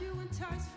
you enticed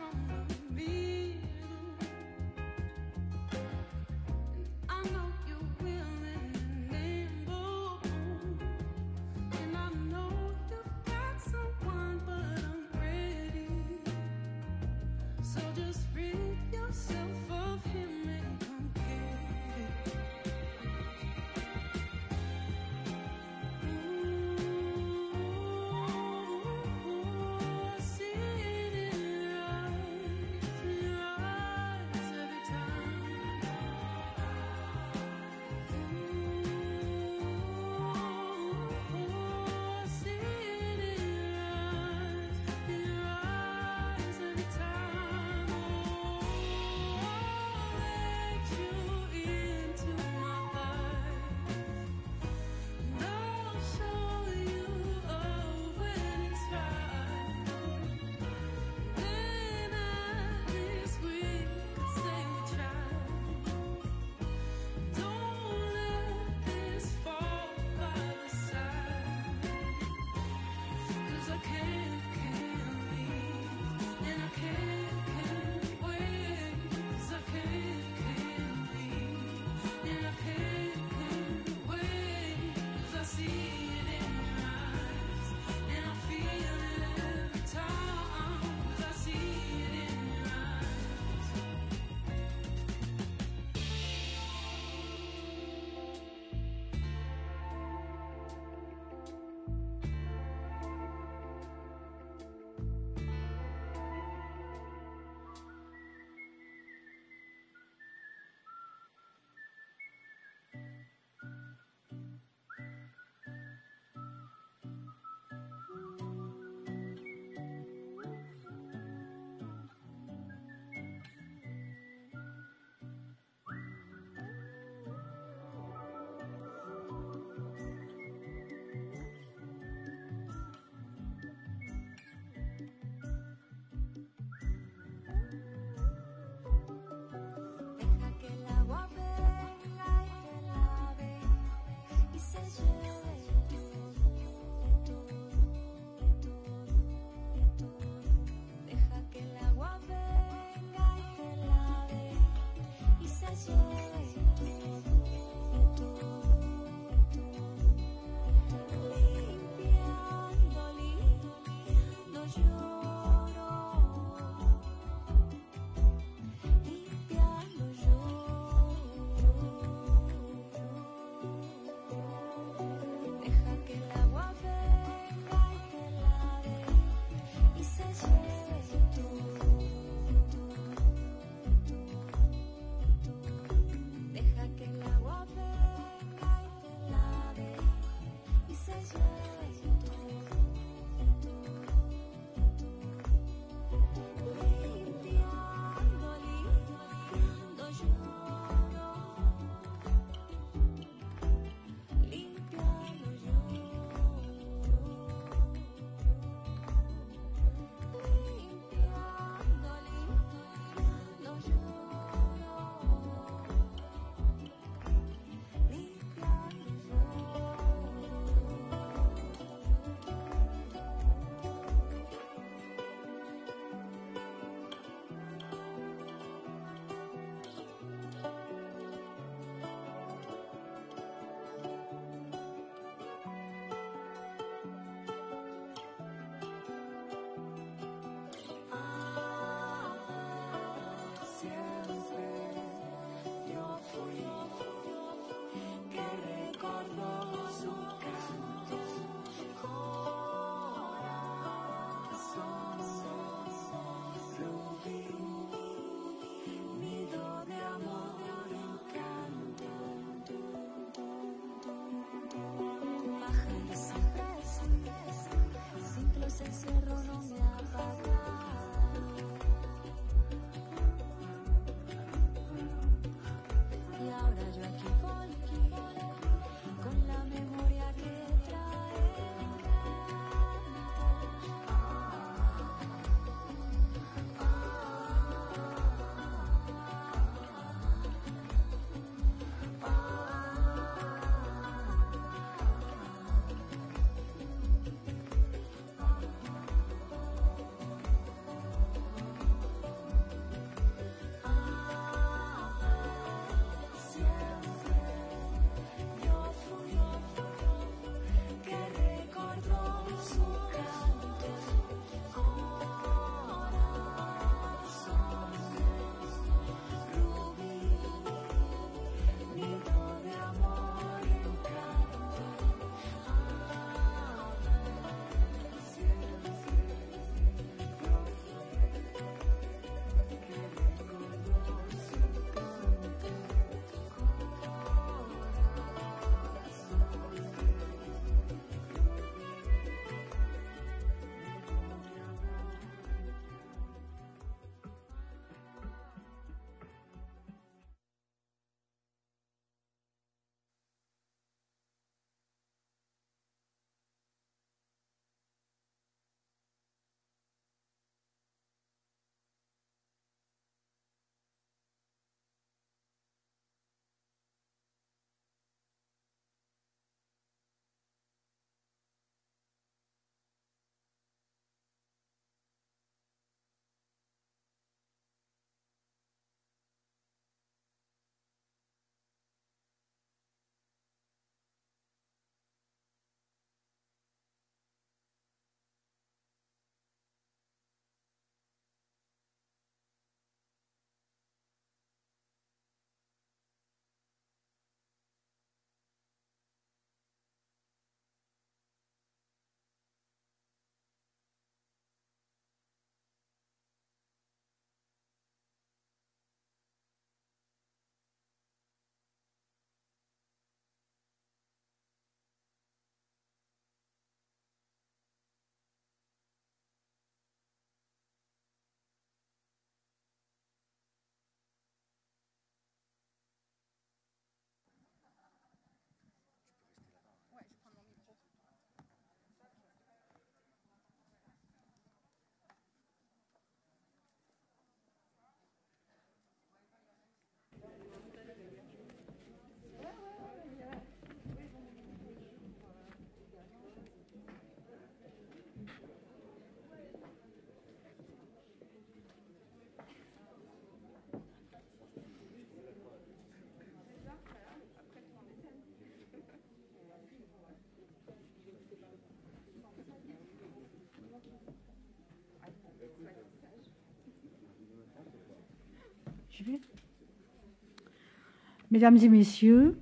Mesdames et messieurs,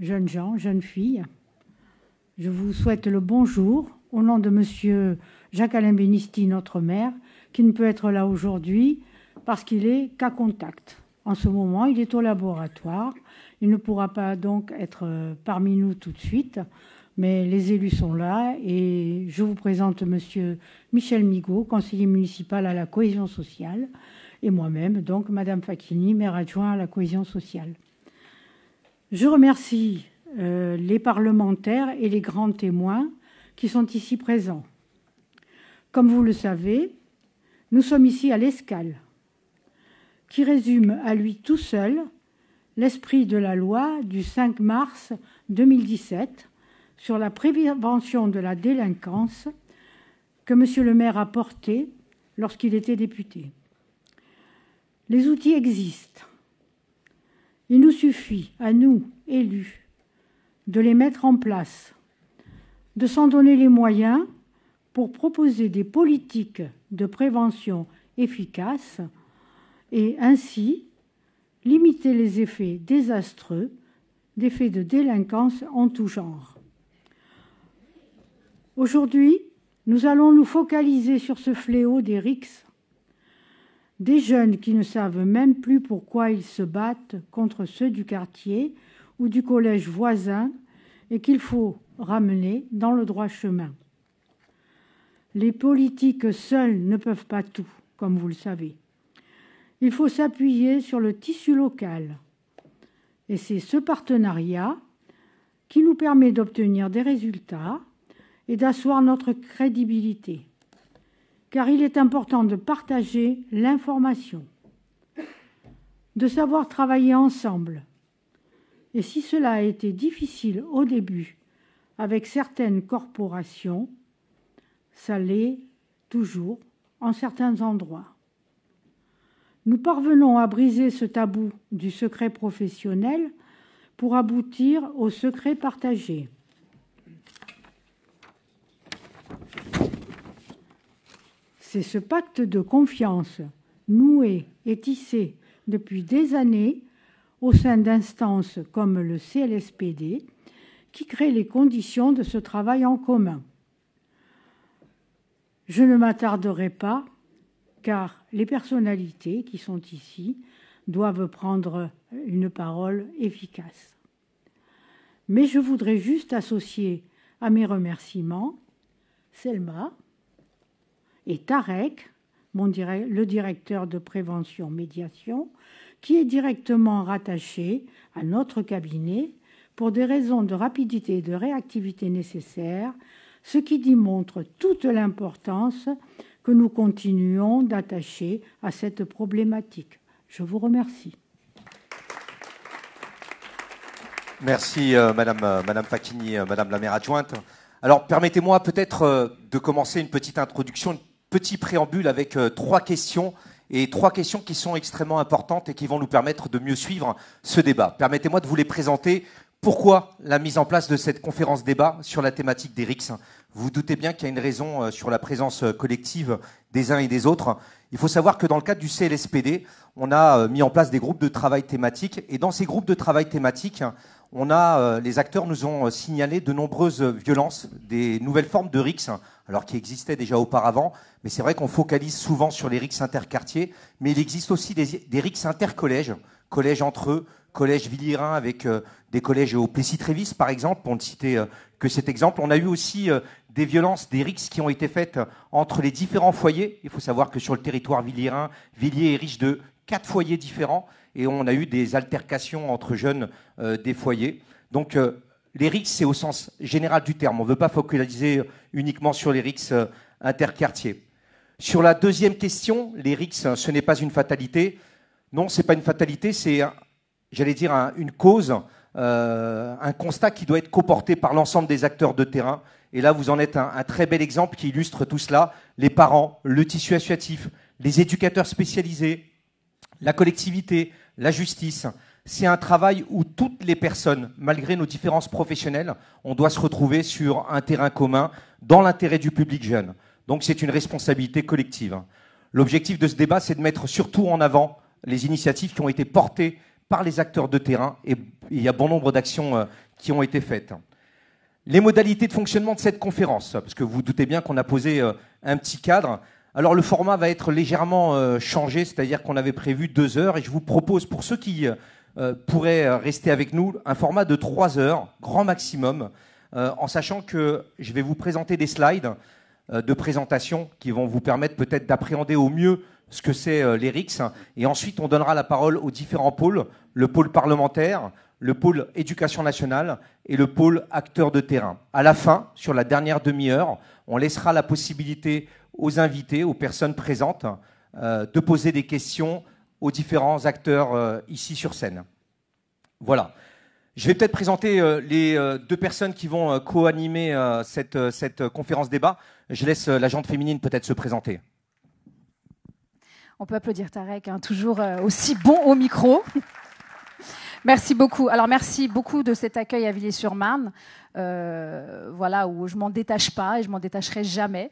jeunes gens, jeunes filles, je vous souhaite le bonjour au nom de monsieur Jacques-Alain Bénisti, notre maire, qui ne peut être là aujourd'hui parce qu'il est qu'à contact. En ce moment, il est au laboratoire. Il ne pourra pas donc être euh, parmi nous tout de suite, mais les élus sont là et je vous présente monsieur Michel Migaud, conseiller municipal à la cohésion sociale, et moi-même, donc Madame Facchini, maire adjoint à la cohésion sociale. Je remercie euh, les parlementaires et les grands témoins qui sont ici présents. Comme vous le savez, nous sommes ici à l'escale, qui résume à lui tout seul l'esprit de la loi du 5 mars 2017 sur la prévention de la délinquance que M. le maire a portée lorsqu'il était député. Les outils existent. Il nous suffit, à nous, élus, de les mettre en place, de s'en donner les moyens pour proposer des politiques de prévention efficaces et ainsi limiter les effets désastreux des de délinquance en tout genre. Aujourd'hui, nous allons nous focaliser sur ce fléau des RICS des jeunes qui ne savent même plus pourquoi ils se battent contre ceux du quartier ou du collège voisin et qu'il faut ramener dans le droit chemin. Les politiques seules ne peuvent pas tout, comme vous le savez. Il faut s'appuyer sur le tissu local. Et c'est ce partenariat qui nous permet d'obtenir des résultats et d'asseoir notre crédibilité car il est important de partager l'information, de savoir travailler ensemble. Et si cela a été difficile au début avec certaines corporations, ça l'est toujours en certains endroits. Nous parvenons à briser ce tabou du secret professionnel pour aboutir au secret partagé. C'est ce pacte de confiance noué et tissé depuis des années au sein d'instances comme le CLSPD qui crée les conditions de ce travail en commun. Je ne m'attarderai pas car les personnalités qui sont ici doivent prendre une parole efficace. Mais je voudrais juste associer à mes remerciements Selma, et Tarek, mon le directeur de prévention médiation, qui est directement rattaché à notre cabinet pour des raisons de rapidité et de réactivité nécessaires, ce qui démontre toute l'importance que nous continuons d'attacher à cette problématique. Je vous remercie. Merci euh, Madame, euh, Madame Facchini, euh, Madame la maire adjointe. Alors permettez-moi peut-être de commencer une petite introduction, une petit préambule avec euh, trois questions et trois questions qui sont extrêmement importantes et qui vont nous permettre de mieux suivre ce débat. Permettez-moi de vous les présenter. Pourquoi la mise en place de cette conférence débat sur la thématique des RICS Vous doutez bien qu'il y a une raison euh, sur la présence euh, collective des uns et des autres. Il faut savoir que dans le cadre du CLSPD, on a mis en place des groupes de travail thématiques. Et dans ces groupes de travail thématiques, on a, les acteurs nous ont signalé de nombreuses violences, des nouvelles formes de RICS alors qui existait déjà auparavant, mais c'est vrai qu'on focalise souvent sur les RICS interquartiers, mais il existe aussi des, des RICS intercollèges, collèges entre eux, collèges Villirin avec euh, des collèges au Plessis-Trévis, par exemple, pour ne citer euh, que cet exemple. On a eu aussi euh, des violences, des rixes qui ont été faites entre les différents foyers. Il faut savoir que sur le territoire Villirin, Villiers est riche de quatre foyers différents, et on a eu des altercations entre jeunes des foyers. Donc les RICS, c'est au sens général du terme. On ne veut pas focaliser euh, uniquement sur les RICS euh, interquartiers. Sur la deuxième question, les RICS, euh, ce n'est pas une fatalité. Non, ce n'est pas une fatalité, c'est, j'allais dire, une cause, un constat qui doit être comporté par l'ensemble des acteurs de terrain. Et là, vous en êtes un très bel exemple qui illustre tout cela. Les parents, le tissu associatif, les éducateurs spécialisés, la collectivité, la justice c'est un travail où toutes les personnes, malgré nos différences professionnelles, on doit se retrouver sur un terrain commun dans l'intérêt du public jeune. Donc c'est une responsabilité collective. Hein. L'objectif de ce débat, c'est de mettre surtout en avant les initiatives qui ont été portées par les acteurs de terrain et il y a bon nombre d'actions euh, qui ont été faites. Les modalités de fonctionnement de cette conférence, parce que vous, vous doutez bien qu'on a posé euh, un petit cadre. Alors le format va être légèrement euh, changé, c'est-à-dire qu'on avait prévu deux heures et je vous propose pour ceux qui euh, pourrait euh, rester avec nous un format de trois heures, grand maximum, euh, en sachant que je vais vous présenter des slides de présentation qui vont vous permettre peut-être d'appréhender au mieux ce que c'est l'ERICS, Et ensuite, on donnera la parole aux différents pôles, le pôle parlementaire, le pôle éducation nationale et le pôle acteurs de terrain. À la fin, sur la dernière demi-heure, on laissera la possibilité aux invités, aux personnes présentes, de poser des questions aux différents acteurs euh, ici sur scène. Voilà. Je vais peut-être présenter euh, les euh, deux personnes qui vont co-animer cette, cette conférence débat. Je laisse la féminine peut-être se présenter. On peut applaudir Tarek, hein, toujours aussi bon au micro. Merci beaucoup. Alors merci beaucoup de cet accueil à Villiers-sur-Marne, voilà où je m'en détache pas et je m'en détacherai jamais.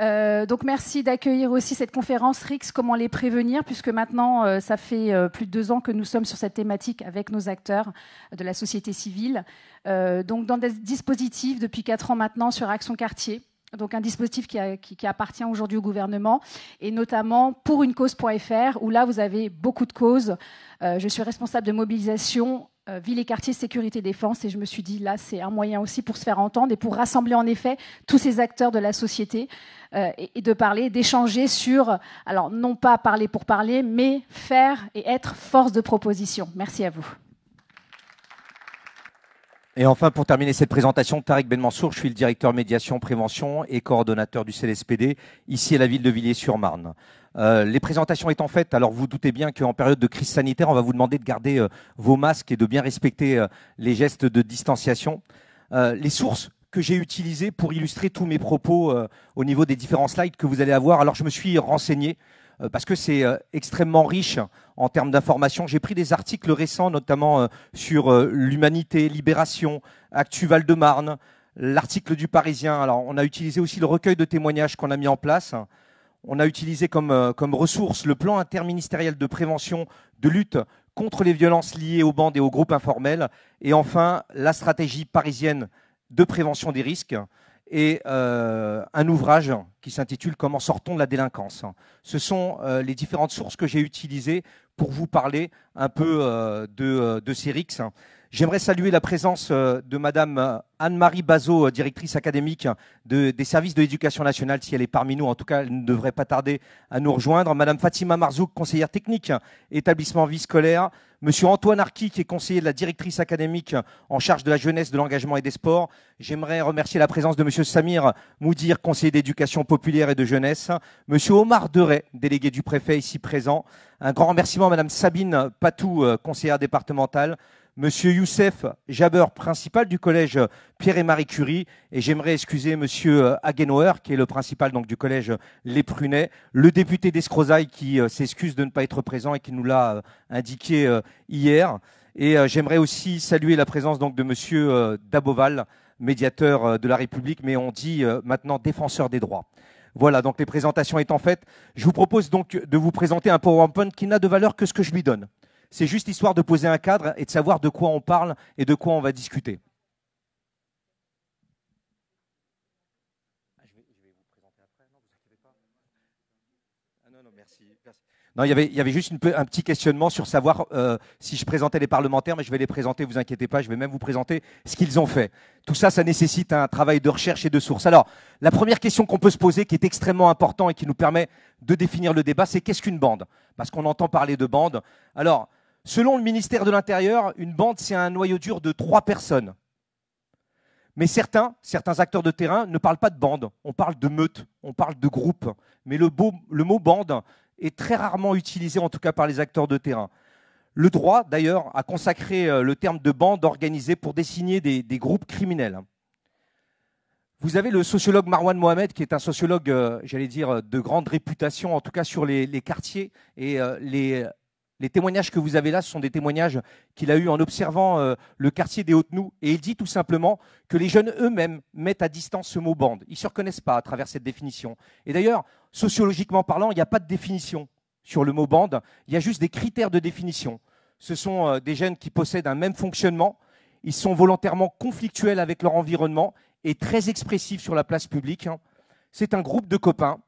Euh, donc merci d'accueillir aussi cette conférence RIX, comment les prévenir, puisque maintenant, euh, ça fait euh, plus de deux ans que nous sommes sur cette thématique avec nos acteurs de la société civile. donc dans des dispositifs depuis quatre ans maintenant sur Action Quartier. Donc un dispositif qui, appartient aujourd'hui au gouvernement et notamment pour une cause.fr où là vous avez beaucoup de causes. je suis responsable de mobilisation euh, ville et quartier sécurité défense et je me suis dit là c'est un moyen aussi pour se faire entendre et pour rassembler en effet tous ces acteurs de la société euh, et, de parler, d'échanger sur alors non pas parler pour parler mais faire et être force de proposition. Merci à vous. Et enfin, pour terminer cette présentation, Tariq Benmansour, je suis le directeur médiation prévention et coordonnateur du CLSPD ici à la ville de Villiers-sur-Marne. Euh, les présentations étant faites, alors vous doutez bien qu'en période de crise sanitaire, on va vous demander de garder euh, vos masques et de bien respecter euh, les gestes de distanciation. les sources que j'ai utilisées pour illustrer tous mes propos au niveau des différents slides que vous allez avoir, alors je me suis renseigné euh, parce que c'est euh, extrêmement riche en termes d'informations. J'ai pris des articles récents, notamment euh, sur l'humanité, Libération, Actu Val-de-Marne, l'article du Parisien. Alors, on a utilisé aussi le recueil de témoignages qu'on a mis en place. On a utilisé comme, comme ressource le plan interministériel de prévention de lutte contre les violences liées aux bandes et aux groupes informels. Et enfin, la stratégie parisienne de prévention des risques et euh, un ouvrage qui s'intitule Comment sortons de la délinquance. Ce sont euh, les différentes sources que j'ai utilisées pour vous parler un peu euh, de, de ces J'aimerais saluer la présence euh, de Madame euh, Anne-Marie Bazot, euh, directrice académique des services de l'éducation nationale, si elle est parmi nous. En tout cas, elle ne devrait pas tarder à nous rejoindre. Madame Fatima Marzouk, conseillère technique, établissement vie scolaire. Monsieur Antoine Arqui, qui est conseiller de la directrice académique en charge de la jeunesse, de l'engagement et des sports. J'aimerais remercier la présence de Monsieur Samir Moudir, conseiller d'éducation populaire et de jeunesse. Monsieur Omar Deret, délégué du préfet, ici présent. Un grand remerciement à Madame Sabine Patou, conseillère départementale. Monsieur Youssef Jaber, principal du collège Pierre et Marie Curie, et j'aimerais excuser Monsieur Hagenauer, euh, qui est le principal donc du collège Les Prunets, le député d'Escrozaille qui euh, s'excuse de ne pas être présent et qui nous l'a euh, indiqué hier. Et j'aimerais aussi saluer la présence donc de Monsieur Daboval, médiateur de la République, mais on dit maintenant défenseur des droits. Voilà, donc les présentations étant faites, je vous propose donc de vous présenter un PowerPoint qui n'a de valeur que ce que je lui donne. C'est juste histoire de poser un cadre et de savoir de quoi on parle et de quoi on va discuter. Non, il y avait, il y avait juste un petit questionnement sur savoir euh, si je présentais les parlementaires, mais je vais les présenter, vous inquiétez pas, je vais même vous présenter ce qu'ils ont fait. Tout ça, ça nécessite un travail de recherche et de source. Alors, la première question qu'on peut se poser, qui est extrêmement importante et qui nous permet de définir le débat, c'est qu'est-ce qu'une bande Parce qu'on entend parler de bande. Alors, Selon le ministère de l'Intérieur, une bande, c'est un noyau dur de trois personnes. Mais certains, certains acteurs de terrain ne parlent pas de bande, on parle de meute, on parle de groupe. Mais le, mot bande est très rarement utilisé, en tout cas par les acteurs de terrain. Le droit, d'ailleurs, a consacré euh, le terme de bande organisée pour désigner des, groupes criminels. Vous avez le sociologue Marwan Mohamed, qui est un sociologue, euh, j'allais dire, euh, de grande réputation, en tout cas sur les, quartiers et les les témoignages que vous avez là, ce sont des témoignages qu'il a eus en observant euh, le quartier des Hautes-Nous. Et il dit tout simplement que les jeunes eux-mêmes mettent à distance ce mot bande. Ils ne se reconnaissent pas à travers cette définition. Et d'ailleurs, sociologiquement parlant, il n'y a pas de définition sur le mot bande. Il y a juste des critères de définition. Ce sont euh, des jeunes qui possèdent un même fonctionnement. Ils sont volontairement conflictuels avec leur environnement et très expressifs sur la place publique. Hein. C'est un groupe de copains.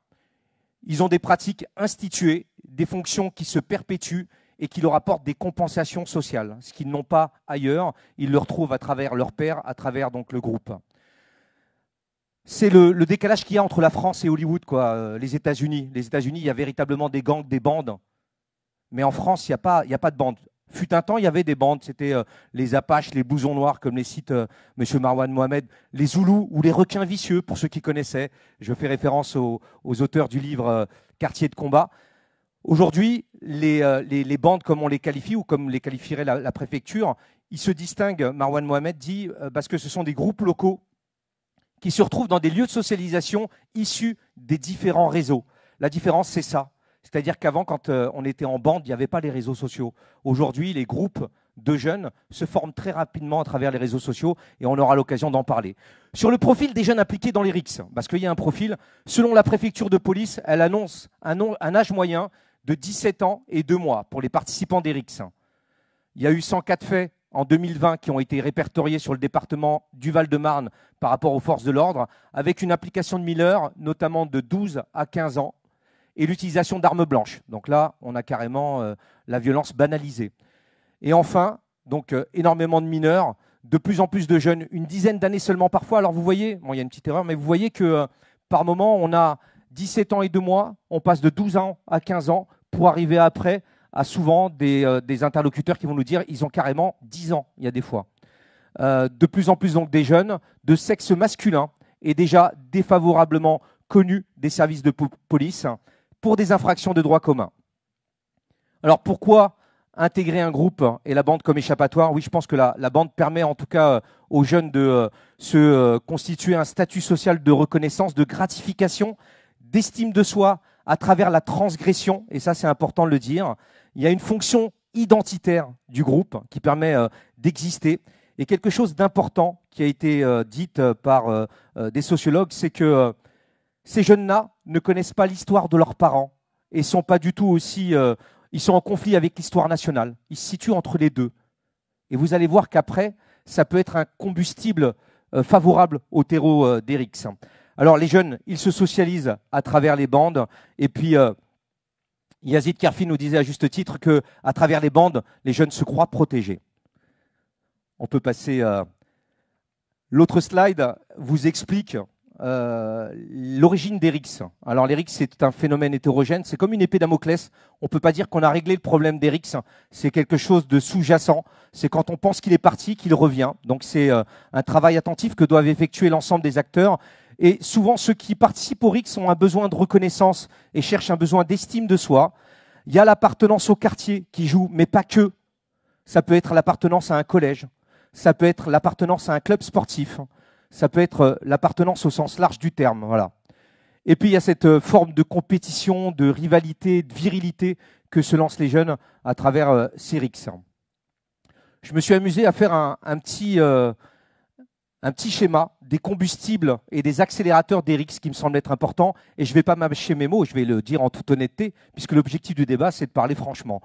Ils ont des pratiques instituées, des fonctions qui se perpétuent et qui leur apportent des compensations sociales, ce qu'ils n'ont pas ailleurs. Ils le retrouvent à travers leur père, à travers donc le groupe. C'est le, décalage qu'il y a entre la France et Hollywood, quoi, euh, les États-Unis. Les États-Unis, il y a véritablement des gangs, des bandes. Mais en France, il n'y a, pas, a pas de bandes. Fut un temps, il y avait des bandes. C'était euh, les Apaches, les Bousons Noirs, comme les cite Monsieur M. Marwan Mohamed, les Zoulous ou les requins vicieux, pour ceux qui connaissaient. Je fais référence aux, auteurs du livre euh, Quartier de combat. Aujourd'hui, euh, les, bandes, comme on les qualifie ou comme les qualifierait la, préfecture, ils se distinguent, Marwan Mohamed dit, euh, parce que ce sont des groupes locaux qui se retrouvent dans des lieux de socialisation issus des différents réseaux. La différence, c'est ça. C'est-à-dire qu'avant, quand euh, on était en bande, il n'y avait pas les réseaux sociaux. Aujourd'hui, les groupes de jeunes se forment très rapidement à travers les réseaux sociaux et on aura l'occasion d'en parler. Sur le profil des jeunes impliqués dans les RICS, parce qu'il y a un profil, selon la préfecture de police, elle annonce un, âge moyen de 17 ans et 2 mois pour les participants d'Erix. Il y a eu 104 faits en 2020 qui ont été répertoriés sur le département du Val-de-Marne par rapport aux forces de l'ordre, avec une application de mineurs, notamment de 12 à 15 ans, et l'utilisation d'armes blanches. Donc là, on a carrément euh, la violence banalisée. Et enfin, donc euh, énormément de mineurs, de plus en plus de jeunes, une dizaine d'années seulement parfois. Alors vous voyez, bon, il y a une petite erreur, mais vous voyez que euh, par moment, on a 17 ans et 2 mois, on passe de 12 ans à 15 ans pour arriver après à souvent euh, des, interlocuteurs qui vont nous dire ils ont carrément 10 ans, il y a des fois. Euh, de plus en plus donc des jeunes de sexe masculin et déjà défavorablement connus des services de police pour des infractions de droit commun. Alors pourquoi intégrer un groupe et la bande comme échappatoire Oui, je pense que la, bande permet en tout cas euh, aux jeunes de se constituer un statut social de reconnaissance, de gratification d'estime de soi à travers la transgression, et ça c'est important de le dire. Il y a une fonction identitaire du groupe qui permet euh, d'exister. Et quelque chose d'important qui a été euh, dit euh, par des sociologues, c'est que ces jeunes-là ne connaissent pas l'histoire de leurs parents et sont pas du tout aussi. ils sont en conflit avec l'histoire nationale. Ils se situent entre les deux. Et vous allez voir qu'après, ça peut être un combustible favorable au terreau d'Erix. Alors les jeunes, ils se socialisent à travers les bandes. Et puis euh, Yazid Karfi nous disait à juste titre que à travers les bandes, les jeunes se croient protégés. On peut passer. Euh, l'autre slide vous explique euh, l'origine des Alors les c'est un phénomène hétérogène, c'est comme une épée d'Amoclès. On ne peut pas dire qu'on a réglé le problème des c'est quelque chose de sous-jacent. C'est quand on pense qu'il est parti qu'il revient. Donc c'est un travail attentif que doivent effectuer l'ensemble des acteurs. Et souvent, ceux qui participent au RICS ont un besoin de reconnaissance et cherchent un besoin d'estime de soi. Il y a l'appartenance au quartier qui joue, mais pas que. Ça peut être l'appartenance à un collège, ça peut être l'appartenance à un club sportif, ça peut être euh, l'appartenance au sens large du terme. Voilà. Et puis il y a cette euh, forme de compétition, de rivalité, de virilité que se lancent les jeunes à travers euh, ces RICS. Je me suis amusé à faire un, petit un petit schéma des combustibles et des accélérateurs d'Erix qui me semble être important, et je ne vais pas mâcher mes mots, je vais le dire en toute honnêteté, puisque l'objectif du débat, c'est de parler franchement.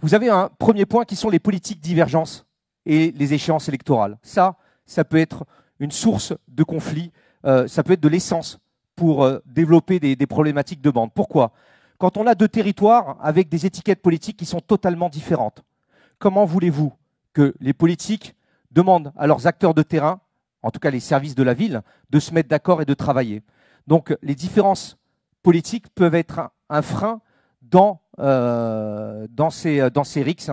Vous avez un premier point qui sont les politiques divergences et les échéances électorales. Ça, ça peut être une source de conflit, euh, ça peut être de l'essence pour euh, développer des problématiques de bande. Pourquoi Quand on a deux territoires avec des étiquettes politiques qui sont totalement différentes, comment voulez-vous que les politiques demandent à leurs acteurs de terrain en tout cas les services de la ville, de se mettre d'accord et de travailler. Donc les différences politiques peuvent être un, frein dans, euh, dans, ces, dans RICS.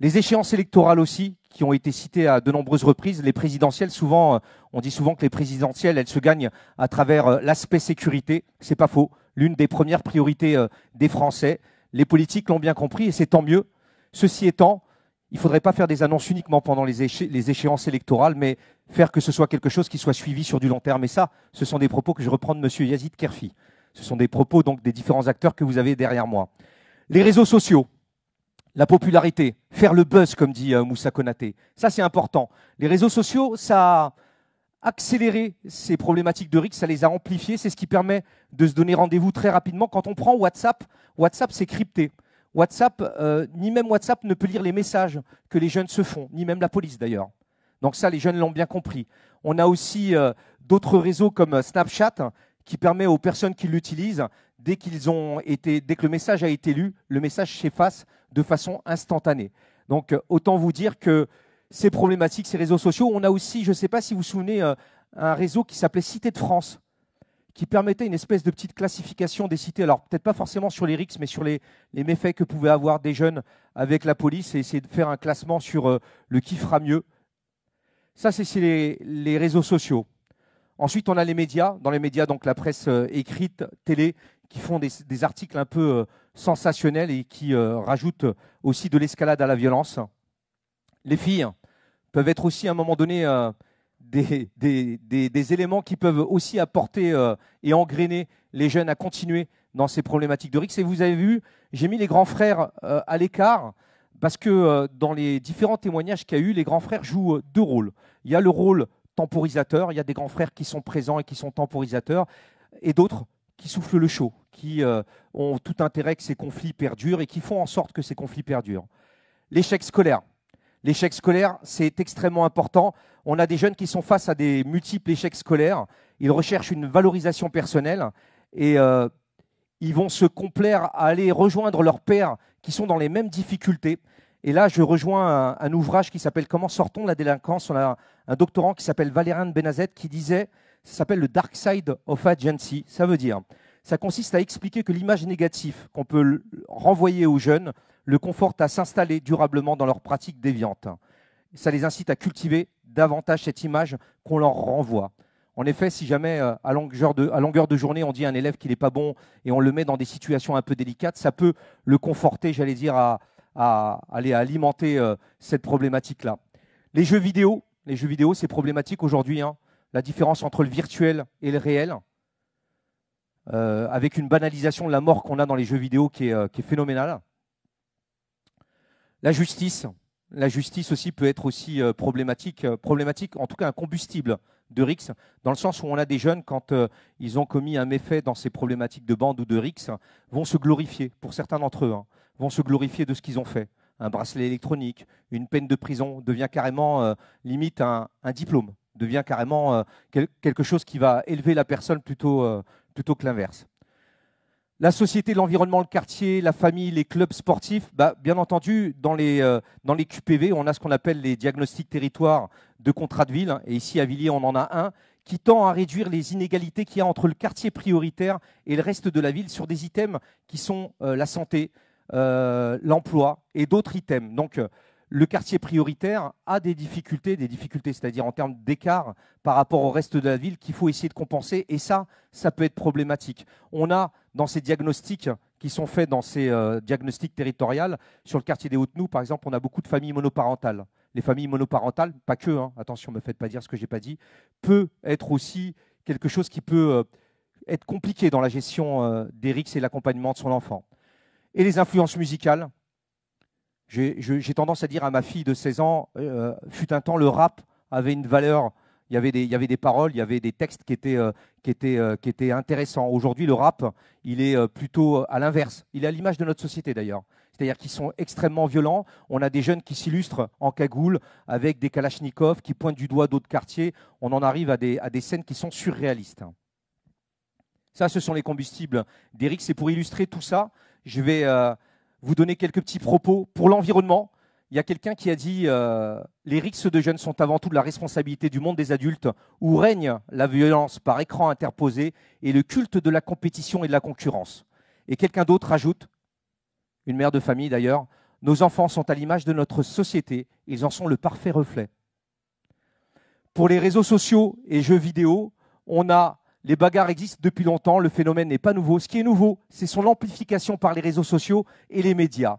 Les échéances électorales aussi, qui ont été citées à de nombreuses reprises, les présidentielles, souvent, euh, on dit souvent que les présidentielles, elles se gagnent à travers euh, l'aspect sécurité. C'est pas faux. L'une des premières priorités des Français. Les politiques l'ont bien compris et c'est tant mieux. Ceci étant, il ne faudrait pas faire des annonces uniquement pendant les, échéances électorales, mais faire que ce soit quelque chose qui soit suivi sur du long terme. Et ça, ce sont des propos que je reprends de M. Yazid Kerfi. Ce sont des propos donc des différents acteurs que vous avez derrière moi. Les réseaux sociaux, la popularité, faire le buzz, comme dit euh, Moussa Konaté, ça c'est important. Les réseaux sociaux, ça a accéléré ces problématiques de RIC, ça les a amplifiées, c'est ce qui permet de se donner rendez-vous très rapidement. Quand on prend WhatsApp, WhatsApp c'est crypté. WhatsApp, euh, ni même WhatsApp ne peut lire les messages que les jeunes se font, ni même la police d'ailleurs. Donc ça, les jeunes l'ont bien compris. On a aussi euh, d'autres réseaux comme euh, Snapchat qui permet aux personnes qui l'utilisent, dès qu'ils ont été, dès que le message a été lu, le message s'efface de façon instantanée. Donc autant vous dire que ces problématiques, ces réseaux sociaux, on a aussi, je ne sais pas si vous vous souvenez, un réseau qui s'appelait Cité de France qui permettait une espèce de petite classification des cités. Alors peut-être pas forcément sur les rixes, mais sur les, méfaits que pouvaient avoir des jeunes avec la police et essayer de faire un classement sur euh, le qui fera mieux. Ça, c'est les, les réseaux sociaux. Ensuite, on a les médias. Dans les médias, donc la presse euh, écrite, télé, qui font des, articles un peu euh, sensationnels et qui rajoutent aussi de l'escalade à la violence. Les filles peuvent être aussi à un moment donné des, éléments qui peuvent aussi apporter euh, et engrainer les jeunes à continuer dans ces problématiques de RICS. Et vous avez vu, j'ai mis les grands frères euh, à l'écart parce que euh, dans les différents témoignages qu'il y a eu, les grands frères jouent deux rôles. Il y a le rôle temporisateur, il y a des grands frères qui sont présents et qui sont temporisateurs, et d'autres qui soufflent le chaud, qui ont tout intérêt que ces conflits perdurent et qui font en sorte que ces conflits perdurent. L'échec scolaire, L'échec scolaire, c'est extrêmement important. On a des jeunes qui sont face à des multiples échecs scolaires. Ils recherchent une valorisation personnelle et euh, ils vont se complaire à aller rejoindre leurs pères qui sont dans les mêmes difficultés. Et là, je rejoins un, ouvrage qui s'appelle Comment sortons de la délinquance On a un doctorant qui s'appelle Valérin Benazet qui disait, ça s'appelle le Dark Side of Agency. Ça veut dire, ça consiste à expliquer que l'image négative qu'on peut renvoyer aux jeunes le conforte à s'installer durablement dans leurs pratiques déviantes. Ça les incite à cultiver davantage cette image qu'on leur renvoie. En effet, si jamais euh, à, longueur de, journée on dit à un élève qu'il n'est pas bon et on le met dans des situations un peu délicates, ça peut le conforter, j'allais dire, à, aller alimenter euh, cette problématique-là. Les jeux vidéo, les jeux vidéo, c'est problématique aujourd'hui. Hein. La différence entre le virtuel et le réel, euh, avec une banalisation de la mort qu'on a dans les jeux vidéo qui qui est phénoménale. La justice. La justice aussi peut être aussi euh, problématique, euh, problématique, en tout cas un combustible de Rix dans le sens où on a des jeunes, quand euh, ils ont commis un méfait dans ces problématiques de bande ou de Rix vont se glorifier, pour certains d'entre eux, hein, vont se glorifier de ce qu'ils ont fait. Un bracelet électronique, une peine de prison devient carrément limite un, diplôme, devient carrément quelque chose qui va élever la personne plutôt, plutôt que l'inverse la société, l'environnement, le quartier, la famille, les clubs sportifs, bah, bien entendu, dans les, euh, dans les QPV, on a ce qu'on appelle les diagnostics territoires de contrat de ville. Hein, et ici, à Villiers, on en a un qui tend à réduire les inégalités qu'il y a entre le quartier prioritaire et le reste de la ville sur des items qui sont euh, la santé, euh, l'emploi et d'autres items le quartier prioritaire a des difficultés, des difficultés, c'est-à-dire en termes d'écart par rapport au reste de la ville qu'il faut essayer de compenser. Et ça, ça peut être problématique. On a dans ces diagnostics qui sont faits dans ces euh, diagnostics territoriaux, sur le quartier des Hautes-Nous, par exemple, on a beaucoup de familles monoparentales. Les familles monoparentales, pas que, hein, attention, ne me faites pas dire ce que j'ai pas dit, peut être aussi quelque chose qui peut euh, être compliqué dans la gestion euh, des et l'accompagnement de son enfant. Et les influences musicales, j'ai tendance à dire à ma fille de 16 ans, euh, fut un temps, le rap avait une valeur. Il y, avait des, il y avait des paroles, il y avait des textes qui étaient, euh, qui étaient, euh, qui étaient intéressants. Aujourd'hui, le rap, il est plutôt à l'inverse. Il est à l'image de notre société d'ailleurs. C'est-à-dire qu'ils sont extrêmement violents. On a des jeunes qui s'illustrent en cagoule avec des kalachnikovs qui pointent du doigt d'autres quartiers. On en arrive à des, à des scènes qui sont surréalistes. Ça, ce sont les combustibles d'Eric. C'est pour illustrer tout ça. Je vais vous donner quelques petits propos pour l'environnement. Il y a quelqu'un qui a dit euh, les rixes de jeunes sont avant tout de la responsabilité du monde des adultes où règne la violence par écran interposé et le culte de la compétition et de la concurrence. Et quelqu'un d'autre ajoute, une mère de famille d'ailleurs, nos enfants sont à l'image de notre société, ils en sont le parfait reflet. Pour les réseaux sociaux et jeux vidéo, on a les bagarres existent depuis longtemps, le phénomène n'est pas nouveau. Ce qui est nouveau, c'est son amplification par les réseaux sociaux et les médias.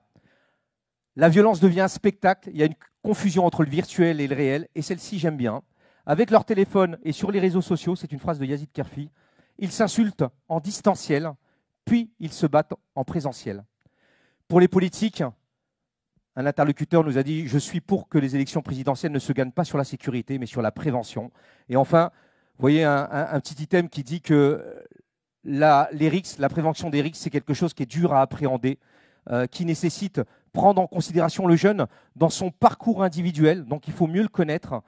La violence devient un spectacle, il y a une confusion entre le virtuel et le réel, et celle-ci j'aime bien. Avec leur téléphone et sur les réseaux sociaux, c'est une phrase de Yazid Kerfi, ils s'insultent en distanciel, puis ils se battent en présentiel. Pour les politiques, un interlocuteur nous a dit Je suis pour que les élections présidentielles ne se gagnent pas sur la sécurité, mais sur la prévention. Et enfin, vous voyez un, petit item qui dit que euh, la, la prévention des risques, c'est quelque chose qui est dur à appréhender, euh, qui nécessite prendre en considération le jeune dans son parcours individuel. Donc il faut mieux le connaître.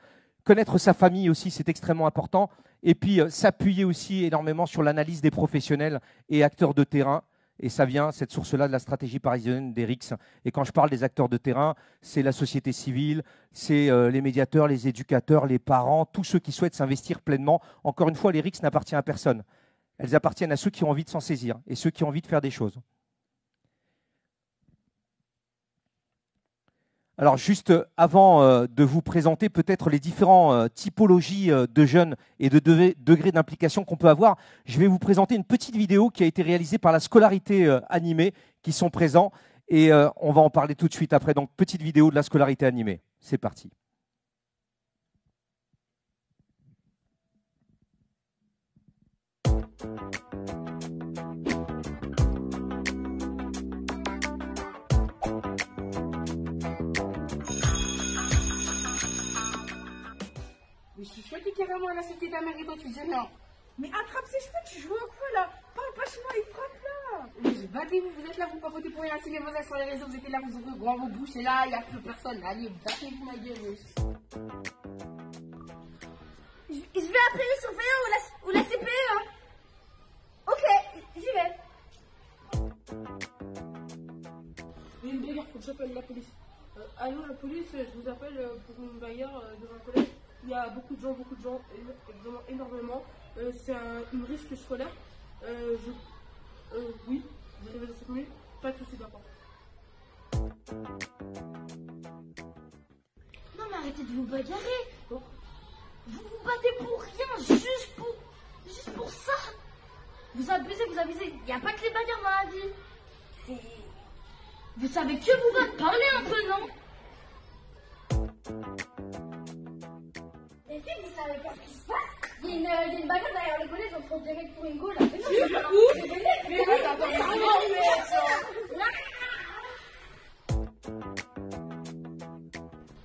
Connaître sa famille aussi, c'est extrêmement important. Et puis euh, s'appuyer aussi énormément sur l'analyse des professionnels et acteurs de terrain. Et ça vient, cette source-là, de la stratégie parisienne des RICS. Et quand je parle des acteurs de terrain, c'est la société civile, c'est euh, les médiateurs, les éducateurs, les parents, tous ceux qui souhaitent s'investir pleinement. Encore une fois, les RICS n'appartiennent à personne. Elles appartiennent à ceux qui ont envie de s'en saisir et ceux qui ont envie de faire des choses. Alors juste euh, avant euh, de vous présenter peut-être les différentes euh, typologies de jeunes et de degrés d'implication qu'on peut avoir, je vais vous présenter une petite vidéo qui a été réalisée par la scolarité animée qui sont présents et on va en parler tout de suite après. Donc petite vidéo de la scolarité animée. C'est parti. Mais si je carrément à la cité d'Amérique, tu dis non. Mais attrape ses cheveux, tu joues à quoi là Parle pas chez moi, il frappe là Mais vous, vous êtes là, vous papotez pour rien, si vos voisins sur les réseaux, vous êtes là, vous ouvrez grand vos bouches et là, il n'y a plus personne. Allez, battez-vous ma gueule. Je, vais appeler les surveillants ou la, CPE, hein Ok, j'y vais. Il y a une bagarre, faut que j'appelle la police. Euh, allô, la police, je vous appelle euh, pour une bagarre euh, devant le collège il y a beaucoup de gens, beaucoup de gens, vraiment énormément. Euh, c'est un, une risque scolaire. Euh, je, euh, oui, vous à 5 minutes, pas de soucis, Non mais arrêtez de vous bagarrer Vous vous battez pour rien, juste pour, juste pour ça Vous abusez, vous abusez, il n'y a pas que les bagarres dans la vie Vous savez que vous va parlez un peu, non savais ce qui se passe. Il y a une, euh, bagarre derrière le bonnet, on on dirait direct pour une gaule Là. Mais non, c'est pas Ouh, mais oui, t'as pas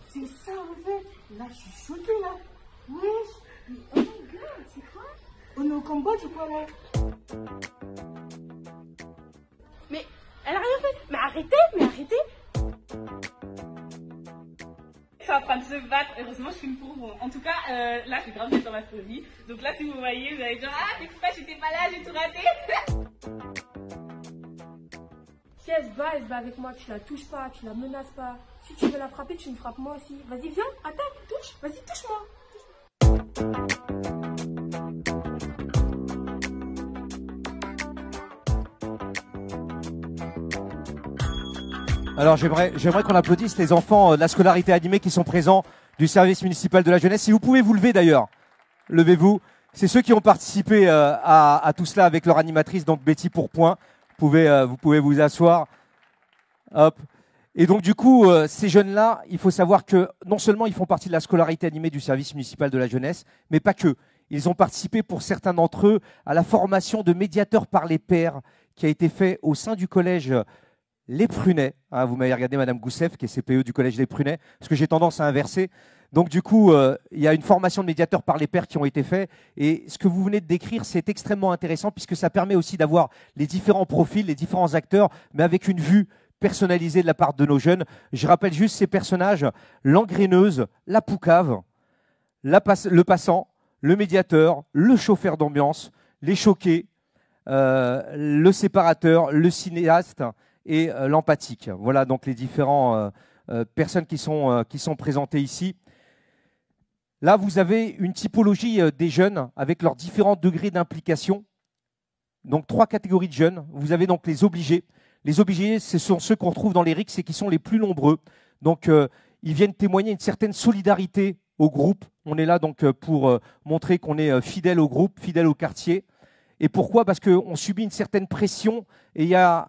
C'est ça en fait. Là, je suis choquée là. Wesh. Mais oh my god, c'est quoi On est au Cambodge ou pas là Mais elle a rien fait. Mais arrêtez, mais arrêtez en train de se battre. Heureusement, je suis une pauvre En tout cas, euh, là, je suis grave dans ma folie. Donc là, si vous voyez, vous allez dire Ah, mais pourquoi j'étais pas là, j'ai tout raté. Si elle se bat, elle se bat avec moi. Tu la touches pas, tu la menaces pas. Si tu veux la frapper, tu me frappes moi aussi. Vas-y, viens, attaque, touche. Vas-y, touche-moi. touche moi Alors j'aimerais, j'aimerais qu'on applaudisse les enfants euh, de la scolarité animée qui sont présents du service municipal de la jeunesse. Si vous pouvez vous lever d'ailleurs, levez-vous. C'est ceux qui ont participé euh, à, tout cela avec leur animatrice, donc Betty Pourpoint. Vous pouvez, euh, vous pouvez vous asseoir. Hop. Et donc du coup, ces jeunes-là, il faut savoir que non seulement ils font partie de la scolarité animée du service municipal de la jeunesse, mais pas que. Ils ont participé pour certains d'entre eux à la formation de médiateurs par les pairs qui a été fait au sein du collège les prunais, ah, vous m'avez regardé, Madame Gousseff, qui est CPE du Collège des prunais parce que j'ai tendance à inverser. Donc du coup, euh, il y a une formation de médiateurs par les pairs qui ont été faits. Et ce que vous venez de décrire, c'est extrêmement intéressant, puisque ça permet aussi d'avoir les différents profils, les différents acteurs, mais avec une vue personnalisée de la part de nos jeunes. Je rappelle juste ces personnages, l'engraineuse, la poucave, le passant, le médiateur, le chauffeur d'ambiance, les choqués, euh, le séparateur, le cinéaste, et euh, l'empathique. Voilà donc les différentes euh, euh, personnes qui sont, qui sont présentées ici. Là, vous avez une typologie des jeunes avec leurs différents degrés d'implication. Donc trois catégories de jeunes. Vous avez donc les obligés. Les obligés, ce sont ceux qu'on retrouve dans les RICS et qui sont les plus nombreux. Donc ils viennent témoigner une certaine solidarité au groupe. On est là donc pour montrer qu'on est fidèle au groupe, fidèle au quartier. Et pourquoi Parce qu'on subit une certaine pression et il y a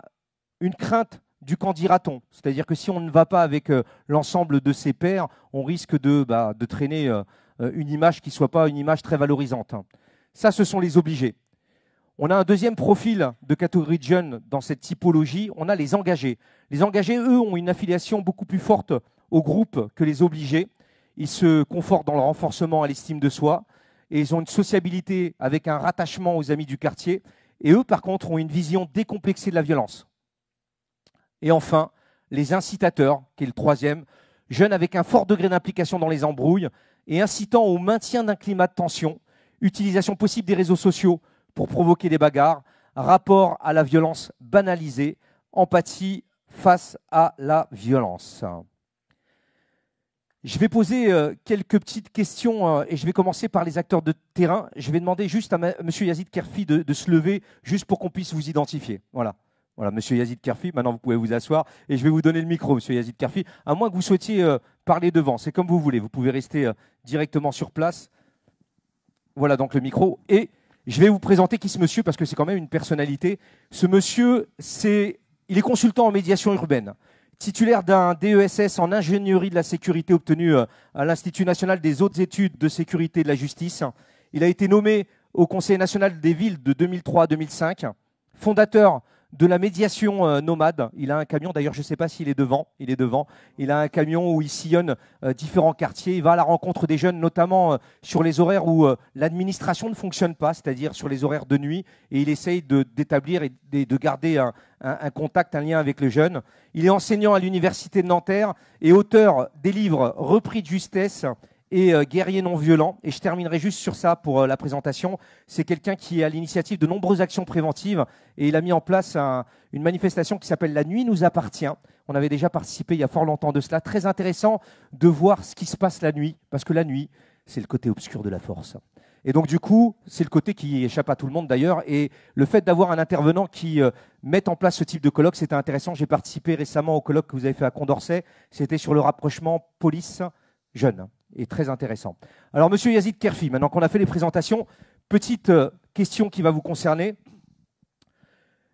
une crainte du candidaton, dira-t-on C'est-à-dire que si on ne va pas avec euh, l'ensemble de ses pairs, on risque de, bah, traîner euh, euh, une image qui ne soit pas une image très valorisante. Hein. Ça, ce sont les obligés. On a un deuxième profil de catégorie de jeunes dans cette typologie, on a les engagés. Les engagés, eux, ont une affiliation beaucoup plus forte au groupe que les obligés. Ils se confortent dans le renforcement à l'estime de soi et ils ont une sociabilité avec un rattachement aux amis du quartier. Et eux, par contre, ont une vision décomplexée de la violence. Et enfin, les incitateurs, qui est le troisième, jeunes avec un fort degré d'implication dans les embrouilles et incitant au maintien d'un climat de tension, utilisation possible des réseaux sociaux pour provoquer des bagarres, rapport à la violence banalisée, empathie face à la violence. Je vais poser euh, quelques petites questions euh, et je vais commencer par les acteurs de terrain. Je vais demander juste à M. Yazid Kerfi de, de se lever juste pour qu'on puisse vous identifier. Voilà. Voilà, Monsieur Yazid Kerfi, maintenant vous pouvez vous asseoir et je vais vous donner le micro, Monsieur Yazid Kerfi, à moins que vous souhaitiez euh, parler devant. C'est comme vous voulez, vous pouvez rester euh, directement sur place. Voilà donc le micro et je vais vous présenter qui ce monsieur parce que c'est quand même une personnalité. Ce monsieur, c'est, il est consultant en médiation urbaine, titulaire d'un DESS en ingénierie de la sécurité obtenu euh, à l'Institut national des hautes études de sécurité et de la justice. Il a été nommé au Conseil national des villes de 2003 à 2005, fondateur de la médiation euh, nomade. Il a un camion, d'ailleurs je ne sais pas s'il est devant, il est devant. Il a un camion où il sillonne euh, différents quartiers, il va à la rencontre des jeunes, notamment euh, sur les horaires où l'administration ne fonctionne pas, c'est-à-dire sur les horaires de nuit, et il essaye d'établir et de, garder un, un, contact, un lien avec les jeunes. Il est enseignant à l'Université de Nanterre et auteur des livres Repris de justesse et euh, guerrier non violent. Et je terminerai juste sur ça pour euh, la présentation. C'est quelqu'un qui a à l'initiative de nombreuses actions préventives et il a mis en place une manifestation qui s'appelle La nuit nous appartient. On avait déjà participé il y a fort longtemps de cela. Très intéressant de voir ce qui se passe la nuit, parce que la nuit, c'est le côté obscur de la force. Et donc du coup, c'est le côté qui échappe à tout le monde d'ailleurs. Et le fait d'avoir un intervenant qui met euh, mette en place ce type de colloque, c'était intéressant. J'ai participé récemment au colloque que vous avez fait à Condorcet. C'était sur le rapprochement police-jeune et très intéressant. Alors, monsieur Yazid Kerfi, maintenant qu'on a fait les présentations, petite euh, question qui va vous concerner.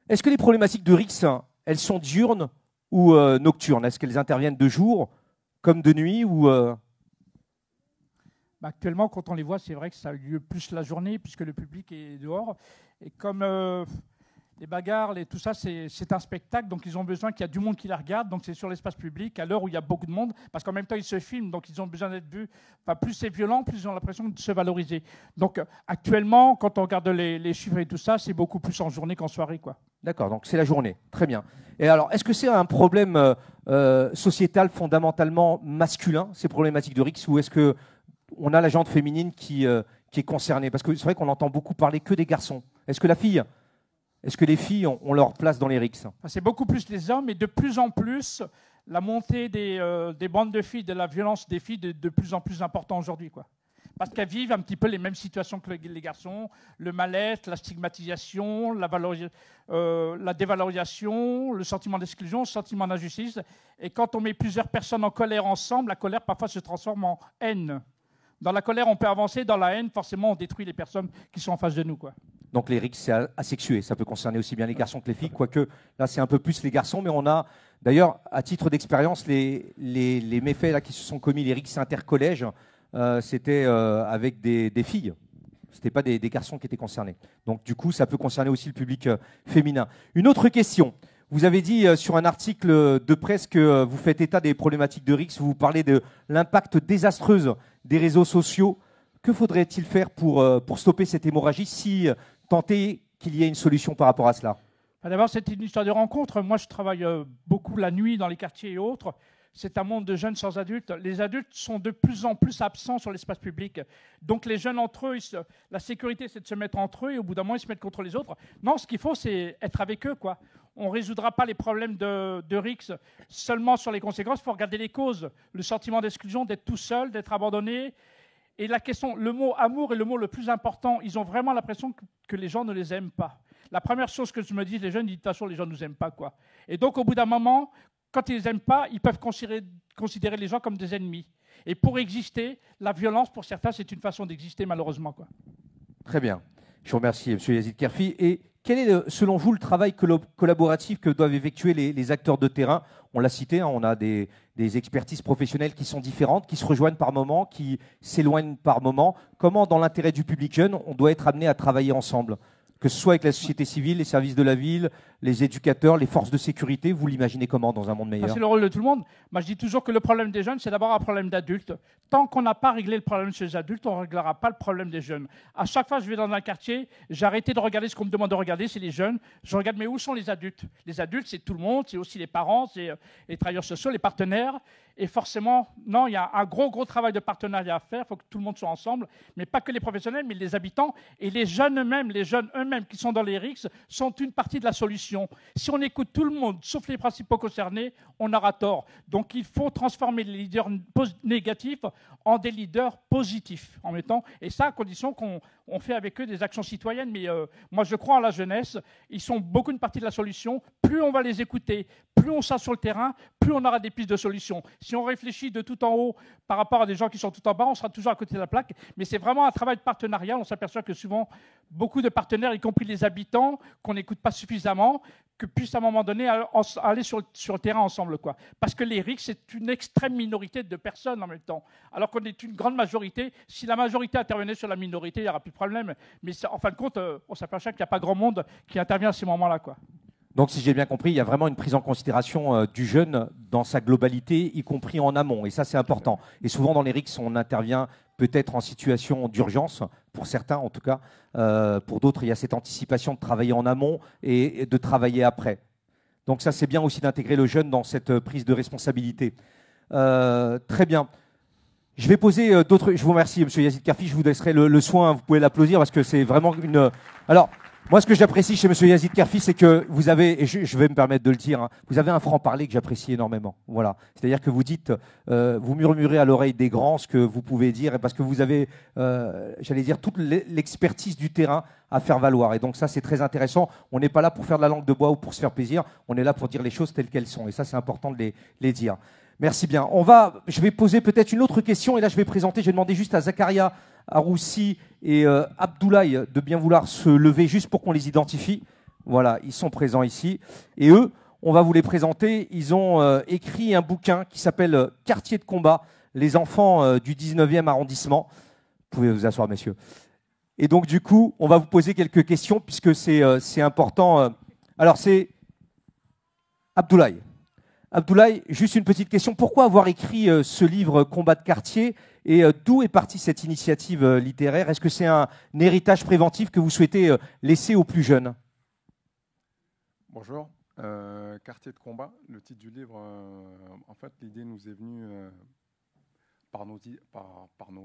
Est-ce que les problématiques de Rix, elles sont diurnes ou euh, nocturnes Est-ce qu'elles interviennent de jour comme de nuit ou euh bah, Actuellement, quand on les voit, c'est vrai que ça a lieu plus la journée puisque le public est dehors. Et comme les bagarres, et tout ça, c'est un spectacle. Donc, ils ont besoin qu'il y a du monde qui la regarde. Donc, c'est sur l'espace public, à l'heure où il y a beaucoup de monde. Parce qu'en même temps, ils se filment. Donc, ils ont besoin d'être vus. plus c'est violent, plus ils ont l'impression de se valoriser. Donc, actuellement, quand on regarde les, chiffres et tout ça, c'est beaucoup plus en journée qu'en soirée. quoi. D'accord. Donc, c'est la journée. Très bien. Et alors, est-ce que c'est un problème euh, euh, sociétal fondamentalement masculin, ces problématiques de Rix, ou est-ce que on a la gente féminine qui, euh, qui est concernée Parce que c'est vrai qu'on entend beaucoup parler que des garçons. Est-ce que la fille est-ce que les filles ont, leur place dans les rixes ah, C'est beaucoup plus les hommes et de plus en plus la montée euh, des, bandes de filles, de la violence des filles est de, plus en plus importante aujourd'hui. Parce qu'elles vivent un petit peu les mêmes situations que les garçons, le mal-être, la stigmatisation, euh, la, dévalorisation, le sentiment d'exclusion, le sentiment d'injustice. Et quand on met plusieurs personnes en colère ensemble, la colère parfois se transforme en haine. Dans la colère, on peut avancer, dans la haine, forcément, on détruit les personnes qui sont en face de nous. Donc les RICs c'est asexué. Ça peut concerner aussi bien les garçons que les filles, quoique là, c'est un peu plus les garçons. Mais on a, d'ailleurs, à titre d'expérience, les, les, méfaits là, qui se sont commis, les RICs intercollèges, euh, c'était euh, avec des, filles. C'était pas des, garçons qui étaient concernés. Donc du coup, ça peut concerner aussi le public euh, féminin. Une autre question. Vous avez dit sur un article de presse que vous faites état des problématiques de RICs, vous parlez de l'impact désastreux des réseaux sociaux. Que faudrait-il faire pour, pour stopper cette hémorragie si tenter qu'il y ait une solution par rapport à cela bah, D'abord, c'est une histoire de rencontre. Moi, je travaille euh, beaucoup la nuit dans les quartiers et autres. C'est un monde de jeunes sans adultes. Les adultes sont de plus en plus absents sur l'espace public. Donc les jeunes entre eux, la sécurité, c'est de se mettre entre eux et au bout d'un moment, ils se mettent contre les autres. Non, ce qu'il faut, c'est être avec eux. quoi. On ne résoudra pas les problèmes de, de seulement sur les conséquences. Il faut regarder les causes. Le sentiment d'exclusion, d'être tout seul, d'être abandonné, et la question, le mot amour est le mot le plus important. Ils ont vraiment l'impression que les gens ne les aiment pas. La première chose que je me dis, les jeunes disent, de les gens ne nous aiment pas. quoi. Et donc, au bout d'un moment, quand ils ne les aiment pas, ils peuvent considérer, les gens comme des ennemis. Et pour exister, la violence, pour certains, c'est une façon d'exister, malheureusement. Quoi. Très bien. Je vous remercie, M. Yazid Kerfi. Et quel est, selon vous, le travail collaboratif que doivent effectuer les, acteurs de terrain On l'a cité, hein, on a des, des, expertises professionnelles qui sont différentes, qui se rejoignent par moment, qui s'éloignent par moment. Comment, dans l'intérêt du public jeune, on doit être amené à travailler ensemble Que ce soit avec la société civile, les services de la ville, les éducateurs, les forces de sécurité Vous l'imaginez comment dans un monde meilleur C'est le rôle de tout le monde. Moi, je dis toujours que le problème des jeunes, c'est d'abord un problème d'adultes. Tant qu'on n'a pas réglé le problème chez les adultes, on ne réglera pas le problème des jeunes. À chaque fois que je vais dans un quartier, j'ai de regarder ce qu'on me demande de regarder, c'est les jeunes. Je regarde, mais où sont les adultes Les adultes, c'est tout le monde, c'est aussi les parents, c'est euh, les travailleurs sociaux, les partenaires. Et forcément, non, il y a un gros, gros travail de partenariat à faire. Il faut que tout le monde soit ensemble, mais pas que les professionnels, mais les habitants et les jeunes eux-mêmes, les jeunes eux-mêmes qui sont dans les RICS sont une partie de la solution si on écoute tout le monde, sauf les principaux concernés, on aura tort. Donc il faut transformer les leaders négatifs en des leaders positifs en mettant et ça à condition qu'on on fait avec eux des actions citoyennes, mais euh, moi je crois en la jeunesse, ils sont beaucoup une partie de la solution. Plus on va les écouter, plus on sera sur le terrain, plus on aura des pistes de solutions. Si on réfléchit de tout en haut par rapport à des gens qui sont tout en bas, on sera toujours à côté de la plaque, mais c'est vraiment un travail de partenariat. On s'aperçoit que souvent, beaucoup de partenaires, y compris les habitants, qu'on n'écoute pas suffisamment, que puissent à un moment donné aller sur, le terrain ensemble. Quoi. Parce que les RICS, c'est une extrême minorité de personnes en même temps. Alors qu'on est une grande majorité. Si la majorité intervenait sur la minorité, il n'y aura plus de problème. Mais en fin de compte, euh, on s'aperçoit qu'il n'y a pas grand monde qui intervient à ces moments-là. Quoi. Donc, si j'ai bien compris, il y a vraiment une prise en considération euh, du jeune dans sa globalité, y compris en amont. Et ça, c'est important. Et souvent, dans les RICS, on intervient peut-être en situation d'urgence, pour certains en tout cas. Euh, pour d'autres, il y a cette anticipation de travailler en amont et, de travailler après. Donc ça, c'est bien aussi d'intégrer le jeune dans cette euh, prise de responsabilité. Euh, très bien. Je vais poser d'autres. Je vous remercie, Monsieur Yazid Kafi, Je vous laisserai le soin. Vous pouvez l'applaudir parce que c'est vraiment une. Alors, moi, ce que j'apprécie chez Monsieur Yazid Kerfi, c'est que vous avez, et je, vais me permettre de le dire, hein, vous avez un franc-parler que j'apprécie énormément. Voilà. C'est-à-dire que vous dites, euh, vous murmurez à l'oreille des grands ce que vous pouvez dire, et parce que vous avez, euh, j'allais dire, toute l'expertise du terrain à faire valoir. Et donc ça, c'est très intéressant. On n'est pas là pour faire de la langue de bois ou pour se faire plaisir. On est là pour dire les choses telles qu'elles sont. Et ça, c'est important de les, les dire. Merci bien. On va, je vais poser peut-être une autre question et là je vais présenter. Je vais demander juste à Zakaria Aroussi et euh, Abdoulaye de bien vouloir se lever juste pour qu'on les identifie. Voilà, ils sont présents ici. Et eux, on va vous les présenter. Ils ont euh, écrit un bouquin qui s'appelle euh, Quartier de combat, les enfants du 19e arrondissement. Vous pouvez vous asseoir, messieurs. Et donc, du coup, on va vous poser quelques questions puisque c'est important. Alors, c'est Abdoulaye. Abdoulaye, juste une petite question. Pourquoi avoir écrit euh, ce livre Combat de quartier et euh, d'où est partie cette initiative euh, littéraire Est-ce que c'est un, héritage préventif que vous souhaitez laisser aux plus jeunes Bonjour. quartier de combat, le titre du livre, en fait, l'idée nous est venue par, nos,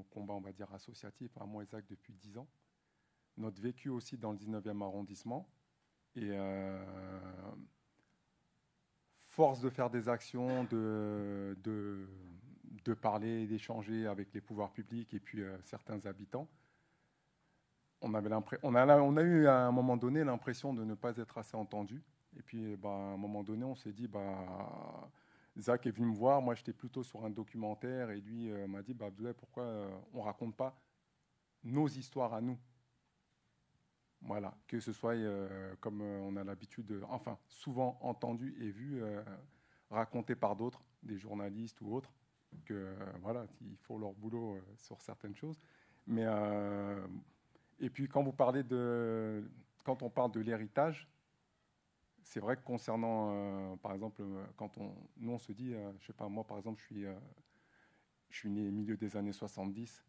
combats, on va dire, associatifs, à hein, moi depuis 10 ans. Notre vécu aussi dans le 19e arrondissement. Et force de faire des actions, de, de, de parler, d'échanger avec les pouvoirs publics et puis euh, certains habitants, on, avait on, a, on a eu à un moment donné l'impression de ne pas être assez entendu. Et puis, bah, à un moment donné, on s'est dit, bah, Zach est venu me voir, moi j'étais plutôt sur un documentaire, et lui euh, m'a dit, bah, pourquoi euh, on ne raconte pas nos histoires à nous voilà, que ce soit, euh, comme euh, on a l'habitude, euh, enfin, souvent entendu et vu, raconté par d'autres, des journalistes ou autres, que voilà, ils font leur boulot sur certaines choses. Mais, et puis, quand vous parlez de. Quand on parle de l'héritage, c'est vrai que concernant, par exemple, quand on, nous, on se dit, je sais pas, moi, par exemple, je suis, je suis né au milieu des années 70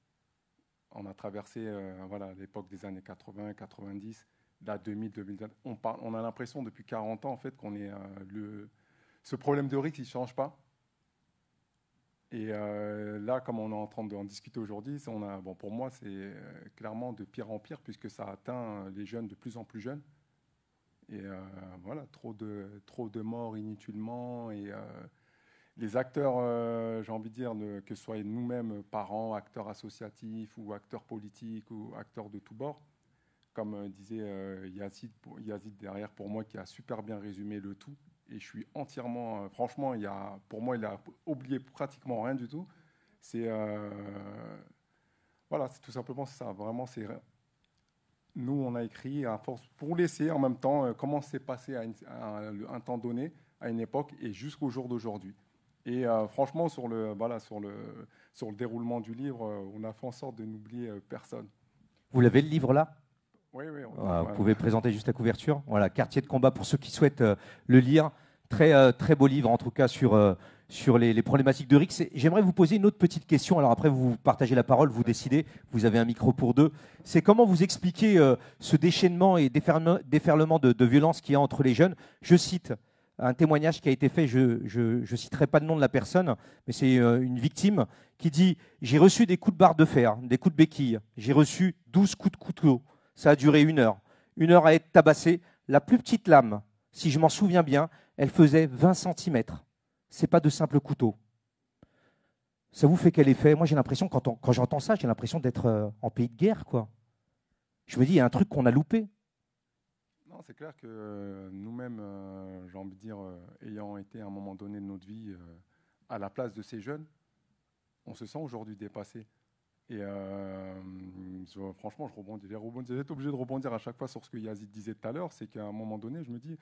on a traversé euh, voilà, l'époque des années 80, 90, la 2000, 2000. On, parle, on a l'impression depuis 40 ans en fait qu'on est euh, le, ce problème de risque, il ne change pas. Et euh, là, comme on est en train d'en discuter aujourd'hui, on a, bon, pour moi, c'est clairement de pire en pire puisque ça atteint les jeunes de plus en plus jeunes. Et voilà, trop de, trop de morts inutilement et les acteurs, euh, j'ai envie de dire, ne, que ce soit nous-mêmes, parents, acteurs associatifs ou acteurs politiques ou acteurs de tous bords, comme euh, disait euh, Yazid, Yazid, derrière pour moi, qui a super bien résumé le tout. Et je suis entièrement, franchement, il a, pour moi, il a oublié pratiquement rien du tout. C'est voilà, c'est tout simplement ça. Vraiment, c'est nous, on a écrit à force pour laisser en même temps comment c'est passé à un temps donné, à une époque et jusqu'au jour d'aujourd'hui. Et euh, franchement, sur le, voilà, sur, le, sur le déroulement du livre, euh, on a fait en sorte de n'oublier euh, personne. Vous l'avez le livre là Oui, oui. vous pouvez présenter juste la couverture. Voilà, Quartier de combat pour ceux qui souhaitent le lire. Très, très beau livre, en tout cas, sur sur les, problématiques de Rix. J'aimerais vous poser une autre petite question. Alors après, vous partagez la parole, vous décidez, vous avez un micro pour deux. C'est comment vous expliquez ce déchaînement et déferlement, de, de violence qu'il y a entre les jeunes Je cite un témoignage qui a été fait, je ne citerai pas le nom de la personne, mais c'est euh, une victime qui dit J'ai reçu des coups de barre de fer, des coups de béquille, j'ai reçu 12 coups de couteau. Ça a duré une heure. Une heure à être tabassée. La plus petite lame, si je m'en souviens bien, elle faisait 20 cm. Ce n'est pas de simples couteaux. Ça vous fait quel effet Moi, j'ai l'impression, quand, quand j'entends ça, j'ai l'impression d'être euh, en pays de guerre. quoi. Je me dis, il y a un truc qu'on a loupé c'est clair que euh, nous-mêmes, euh, j'ai envie de dire, euh, ayant été à un moment donné de notre vie à la place de ces jeunes, on se sent aujourd'hui dépassé. Et franchement, je rebondis. J'étais obligé de rebondir à chaque fois sur ce que Yazid disait tout à l'heure. C'est qu'à un moment donné, je me dis,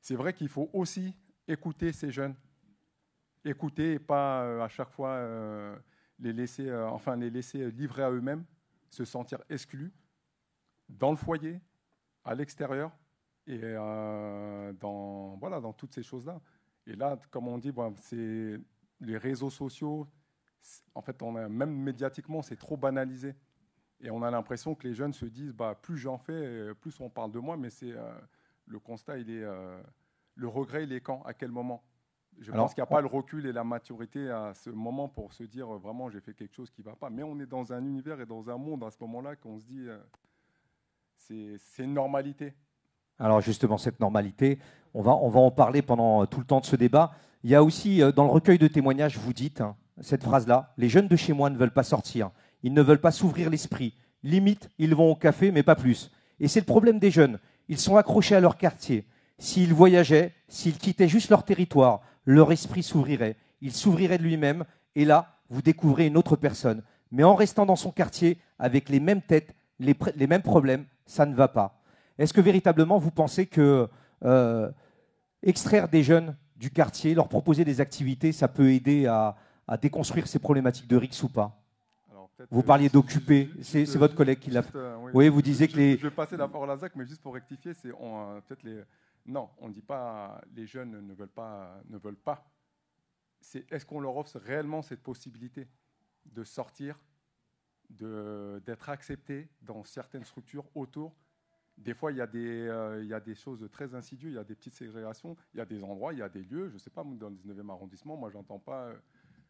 c'est vrai qu'il faut aussi écouter ces jeunes. Écouter et pas à chaque fois les, laisser, enfin, les laisser livrer à eux-mêmes, se sentir exclus dans le foyer, à l'extérieur et euh, dans, voilà, dans toutes ces choses-là. Et là, comme on dit, bon, c'est les réseaux sociaux, en fait, on même médiatiquement, c'est trop banalisé. Et on a l'impression que les jeunes se disent, bah, plus j'en fais, euh, plus on parle de moi, mais c'est euh, le constat, le regret, il est quand, à quel moment Je pense qu'il n'y a pas le recul et la maturité à ce moment pour se dire, vraiment, j'ai fait quelque chose qui ne va pas. Mais on est dans un univers et dans un monde à ce moment-là qu'on se dit, c'est une normalité. Alors justement, cette normalité, on va, en parler pendant euh, tout le temps de ce débat. Il y a aussi, euh, dans le recueil de témoignages, vous dites hein, cette phrase-là, les jeunes de chez moi ne veulent pas sortir, ils ne veulent pas s'ouvrir l'esprit, limite, ils vont au café, mais pas plus. Et c'est le problème des jeunes, ils sont accrochés à leur quartier. S'ils voyageaient, s'ils quittaient juste leur territoire, leur esprit s'ouvrirait, il s'ouvrirait de lui-même, et là, vous découvrez une autre personne. Mais en restant dans son quartier, avec les mêmes têtes, les mêmes problèmes, ça ne va pas. Est-ce que véritablement vous pensez que euh, extraire des jeunes du quartier, leur proposer des activités, ça peut aider à, déconstruire ces problématiques de RICS ou pas vous parliez d'occuper, c'est votre collègue qui l'a fait. Euh, oui, vous disiez que les. Je vais passer d'abord parole mais juste pour rectifier, c'est euh, peut-être les. Non, on ne dit pas les jeunes ne veulent pas, ne veulent pas. C'est est-ce qu'on leur offre réellement cette possibilité de sortir, d'être acceptés accepté dans certaines structures autour des fois, il y, a des, euh, il des choses très insidieuses, il y a des petites ségrégations, il y a des endroits, il y a des lieux, je ne sais pas, dans le 19e arrondissement, moi, j'entends pas, euh,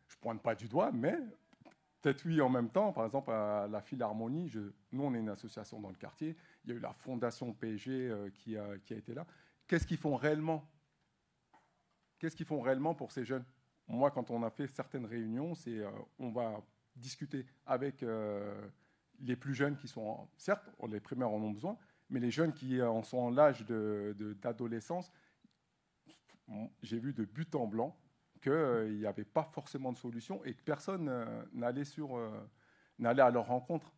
je ne pointe pas du doigt, mais peut-être oui en même temps. Par exemple, à la Philharmonie, nous, on est une association dans le quartier, il y a eu la fondation P.G. Euh, qui, a, été là. Qu'est-ce qu'ils font réellement Qu'est-ce qu'ils font réellement pour ces jeunes Moi, quand on a fait certaines réunions, c'est on va discuter avec les plus jeunes qui sont, certes, les primaires en ont besoin, mais les jeunes qui en sont en l'âge d'adolescence, j'ai vu de but en blanc qu'il euh, n'y avait pas forcément de solution et que personne euh, n'allait sur euh, n'allait à leur rencontre.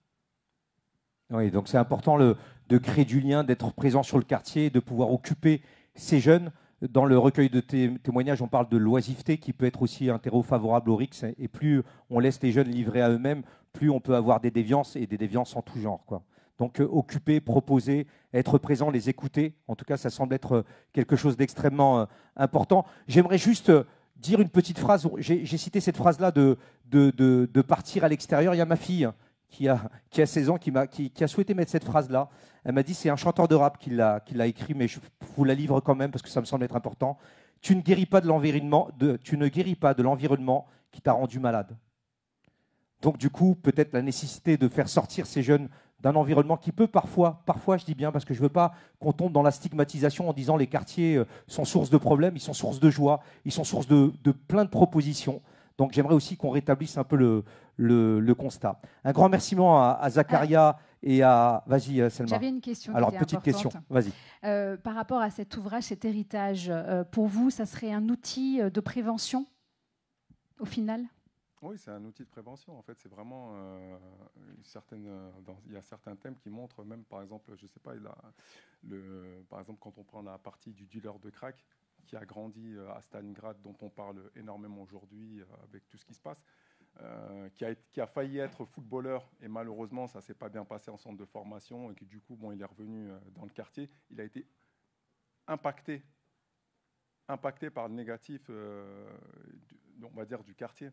Oui, donc c'est important le, de créer du lien, d'être présent sur le quartier, de pouvoir occuper ces jeunes. Dans le recueil de témoignages, on parle de l'oisiveté qui peut être aussi un terreau favorable au RICS. Et plus on laisse les jeunes livrés à eux-mêmes, plus on peut avoir des déviances et des déviances en tout genre. Quoi. Donc euh, occuper, proposer, être présent, les écouter. En tout cas, ça semble être euh, quelque chose d'extrêmement euh, important. J'aimerais juste dire une petite phrase. J'ai cité cette phrase-là de, de, partir à l'extérieur. Il y a ma fille hein, qui a, qui a 16 ans qui, a, qui, a souhaité mettre cette phrase-là. Elle m'a dit c'est un chanteur de rap qui l'a écrit, mais je vous la livre quand même parce que ça me semble être important. Tu ne guéris pas de l'environnement, tu ne guéris pas de l'environnement qui t'a rendu malade. Donc du coup, peut-être la nécessité de faire sortir ces jeunes d'un environnement qui peut parfois, parfois je dis bien, parce que je ne veux pas qu'on tombe dans la stigmatisation en disant les quartiers euh, sont source de problèmes, ils sont source de joie, ils sont source de, plein de propositions. Donc j'aimerais aussi qu'on rétablisse un peu le, constat. Un grand merci à, Zacharia. Et à. Vas-y, euh, Selma. J'avais une question. Alors, petite question. Vas-y. Euh, par rapport à cet ouvrage, cet héritage, pour vous, ça serait un outil de prévention, au final oui, c'est un outil de prévention. En fait, c'est vraiment euh, certaine. Euh, il y a certains thèmes qui montrent même, par exemple, je sais pas, il a le, par exemple, quand on prend la partie du dealer de crack qui a grandi euh, à Stalingrad, dont on parle énormément aujourd'hui avec tout ce qui se passe, qui, a, qui, a, failli être footballeur et malheureusement ça s'est pas bien passé en centre de formation et qui, du coup bon il est revenu dans le quartier, il a été impacté, impacté par le négatif, on va dire du quartier.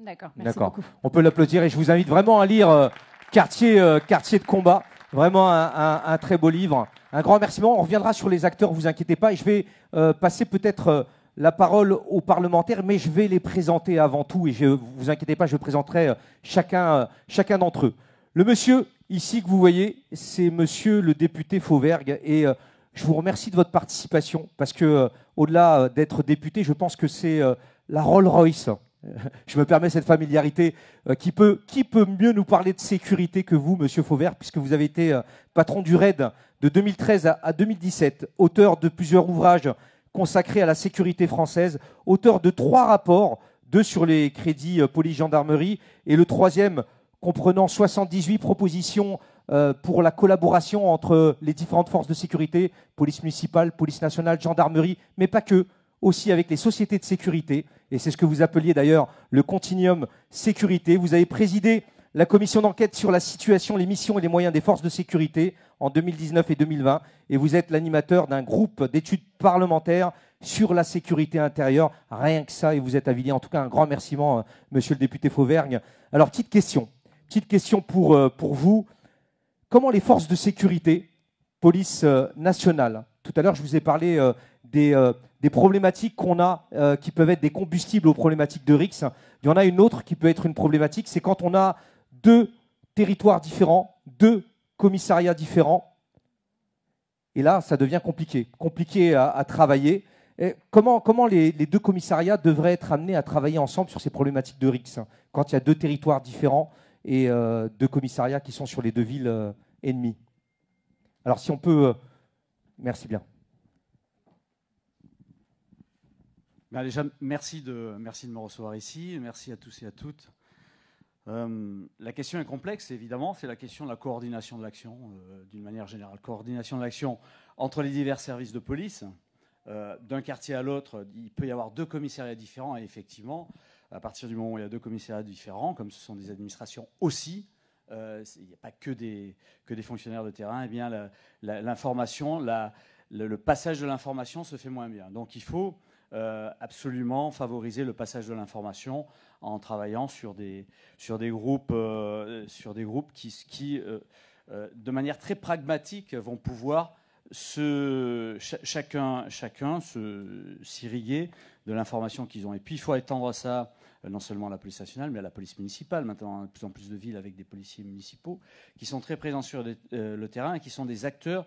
D'accord, merci beaucoup. On peut l'applaudir et je vous invite vraiment à lire euh, Quartier, euh, Quartier de combat. Vraiment un, très beau livre. Un grand remerciement. On reviendra sur les acteurs, vous inquiétez pas. je vais euh, passer peut-être la parole aux parlementaires, mais je vais les présenter avant tout. Et je, vous inquiétez pas, je présenterai chacun, chacun d'entre eux. Le monsieur ici que vous voyez, c'est monsieur le député Fauvergue. Et je vous remercie de votre participation parce que, au-delà d'être député, je pense que c'est la Rolls-Royce je me permets cette familiarité. Euh, qui, peut, qui peut mieux nous parler de sécurité que vous, Monsieur Fauvert, puisque vous avez été euh, patron du RAID de 2013 à 2017, auteur de plusieurs ouvrages consacrés à la sécurité française, auteur de trois rapports, deux sur les crédits euh, police-gendarmerie et le troisième comprenant 78 propositions pour la collaboration entre les différentes forces de sécurité, police municipale, police nationale, gendarmerie, mais pas que, aussi avec les sociétés de sécurité et c'est ce que vous appeliez d'ailleurs le continuum sécurité. Vous avez présidé la commission d'enquête sur la situation, les missions et les moyens des forces de sécurité en 2019 et 2020, et vous êtes l'animateur d'un groupe d'études parlementaires sur la sécurité intérieure. Rien que ça, et vous êtes avilé. En tout cas, un grand remerciement, euh, monsieur le député Fauvergne. Alors, petite question. Petite question pour, euh, pour vous. Comment les forces de sécurité, police euh, nationale, tout à l'heure, je vous ai parlé des des problématiques qu'on a euh, qui peuvent être des combustibles aux problématiques de RIX. Il y en a une autre qui peut être une problématique, c'est quand on a deux territoires différents, deux commissariats différents. Et là, ça devient compliqué, compliqué à, travailler. comment les, deux commissariats devraient être amenés à travailler ensemble sur ces problématiques de RIX quand il y a deux territoires différents et euh, deux commissariats qui sont sur les deux villes euh, ennemies Alors si on peut... merci bien. Ben, déjà, merci de, merci de me recevoir ici. Merci à tous et à toutes. Euh, la question est complexe, évidemment. C'est la question de la coordination de l'action, euh, d'une manière générale. Coordination de l'action entre les divers services de police. Euh, d'un quartier à l'autre, il peut y avoir deux commissariats différents. Et effectivement, à partir du moment où il y a deux commissariats différents, comme ce sont des administrations aussi, il n'y a pas que des, que des fonctionnaires de terrain, et eh bien l'information, le, le, passage de l'information se fait moins bien. Donc il faut euh, absolument favoriser le passage de l'information en travaillant sur des, groupes, euh, sur des groupes qui, euh, de manière très pragmatique, vont pouvoir se, chacun, se s'irriguer de l'information qu'ils ont. Et puis, il faut étendre ça non seulement à la police nationale, mais à la police municipale. Maintenant, de plus en plus de villes avec des policiers municipaux qui sont très présents sur le terrain et qui sont des acteurs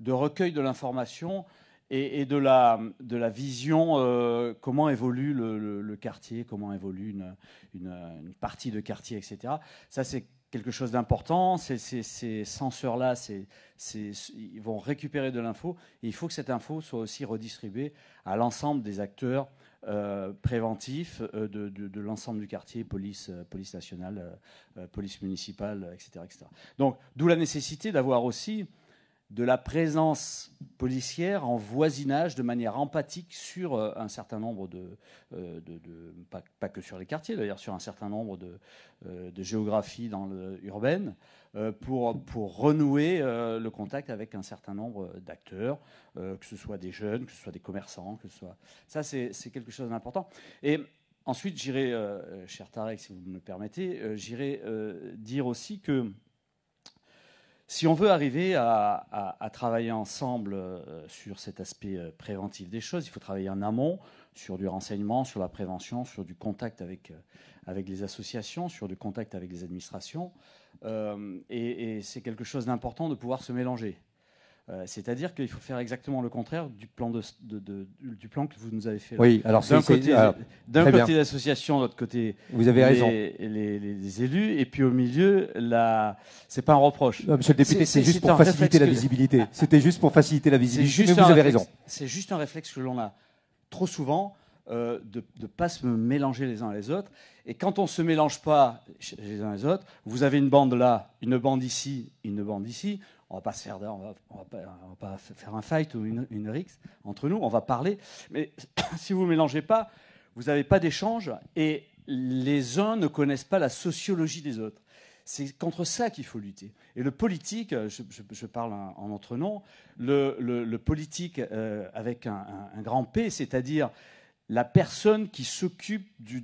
de recueil de l'information et, de, la, de, la, vision, euh, comment évolue le, quartier, comment évolue une, une, partie de quartier, etc. Ça, c'est quelque chose d'important. Ces, ces censeurs-là, ils vont récupérer de l'info. il faut que cette info soit aussi redistribuée à l'ensemble des acteurs euh, préventifs euh, de, de, l'ensemble du quartier, police, police nationale, police municipale, etc., etc. Donc, d'où la nécessité d'avoir aussi de la présence policière en voisinage de manière empathique sur euh, un certain nombre de, euh, de, pas, que sur les quartiers d'ailleurs, sur un certain nombre de, euh, géographies dans le, urbaines pour, pour renouer le contact avec un certain nombre d'acteurs, que ce soit des jeunes, que ce soit des commerçants, que ce soit... Ça, c'est quelque chose d'important. Et ensuite, j'irai, cher Tarek, si vous me le permettez, j'irai dire aussi que si on veut arriver à, travailler ensemble euh, sur cet aspect euh, préventif des choses, il faut travailler en amont sur du renseignement, sur la prévention, sur du contact avec, euh, les associations, sur du contact avec les administrations. et c'est quelque chose d'important de pouvoir se mélanger. Euh, c'est-à-dire qu'il faut faire exactement le contraire du plan, que vous nous avez fait. Oui, alors d'un côté, d'un côté l'association, de l'autre côté vous avez raison. Les, élus, et puis au milieu, la... c'est pas un reproche. monsieur le député, c'est juste, pour faciliter la visibilité. Ah. C'était juste pour faciliter la visibilité. vous avez raison. C'est juste un réflexe que l'on a trop souvent. Euh, de ne pas se mélanger les uns les autres. Et quand on ne se mélange pas les uns les autres, vous avez une bande là, une bande ici, une bande ici, on va pas se faire, va, pas, faire un fight ou une, une rixe entre nous, on va parler. Mais si vous ne mélangez pas, vous n'avez pas d'échange et les uns ne connaissent pas la sociologie des autres. C'est contre ça qu'il faut lutter. Et le politique, euh, je, parle en notre nom, le, politique euh, avec un, grand P, c'est-à-dire la personne qui s'occupe du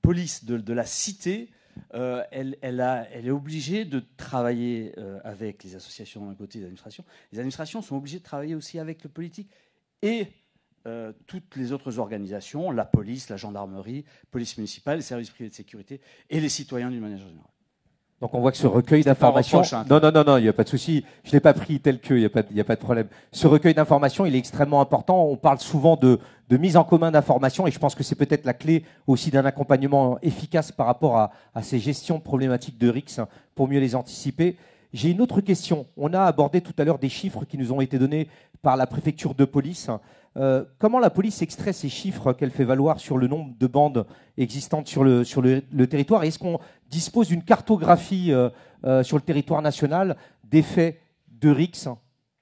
police de, la cité, euh, elle, est obligée de travailler euh, avec les associations d'un côté, les administrations. Les administrations sont obligées de travailler aussi avec le politique et euh, toutes les autres organisations, la police, la gendarmerie, police municipale, les services privés de sécurité et les citoyens d'une manière générale. Donc on voit que ce recueil d'informations. Hein, non, non, non, non, il n'y a pas de souci. Je ne l'ai pas pris tel que, il n'y a, pas, de problème. Ce recueil d'informations, il est extrêmement important. On parle souvent de, mise en commun d'informations et je pense que c'est peut-être la clé aussi d'un accompagnement efficace par rapport à, ces gestions problématiques de RICS hein, pour mieux les anticiper. J'ai une autre question. On a abordé tout à l'heure des chiffres qui nous ont été donnés par la préfecture de police. Hein. Euh, comment la police extrait ces chiffres qu'elle fait valoir sur le nombre de bandes existantes sur le, le territoire Est-ce qu'on dispose d'une cartographie euh, euh, sur le territoire national des faits de RICS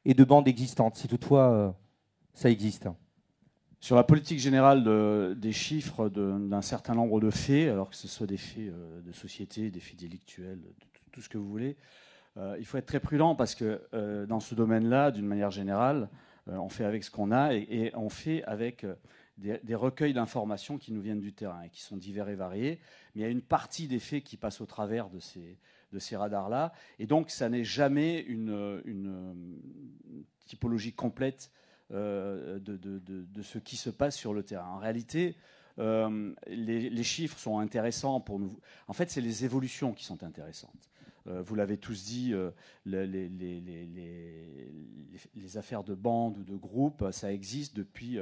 et de bandes existantes, si toutefois euh, ça existe sur la politique générale des chiffres d'un certain nombre de faits, alors que ce soit des faits de société, des faits délictuels, tout ce que vous voulez, il faut être très prudent parce que dans ce domaine-là, d'une manière générale, on fait avec ce qu'on a et, on fait avec des recueils d'informations qui nous viennent du terrain et qui sont divers et variés mais il y a une partie des faits qui passe au travers de ces, radars-là. Et donc, ça n'est jamais une, typologie complète euh, de, ce qui se passe sur le terrain. En réalité, euh, les, chiffres sont intéressants pour nous. En fait, c'est les évolutions qui sont intéressantes. Euh, vous l'avez tous dit, les, affaires de bandes ou de groupes, ça existe depuis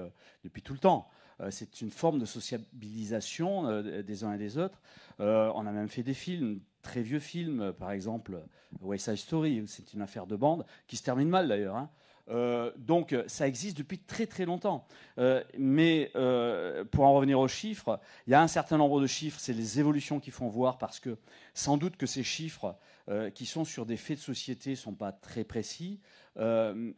tout le temps. Euh, c'est une forme de sociabilisation euh, des uns et des autres. Euh, on a même fait des films, très vieux films, par exemple West Side Story, c'est une affaire de bande, qui se termine mal d'ailleurs. Hein. donc ça existe depuis très très longtemps. mais pour en revenir aux chiffres, il y a un certain nombre de chiffres, c'est les évolutions qui font voir parce que sans doute que ces chiffres qui sont sur des faits de société ne sont pas très précis,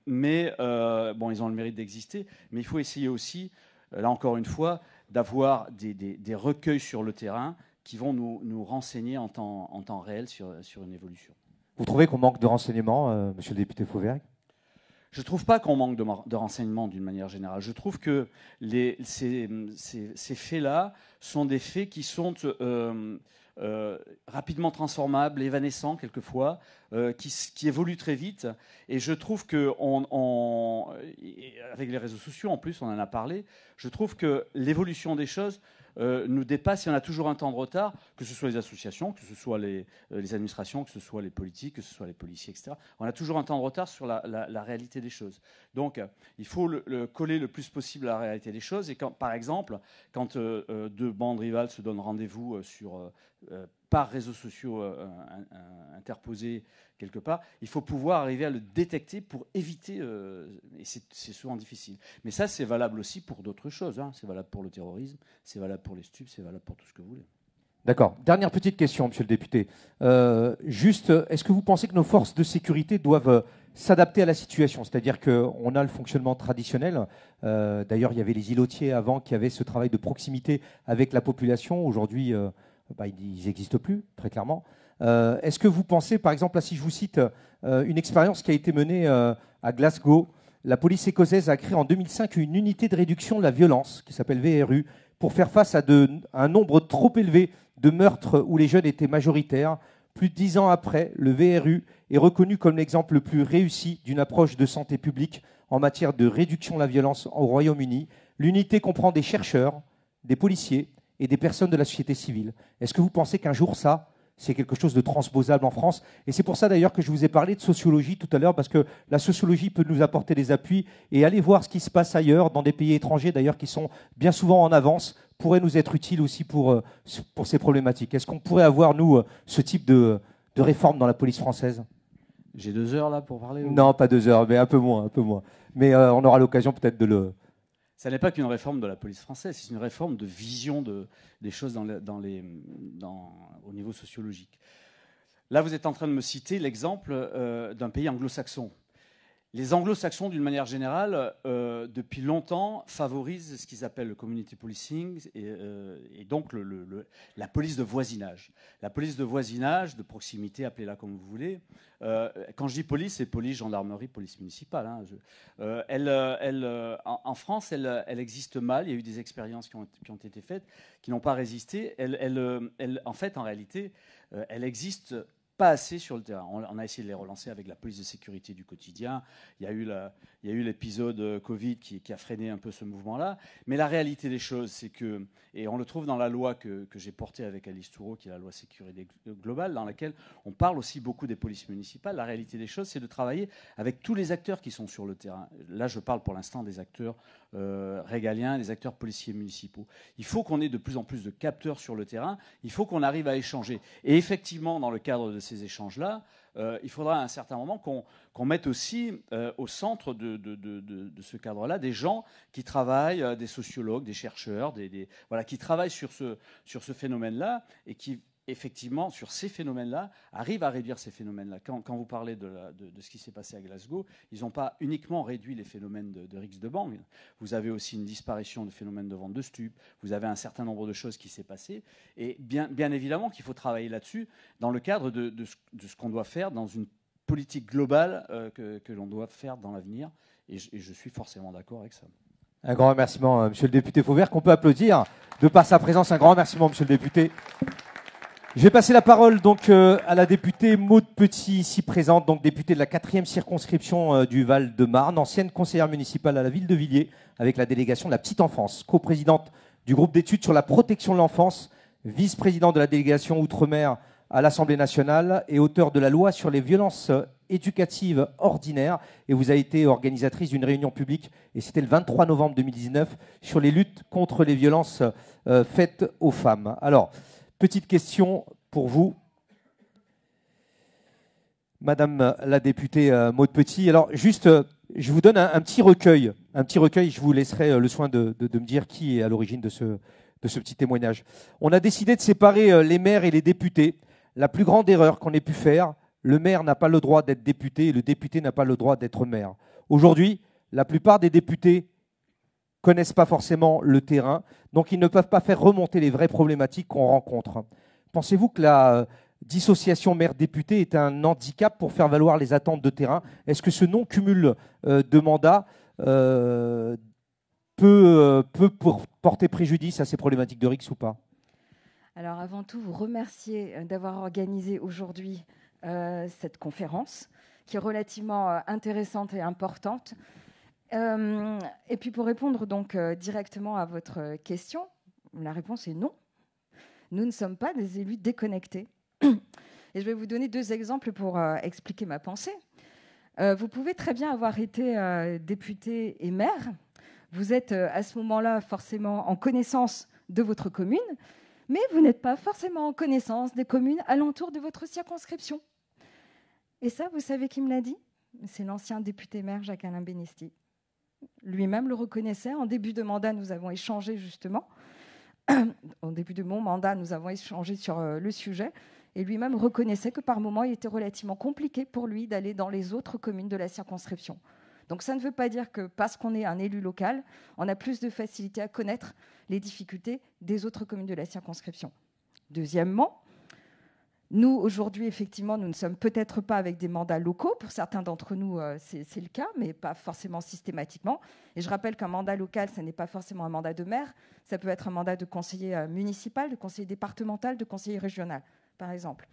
mais bon, ils ont le mérite d'exister, mais il faut essayer aussi euh, là encore une fois, d'avoir des, recueils sur le terrain qui vont nous, renseigner en temps, en temps réel sur, une évolution. Vous trouvez qu'on manque de renseignements, M. Euh, monsieur le député Fauvergue je ne trouve pas qu'on manque de, renseignements d'une manière générale. Je trouve que les, ces, faits-là sont des faits qui sont euh, euh, rapidement transformable, évanescent quelquefois, euh, qui, évolue très vite. Et je trouve que, avec les réseaux sociaux en plus, on en a parlé, je trouve que l'évolution des choses euh, nous dépasse. Il on a toujours un temps de retard, que ce soit les associations, que ce soit les, euh, administrations, que ce soit les politiques, que ce soit les policiers, etc. On a toujours un temps de retard sur la, réalité des choses. Donc, euh, il faut coller le plus possible à la réalité des choses. Et par exemple, quand deux bandes rivales se donnent rendez-vous sur par réseaux sociaux euh, interposés quelque part, il faut pouvoir arriver à le détecter pour éviter, euh, et c'est souvent difficile. Mais ça, c'est valable aussi pour d'autres choses. Hein. C'est valable pour le terrorisme, c'est valable pour les stupes, c'est valable pour tout ce que vous voulez. D'accord. Dernière petite question, monsieur le député. Euh, juste, est-ce que vous pensez que nos forces de sécurité doivent s'adapter à la situation C'est-à-dire qu'on a le fonctionnement traditionnel. D'ailleurs, il y avait les îlotiers avant qui avaient ce travail de proximité avec la population. Aujourd'hui, euh, bah, ils n'existent plus, très clairement. Euh, est-ce que vous pensez, par exemple, si je vous cite euh, une expérience qui a été menée à Glasgow, la police écossaise a créé en 2005 une unité de réduction de la violence qui s'appelle VRU pour faire face à, à, un nombre trop élevé de meurtres où les jeunes étaient majoritaires. Plus de dix ans après, le VRU est reconnu comme l'exemple le plus réussi d'une approche de santé publique en matière de réduction de la violence au Royaume-Uni. L'unité comprend des chercheurs, des policiers, et des personnes de la société civile. Est-ce que vous pensez qu'un jour ça, c'est quelque chose de transposable en France. Et c'est pour ça d'ailleurs que je vous ai parlé de sociologie tout à l'heure, parce que la sociologie peut nous apporter des appuis et aller voir ce qui se passe ailleurs, dans des pays étrangers d'ailleurs qui sont bien souvent en avance, pourrait nous être utile aussi pour, euh, pour ces problématiques. Est-ce qu'on pourrait avoir, nous, euh, ce type de, de réforme dans la police française J'ai deux heures là pour parler Non, pas deux heures, mais un peu moins, un peu moins. Mais euh, on aura l'occasion peut-être de le, ça n'est pas qu'une réforme de la police française, c'est une réforme de vision des choses au niveau sociologique. Là, vous êtes en train de me citer l'exemple euh, d'un pays anglo-saxon. Les anglo-saxons, d'une manière générale, euh, depuis longtemps, favorisent ce qu'ils appellent le community policing et, euh, et donc le, la police de voisinage. La police de voisinage, de proximité, appelez-la comme vous voulez. Euh, quand je dis police, c'est police, gendarmerie, police municipale. Hein, elle, elle, en, France, elle, existe mal. Il y a eu des expériences qui ont, qui ont été faites, qui n'ont pas résisté. en fait, en réalité, elle existe pas assez sur le terrain. On, a essayé de les relancer avec la police de sécurité du quotidien. Il y a eu la, il y a eu l'épisode euh, Covid qui, a freiné un peu ce mouvement-là. Mais la réalité des choses, c'est que, et on le trouve dans la loi que, j'ai portée avec Alice Toureau, qui est la loi sécurité globale, dans laquelle on parle aussi beaucoup des polices municipales, la réalité des choses, c'est de travailler avec tous les acteurs qui sont sur le terrain. Là, je parle pour l'instant des acteurs euh, régaliens, des acteurs policiers municipaux. Il faut qu'on ait de plus en plus de capteurs sur le terrain, il faut qu'on arrive à échanger. Et effectivement, dans le cadre de ces échanges-là, euh, il faudra à un certain moment qu'on mette aussi euh, au centre de, ce cadre-là des gens qui travaillent, euh, des sociologues, des chercheurs, voilà, qui travaillent sur ce, sur ce phénomène-là et qui effectivement, sur ces phénomènes-là, arrivent à réduire ces phénomènes-là. Quand, vous parlez de, ce qui s'est passé à Glasgow, ils n'ont pas uniquement réduit les phénomènes de, de de bang. Vous avez aussi une disparition de phénomènes de vente de stupes. Vous avez un certain nombre de choses qui s'est passé. Et bien, évidemment qu'il faut travailler là-dessus dans le cadre de, ce, qu'on doit faire dans une politique globale euh, que, l'on doit faire dans l'avenir. Et, je suis forcément d'accord avec ça. Un grand remerciement, euh, Monsieur le député Fauvert, qu'on peut applaudir de par sa présence. Un grand remerciement, Monsieur le député. Je vais passer la parole donc euh, à la députée Maude Petit, ici présente, donc députée de la quatrième circonscription euh, du Val-de-Marne, ancienne conseillère municipale à la ville de Villiers, avec la délégation de la petite enfance, coprésidente du groupe d'études sur la protection de l'enfance, vice-présidente de la délégation outre-mer à l'Assemblée nationale et auteur de la loi sur les violences euh, éducatives ordinaires. Et vous avez été organisatrice d'une réunion publique, et c'était le 23 novembre 2019, sur les luttes contre les violences faites aux femmes. Alors. Petite question pour vous. Madame la députée euh, Maude Petit, alors juste, euh, je vous donne un, petit recueil. Un petit recueil, je vous laisserai euh, le soin de, me dire qui est à l'origine de ce, de ce petit témoignage. On a décidé de séparer les maires et les députés. La plus grande erreur qu'on ait pu faire, le maire n'a pas le droit d'être député et le député n'a pas le droit d'être maire. Aujourd'hui, la plupart des députés connaissent pas forcément le terrain, donc ils ne peuvent pas faire remonter les vraies problématiques qu'on rencontre. Pensez-vous que la euh, dissociation maire-député est un handicap pour faire valoir les attentes de terrain Est-ce que ce non-cumul euh, de mandats euh, peut, porter préjudice à ces problématiques de rix ou pas Alors avant tout, vous remercier d'avoir organisé aujourd'hui cette conférence qui est relativement intéressante et importante. Euh, et puis pour répondre donc euh, directement à votre question, la réponse est non. Nous ne sommes pas des élus déconnectés. Et je vais vous donner deux exemples pour euh, expliquer ma pensée. vous pouvez très bien avoir été député et maire. Vous êtes à ce moment-là forcément en connaissance de votre commune, mais vous n'êtes pas forcément en connaissance des communes alentour de votre circonscription. Et ça, vous savez qui me l'a dit C'est l'ancien député maire Jacques-Alain Benisti lui-même le reconnaissait. En début de mandat, nous avons échangé justement. en début de mon mandat, nous avons échangé sur euh, le sujet. Et lui-même reconnaissait que par moments, il était relativement compliqué pour lui d'aller dans les autres communes de la circonscription. Donc ça ne veut pas dire que parce qu'on est un élu local, on a plus de facilité à connaître les difficultés des autres communes de la circonscription. Deuxièmement, nous, aujourd'hui, effectivement, nous ne sommes peut-être pas avec des mandats locaux. Pour certains d'entre nous, euh, c'est le cas, mais pas forcément systématiquement. Et je rappelle qu'un mandat local, ce n'est pas forcément un mandat de maire. Ça peut être un mandat de conseiller euh, municipal, de conseiller départemental, de conseiller régional, par exemple.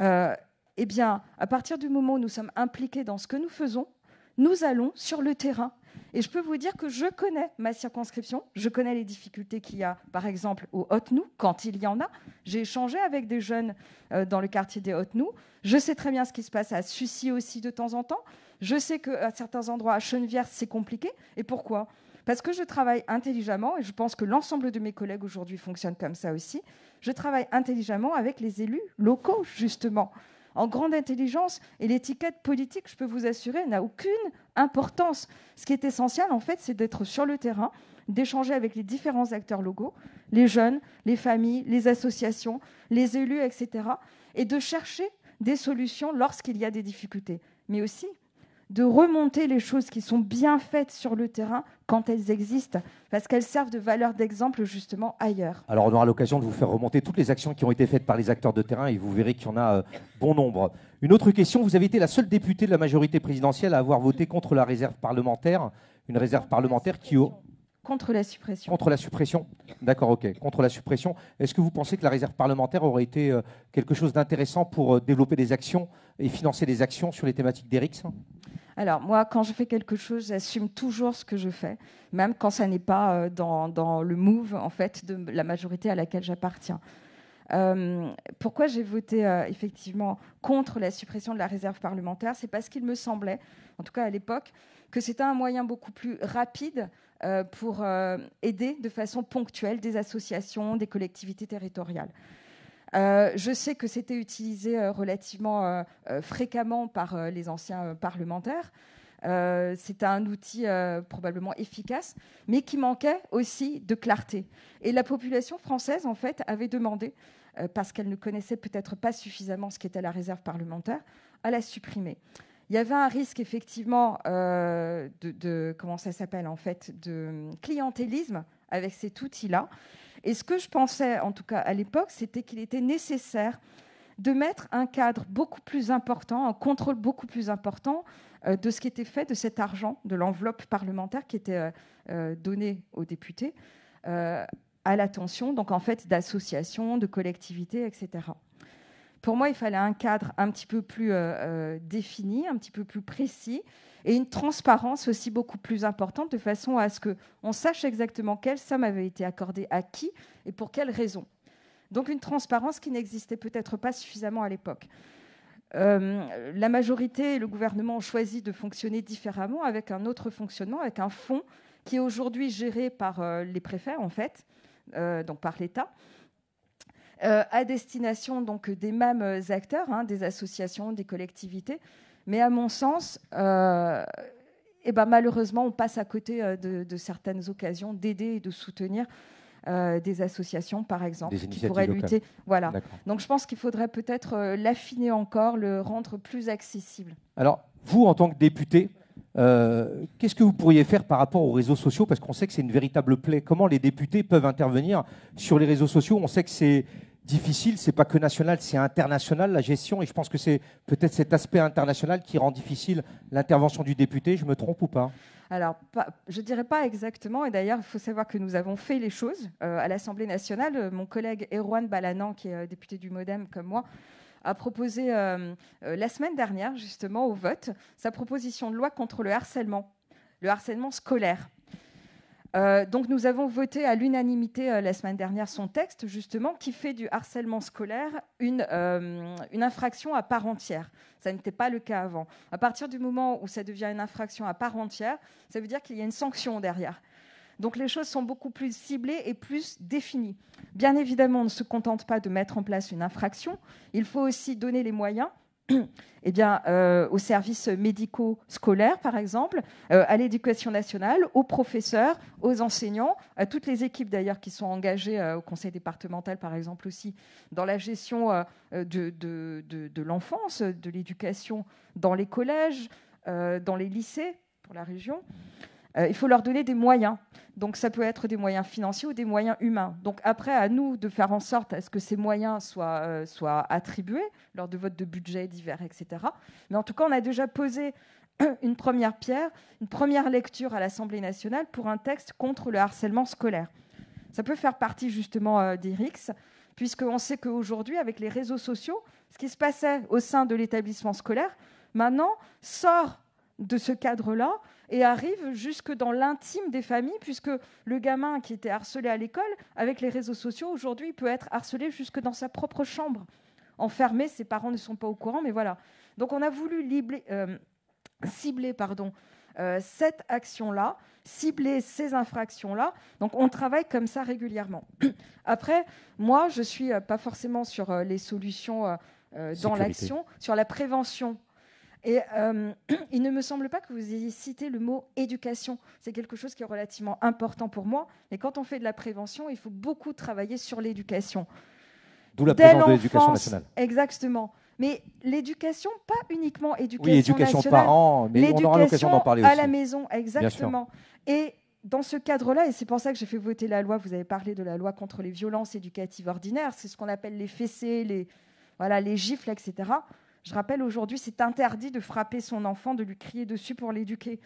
Euh, eh bien, à partir du moment où nous sommes impliqués dans ce que nous faisons, nous allons sur le terrain. Et je peux vous dire que je connais ma circonscription, je connais les difficultés qu'il y a, par exemple, au haut nou quand il y en a. J'ai échangé avec des jeunes euh, dans le quartier des haut nou Je sais très bien ce qui se passe à Sucy aussi de temps en temps. Je sais qu'à certains endroits, à Chenevière, c'est compliqué. Et pourquoi Parce que je travaille intelligemment, et je pense que l'ensemble de mes collègues aujourd'hui fonctionnent comme ça aussi. Je travaille intelligemment avec les élus locaux, justement en grande intelligence. Et l'étiquette politique, je peux vous assurer, n'a aucune importance. Ce qui est essentiel, en fait, c'est d'être sur le terrain, d'échanger avec les différents acteurs locaux, les jeunes, les familles, les associations, les élus, etc. Et de chercher des solutions lorsqu'il y a des difficultés. Mais aussi de remonter les choses qui sont bien faites sur le terrain quand elles existent, parce qu'elles servent de valeur d'exemple justement ailleurs. Alors on aura l'occasion de vous faire remonter toutes les actions qui ont été faites par les acteurs de terrain et vous verrez qu'il y en a euh, bon nombre. Une autre question, vous avez été la seule députée de la majorité présidentielle à avoir voté contre la réserve parlementaire, une réserve parlementaire qui... Contre la suppression. Contre la suppression. D'accord, ok. Contre la suppression. Est-ce que vous pensez que la réserve parlementaire aurait été euh, quelque chose d'intéressant pour euh, développer des actions et financer des actions sur les thématiques d'Erix alors moi, quand je fais quelque chose, j'assume toujours ce que je fais, même quand ça n'est pas euh, dans, le move en fait de la majorité à laquelle j'appartiens. Euh, pourquoi j'ai voté euh, effectivement contre la suppression de la réserve parlementaire C'est parce qu'il me semblait, en tout cas à l'époque, que c'était un moyen beaucoup plus rapide pour aider de façon ponctuelle des associations, des collectivités territoriales. Euh, je sais que c'était utilisé euh, relativement euh, fréquemment par les anciens parlementaires. C'était un outil probablement efficace, mais qui manquait aussi de clarté. Et la population française, en fait, avait demandé, parce qu'elle ne connaissait peut-être pas suffisamment ce qu'était la réserve parlementaire, à la supprimer. Il y avait un risque effectivement de, de, comment ça s'appelle en fait de hum, clientélisme avec cet outil-là. Et ce que je pensais, en tout cas à l'époque, c'était qu'il était nécessaire de mettre un cadre beaucoup plus important, un contrôle beaucoup plus important euh, de ce qui était fait de cet argent, de l'enveloppe parlementaire qui était euh, euh, donnée aux députés, à l'attention, donc en fait, d'associations, de collectivités, etc. Pour moi, il fallait un cadre un petit peu plus défini, un petit peu plus précis, et une transparence aussi beaucoup plus importante de façon à ce qu'on sache exactement quelle somme avait été accordée à qui et pour quelles raisons. Donc une transparence qui n'existait peut-être pas suffisamment à l'époque. Euh, la majorité et le gouvernement ont choisi de fonctionner différemment avec un autre fonctionnement, avec un fonds qui est aujourd'hui géré par euh, les préfets, en fait, euh, donc par l'État, à destination donc, des mêmes acteurs, hein, des associations, des collectivités, mais à mon sens, euh, eh ben, malheureusement, on passe à côté euh, de, certaines occasions d'aider et de soutenir euh, des associations, par exemple, qui pourraient lutter. Voilà. Donc je pense qu'il faudrait peut-être l'affiner encore, le rendre plus accessible. Alors, vous, en tant que député, qu'est-ce que vous pourriez faire par rapport aux réseaux sociaux Parce qu'on sait que c'est une véritable plaie. Comment les députés peuvent intervenir sur les réseaux sociaux On sait que c'est difficile, c'est pas que national, c'est international la gestion. Et je pense que c'est peut-être cet aspect international qui rend difficile l'intervention du député. Je me trompe ou pas alors, je ne dirais pas exactement, et d'ailleurs, il faut savoir que nous avons fait les choses euh, à l'Assemblée nationale. Euh, mon collègue Erwan Balanan, qui est euh, député du Modem comme moi, a proposé la semaine dernière, justement, au vote, sa proposition de loi contre le harcèlement, le harcèlement scolaire. Euh, donc nous avons voté à l'unanimité euh, la semaine dernière son texte justement qui fait du harcèlement scolaire une, euh, une infraction à part entière. Ça n'était pas le cas avant. À partir du moment où ça devient une infraction à part entière, ça veut dire qu'il y a une sanction derrière. Donc les choses sont beaucoup plus ciblées et plus définies. Bien évidemment, on ne se contente pas de mettre en place une infraction, il faut aussi donner les moyens eh bien, euh, aux services médicaux scolaires, par exemple, euh, à l'éducation nationale, aux professeurs, aux enseignants, à toutes les équipes d'ailleurs qui sont engagées euh, au conseil départemental, par exemple aussi, dans la gestion de, l'enfance, de l'éducation dans les collèges, dans les lycées pour la région. Euh, il faut leur donner des moyens. Donc ça peut être des moyens financiers ou des moyens humains. Donc après, à nous de faire en sorte à ce que ces moyens soient, euh, attribués lors de votes de budget divers, etc. Mais en tout cas, on a déjà posé une première pierre, une première lecture à l'Assemblée nationale pour un texte contre le harcèlement scolaire. Ça peut faire partie justement euh, des RICS, puisqu'on sait qu'aujourd'hui, avec les réseaux sociaux, ce qui se passait au sein de l'établissement scolaire, maintenant, sort de ce cadre-là et arrive jusque dans l'intime des familles, puisque le gamin qui était harcelé à l'école, avec les réseaux sociaux, aujourd'hui, peut être harcelé jusque dans sa propre chambre, enfermé, ses parents ne sont pas au courant, mais voilà. Donc on a voulu euh, cibler pardon, euh, cette action-là, cibler ces infractions-là. Donc on travaille comme ça régulièrement. Après, moi, je ne suis euh, pas forcément sur les solutions dans l'action, sur la prévention et euh, il ne me semble pas que vous ayez cité le mot éducation. C'est quelque chose qui est relativement important pour moi. Mais quand on fait de la prévention, il faut beaucoup travailler sur l'éducation. D'où la présence de l'éducation nationale. Exactement. Mais l'éducation, pas uniquement éducation oui, éducation parents, mais on aura l'occasion d'en parler à aussi. à la maison, exactement. Et dans ce cadre-là, et c'est pour ça que j'ai fait voter la loi, vous avez parlé de la loi contre les violences éducatives ordinaires, c'est ce qu'on appelle les fessées, les, voilà, les gifles, etc. Je rappelle, aujourd'hui, c'est interdit de frapper son enfant, de lui crier dessus pour l'éduquer.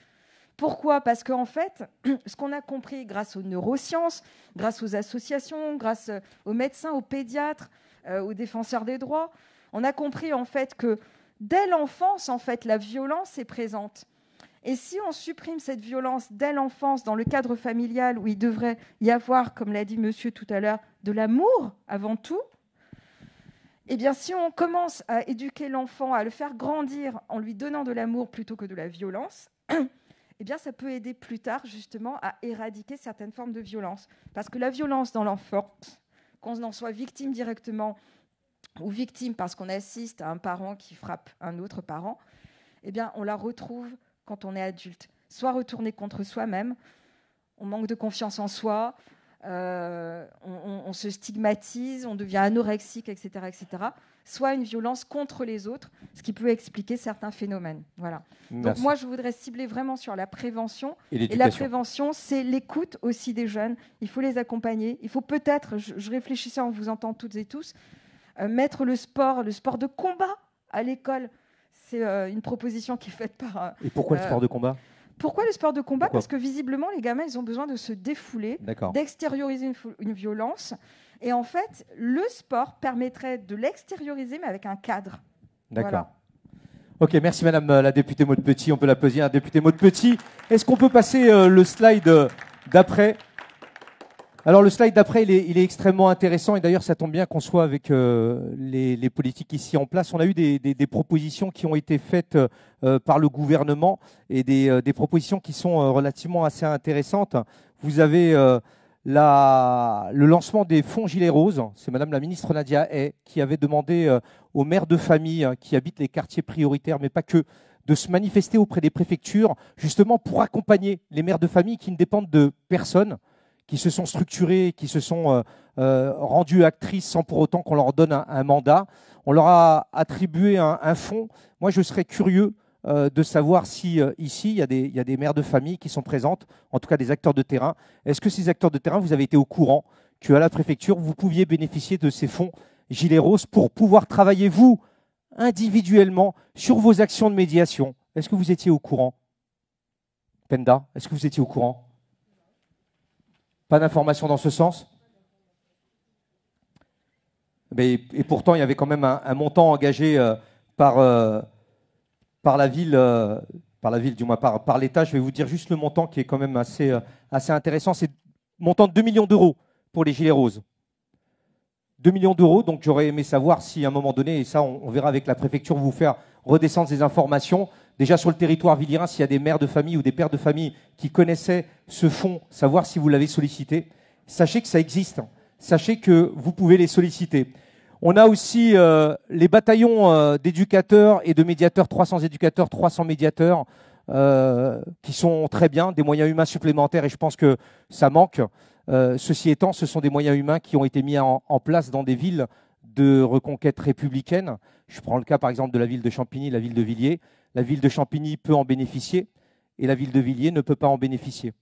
Pourquoi Parce qu'en fait, ce qu'on a compris grâce aux neurosciences, grâce aux associations, grâce euh, aux médecins, aux pédiatres, euh, aux défenseurs des droits, on a compris en fait que dès l'enfance, en fait, la violence est présente. Et si on supprime cette violence dès l'enfance dans le cadre familial où il devrait y avoir, comme l'a dit monsieur tout à l'heure, de l'amour avant tout, eh bien, si on commence à éduquer l'enfant, à le faire grandir en lui donnant de l'amour plutôt que de la violence, eh bien, ça peut aider plus tard justement à éradiquer certaines formes de violence. Parce que la violence dans l'enfance, qu'on en soit victime directement ou victime parce qu'on assiste à un parent qui frappe un autre parent, eh bien, on la retrouve quand on est adulte. Soit retourné contre soi-même, on manque de confiance en soi, euh, on, se stigmatise, on devient anorexique, etc., etc., soit une violence contre les autres, ce qui peut expliquer certains phénomènes. Voilà. Donc moi, je voudrais cibler vraiment sur la prévention. Et, la prévention, c'est l'écoute aussi des jeunes. Il faut les accompagner. Il faut peut-être, je, réfléchissais en vous entendant toutes et tous, euh, mettre le sport, le sport de combat à l'école. C'est euh, une proposition qui est faite par... et pourquoi le sport de combat pourquoi le sport de combat Parce que visiblement, les gamins, ils ont besoin de se défouler, d'extérioriser une, violence. Et en fait, le sport permettrait de l'extérioriser, mais avec un cadre. D'accord. Ok, merci Madame euh, la députée Maud Petit. On peut l'applaudir, députée Maud Petit. Est-ce qu'on peut passer euh, le slide euh, d'après alors le slide d'après, il, est, extrêmement intéressant et d'ailleurs ça tombe bien qu'on soit avec euh, les, politiques ici en place. On a eu des, propositions qui ont été faites euh, par le gouvernement et des, euh, propositions qui sont relativement assez intéressantes. Vous avez la, le lancement des fonds Gilets roses. C'est Madame la ministre Nadia Hay qui avait demandé aux maires de famille hein, qui habitent les quartiers prioritaires, mais pas que, de se manifester auprès des préfectures justement pour accompagner les maires de famille qui ne dépendent de personne qui se sont structurés, qui se sont euh, euh, rendues actrices sans pour autant qu'on leur donne un, mandat. On leur a attribué un, fonds. Moi, je serais curieux euh, de savoir si euh, ici, il y, a des, il y, a des, mères de famille qui sont présentes, en tout cas des acteurs de terrain. Est-ce que ces acteurs de terrain, vous avez été au courant qu'à la préfecture, vous pouviez bénéficier de ces fonds Gilets Roses pour pouvoir travailler, vous, individuellement, sur vos actions de médiation Est-ce que vous étiez au courant Penda, est-ce que vous étiez au courant pas d'informations dans ce sens Et pourtant, il y avait quand même un, montant engagé euh, par, euh, par la ville, euh, par la ville, du moins par, l'État. Je vais vous dire juste le montant qui est quand même assez, assez intéressant. C'est montant de 2 millions d'euros pour les Gilets roses. 2 millions d'euros, donc j'aurais aimé savoir si à un moment donné, et ça on, on verra avec la préfecture, vous faire redescendre ces informations, Déjà sur le territoire villirin, s'il y a des mères de famille ou des pères de famille qui connaissaient ce fonds, savoir si vous l'avez sollicité, sachez que ça existe. Hein. Sachez que vous pouvez les solliciter. On a aussi euh, les bataillons euh, d'éducateurs et de médiateurs, 300 éducateurs, 300 médiateurs, euh, qui sont très bien, des moyens humains supplémentaires, et je pense que ça manque. ceci étant, ce sont des moyens humains qui ont été mis en place dans des villes de reconquête républicaine. Je prends le cas par exemple de la ville de Champigny, la ville de Villiers. La ville de Champigny peut en bénéficier et la ville de Villiers ne peut pas en bénéficier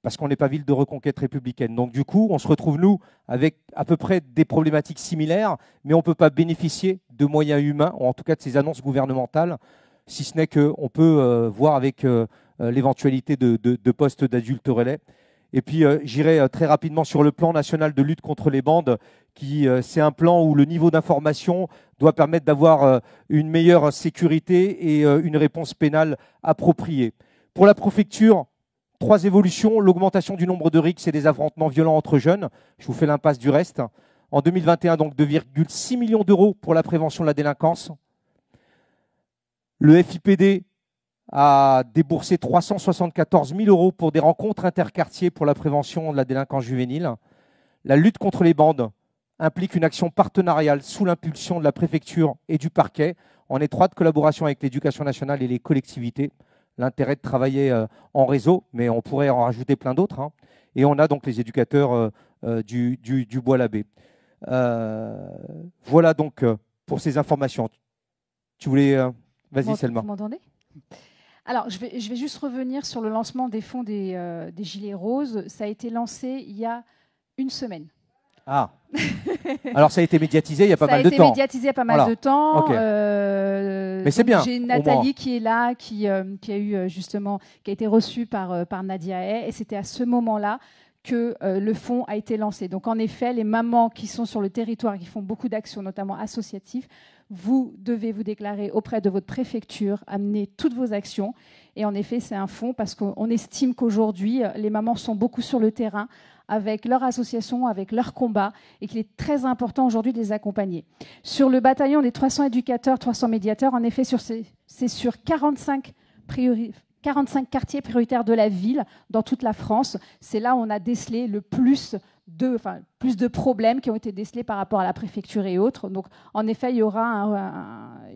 parce qu'on n'est pas ville de reconquête républicaine. Donc du coup, on se retrouve, nous, avec à peu près des problématiques similaires, mais on ne peut pas bénéficier de moyens humains, ou en tout cas de ces annonces gouvernementales, si ce n'est qu'on peut euh, voir avec euh, euh, l'éventualité de, de postes d'adultes relais et puis, euh, j'irai euh, très rapidement sur le plan national de lutte contre les bandes, qui euh, c'est un plan où le niveau d'information doit permettre d'avoir une meilleure sécurité et une réponse pénale appropriée. Pour la préfecture, trois évolutions l'augmentation du nombre de rixes et des affrontements violents entre jeunes. Je vous fais l'impasse du reste. En 2021, donc 2,6 millions d'euros pour la prévention de la délinquance. Le FIPD a déboursé 374 000 euros pour des rencontres interquartiers pour la prévention de la délinquance juvénile. La lutte contre les bandes implique une action partenariale sous l'impulsion de la préfecture et du parquet, en étroite collaboration avec l'éducation nationale et les collectivités. L'intérêt de travailler euh, en réseau, mais on pourrait en rajouter plein d'autres. Hein. Et on a donc les éducateurs euh, euh, du, Bois-l'Abbé. voilà donc pour ces informations. Tu voulais... Vas-y, Selma. Vous m'entendez alors, je vais, juste revenir sur le lancement des fonds euh, des, Gilets roses. Ça a été lancé il y a une semaine. Ah Alors, ça a été médiatisé il y a pas mal de temps. Ça a été médiatisé il y a pas mal de temps. Euh, Mais c'est bien. J'ai Nathalie qui est là, qui, euh, a eu justement, qui a été reçue par, par Nadia Hay. Et c'était à ce moment-là que le fonds a été lancé. Donc, en effet, les mamans qui sont sur le territoire, qui font beaucoup d'actions, notamment associatives, vous devez vous déclarer auprès de votre préfecture, amener toutes vos actions. Et en effet, c'est un fonds parce qu'on estime qu'aujourd'hui, les mamans sont beaucoup sur le terrain avec leur association, avec leur combat, et qu'il est très important aujourd'hui de les accompagner. Sur le bataillon des 300 éducateurs, 300 médiateurs, en effet, c'est sur 45 priorités. 45 quartiers prioritaires de la ville dans toute la France. C'est là où on a décelé le plus de, problèmes qui ont été décelés par rapport à la préfecture et autres. Donc, en effet, il y aura,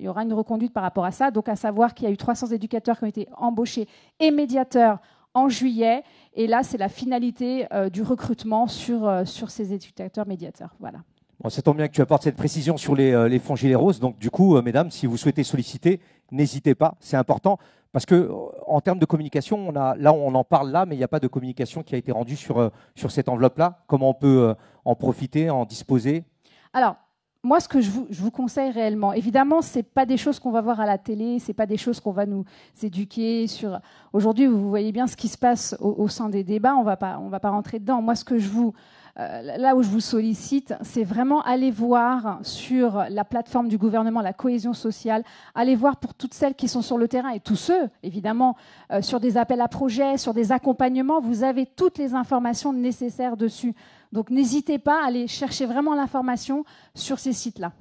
une reconduite par rapport à ça. Donc, à savoir qu'il y a eu 300 éducateurs qui ont été embauchés et médiateurs en juillet. Et là, c'est la finalité euh, du recrutement euh, sur, ces éducateurs médiateurs. Voilà. Bon, ça tombe bien que tu apportes cette précision sur les, euh, les fonds Gilets Roses. Donc, du coup, mesdames, si vous souhaitez solliciter, n'hésitez pas, c'est important. Parce que en termes de communication, on a, là on en parle là, mais il n'y a pas de communication qui a été rendue sur, euh, sur cette enveloppe-là. Comment on peut euh, en profiter, en disposer Alors, moi, ce que je vous, conseille réellement, évidemment, c'est pas des choses qu'on va voir à la télé, ce c'est pas des choses qu'on va nous éduquer sur. Aujourd'hui, vous voyez bien ce qui se passe au, sein des débats. On va va pas rentrer dedans. Moi, ce que je vous euh, là où je vous sollicite, c'est vraiment aller voir sur la plateforme du gouvernement, la cohésion sociale, aller voir pour toutes celles qui sont sur le terrain et tous ceux, évidemment, euh, sur des appels à projets, sur des accompagnements, vous avez toutes les informations nécessaires dessus. Donc n'hésitez pas à aller chercher vraiment l'information sur ces sites-là.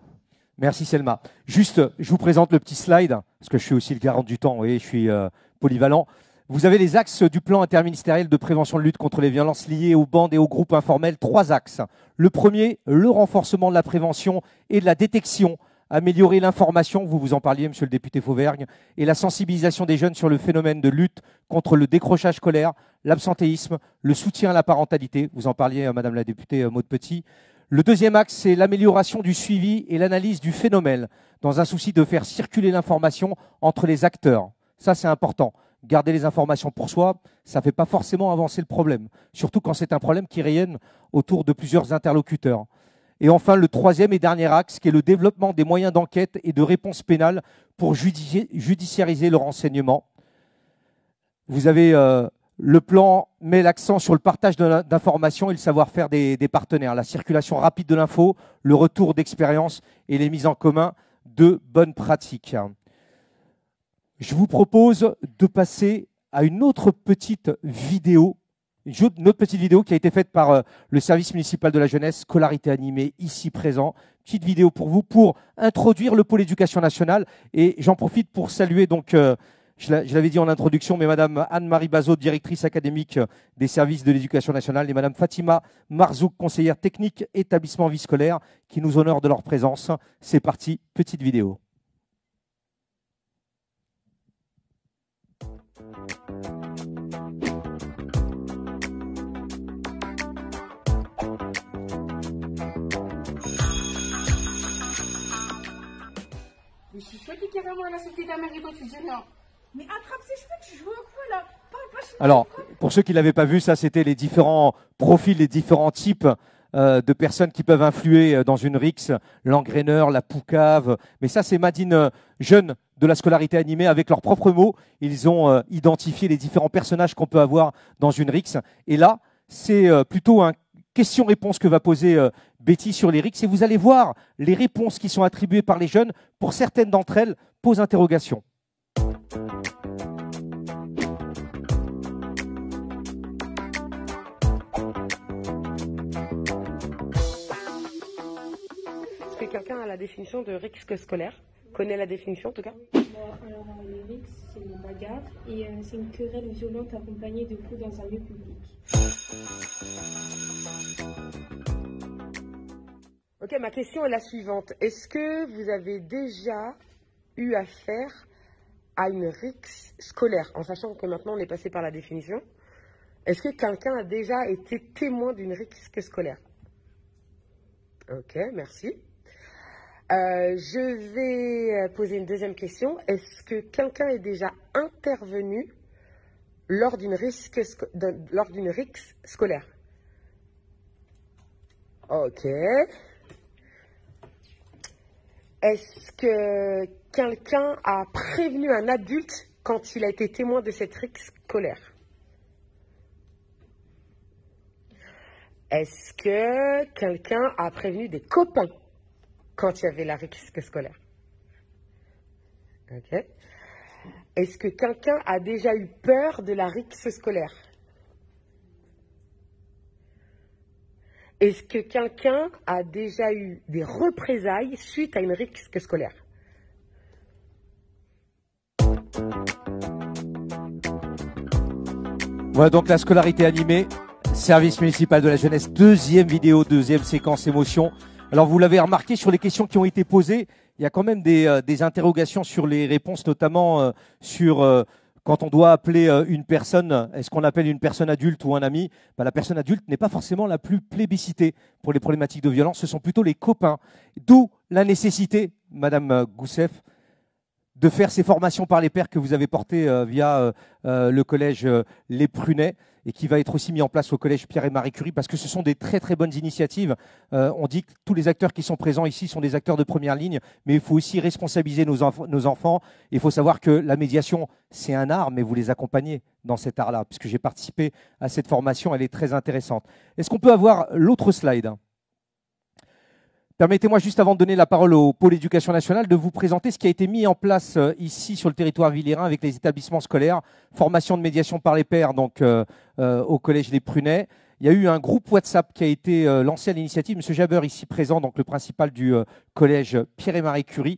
Merci Selma. Juste, je vous présente le petit slide, parce que je suis aussi le garant du temps, et je suis euh, polyvalent. Vous avez les axes du plan interministériel de prévention de lutte contre les violences liées aux bandes et aux groupes informels, trois axes. Le premier, le renforcement de la prévention et de la détection, améliorer l'information, vous vous en parliez monsieur le député Fauvergne, et la sensibilisation des jeunes sur le phénomène de lutte contre le décrochage scolaire, l'absentéisme, le soutien à la parentalité, vous en parliez euh, madame la députée euh, Maude Petit. Le deuxième axe, c'est l'amélioration du suivi et l'analyse du phénomène, dans un souci de faire circuler l'information entre les acteurs. Ça, c'est important garder les informations pour soi, ça ne fait pas forcément avancer le problème, surtout quand c'est un problème qui rayonne autour de plusieurs interlocuteurs. Et enfin, le troisième et dernier axe, qui est le développement des moyens d'enquête et de réponse pénale pour judiciariser le renseignement. Vous avez euh, le plan met l'accent sur le partage d'informations et le savoir-faire des, des partenaires, la circulation rapide de l'info, le retour d'expérience et les mises en commun de bonnes pratiques je vous propose de passer à une autre petite vidéo, une autre petite vidéo qui a été faite par euh, le service municipal de la jeunesse, scolarité animée, ici présent. Petite vidéo pour vous pour introduire le pôle éducation nationale. Et j'en profite pour saluer donc, euh, je l'avais dit en introduction, mais Madame Anne-Marie Bazot, directrice académique euh, des services de l'éducation nationale, et Madame Fatima Marzouk, conseillère technique établissement vie scolaire, qui nous honorent de leur présence. C'est parti, petite vidéo. Alors, pour ceux qui ne l'avaient pas vu, ça c'était les différents profils, les différents types euh, de personnes qui peuvent influer euh, dans une rix. l'engraineur, la poucave. Mais ça, c'est Madine euh, Jeune de la scolarité animée. Avec leurs propres mots, ils ont identifié les différents personnages qu'on peut avoir dans une rix. Et là, c'est plutôt un question-réponse que va poser euh, Betty sur les RICS. Et vous allez voir les réponses qui sont attribuées par les jeunes. Pour certaines d'entre elles, pose interrogation. Est-ce que quelqu'un a la définition de risque scolaire Connaît la définition en tout cas alors, le rixe, c'est une bagarre et euh, c'est une querelle violente accompagnée de coups dans un lieu public. Ok, ma question est la suivante. Est-ce que vous avez déjà eu affaire à une rixe scolaire, en sachant que maintenant on est passé par la définition Est-ce que quelqu'un a déjà été témoin d'une rixe scolaire Ok, merci. Euh, je vais euh, poser une deuxième question. Est-ce que quelqu'un est déjà intervenu lors d'une risque lors d'une rixe scolaire Ok. Est-ce que quelqu'un a prévenu un adulte quand il a été témoin de cette rixe scolaire Est-ce que quelqu'un a prévenu des copains quand il y avait la risque scolaire. Est-ce que quelqu'un a déjà eu peur de la rixe scolaire Est-ce que quelqu'un a déjà eu des représailles suite à une rixe scolaire Voilà donc la scolarité animée, service municipal de la jeunesse, deuxième vidéo, deuxième séquence émotion. Alors vous l'avez remarqué sur les questions qui ont été posées, il y a quand même des, euh, interrogations sur les réponses, notamment euh, sur euh, quand on doit appeler une personne, est-ce qu'on appelle une personne adulte ou un ami bah, La personne adulte n'est pas forcément la plus plébiscitée pour les problématiques de violence, ce sont plutôt les copains. D'où la nécessité, Madame Gousseff, de faire ces formations par les pairs que vous avez portées euh, via euh, euh, le collège Les Prunets et qui va être aussi mis en place au collège Pierre et Marie Curie parce que ce sont des très très bonnes initiatives. on dit que tous les acteurs qui sont présents ici sont des acteurs de première ligne, mais il faut aussi responsabiliser nos, nos enfants. Il faut savoir que la médiation, c'est un art, mais vous les accompagnez dans cet art-là, puisque j'ai participé à cette formation, elle est très intéressante. Est-ce qu'on peut avoir l'autre slide Permettez-moi juste avant de donner la parole au pôle éducation nationale de vous présenter ce qui a été mis en place euh, ici sur le territoire villérin avec les établissements scolaires, formation de médiation par les pairs donc euh, euh, au collège des Prunais. Il y a eu un groupe WhatsApp qui a été lancé à l'initiative monsieur Jaber, ici présent donc le principal du collège Pierre et Marie Curie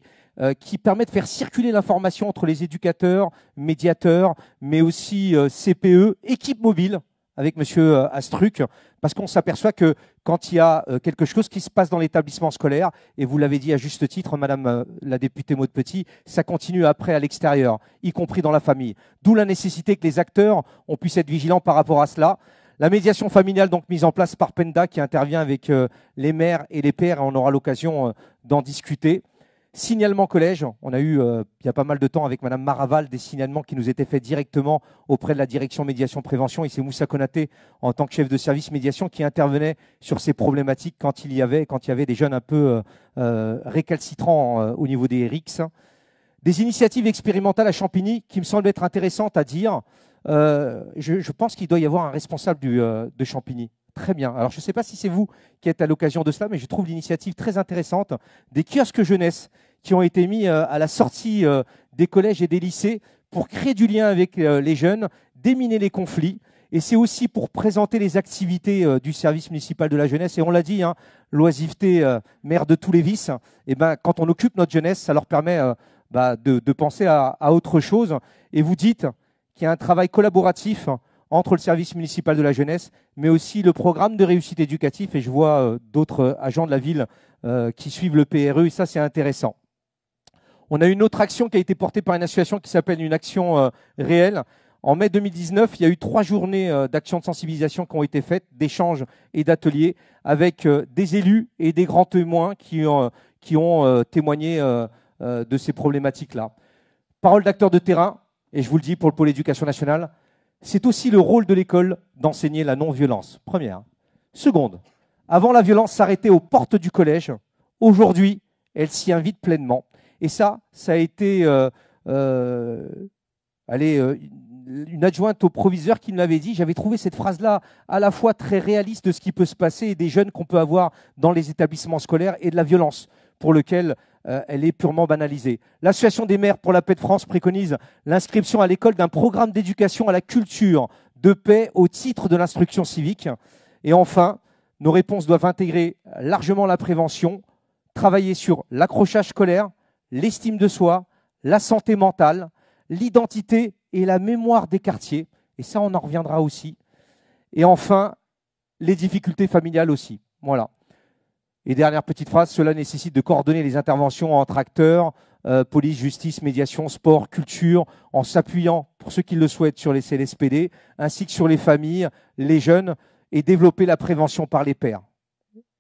qui permet de faire circuler l'information entre les éducateurs, médiateurs, mais aussi CPE, équipe mobile avec Monsieur euh, Astruc, parce qu'on s'aperçoit que quand il y a euh, quelque chose qui se passe dans l'établissement scolaire, et vous l'avez dit à juste titre, Madame euh, la députée Maud Petit, ça continue après à l'extérieur, y compris dans la famille. D'où la nécessité que les acteurs, puissent être vigilants par rapport à cela. La médiation familiale, donc mise en place par PENDA, qui intervient avec les mères et les pères, et on aura l'occasion d'en discuter. Signalement collège, on a eu euh, il y a pas mal de temps avec Madame Maraval des signalements qui nous étaient faits directement auprès de la direction médiation prévention et c'est Moussa Konaté en tant que chef de service médiation qui intervenait sur ces problématiques quand il y avait quand il y avait des jeunes un peu euh, euh, récalcitrants au niveau des RICS. Des initiatives expérimentales à Champigny qui me semblent être intéressantes à dire. Je, pense qu'il doit y avoir un responsable de Champigny. Très bien. Alors, je ne sais pas si c'est vous qui êtes à l'occasion de cela, mais je trouve l'initiative très intéressante des kiosques jeunesse qui ont été mis euh, à la sortie euh, des collèges et des lycées pour créer du lien avec euh, les jeunes, déminer les conflits. Et c'est aussi pour présenter les activités du service municipal de la jeunesse. Et on l'a dit, hein, l'oisiveté, mère de tous les vices. Et eh ben, quand on occupe notre jeunesse, ça leur permet bah, de, penser à, autre chose. Et vous dites qu'il y a un travail collaboratif entre le service municipal de la jeunesse, mais aussi le programme de réussite éducative. Et je vois d'autres agents de la ville qui suivent le PRE, et ça, c'est intéressant. On a une autre action qui a été portée par une association qui s'appelle une action euh, réelle. En mai 2019, il y a eu trois journées euh, d'actions de sensibilisation qui ont été faites, d'échanges et d'ateliers avec euh, des élus et des grands témoins qui ont, qui ont témoigné de ces problématiques-là. Parole d'acteur de terrain, et je vous le dis pour le pôle éducation nationale, c'est aussi le rôle de l'école d'enseigner la non-violence. Première. Seconde, avant la violence s'arrêtait aux portes du collège, aujourd'hui, elle s'y invite pleinement. Et ça, ça a été euh, euh, allez, euh, une adjointe au proviseur qui me l'avait dit. J'avais trouvé cette phrase-là à la fois très réaliste de ce qui peut se passer et des jeunes qu'on peut avoir dans les établissements scolaires et de la violence pour lequel elle est purement banalisée. L'Association des maires pour la paix de France préconise l'inscription à l'école d'un programme d'éducation à la culture de paix au titre de l'instruction civique. Et enfin, nos réponses doivent intégrer largement la prévention, travailler sur l'accrochage scolaire, l'estime de soi, la santé mentale, l'identité et la mémoire des quartiers. Et ça, on en reviendra aussi. Et enfin, les difficultés familiales aussi. Voilà. Et dernière petite phrase, cela nécessite de coordonner les interventions entre acteurs, euh, police, justice, médiation, sport, culture, en s'appuyant, pour ceux qui le souhaitent, sur les CLSPD, ainsi que sur les familles, les jeunes, et développer la prévention par les pairs.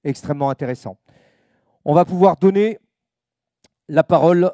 Extrêmement intéressant. On va pouvoir donner la parole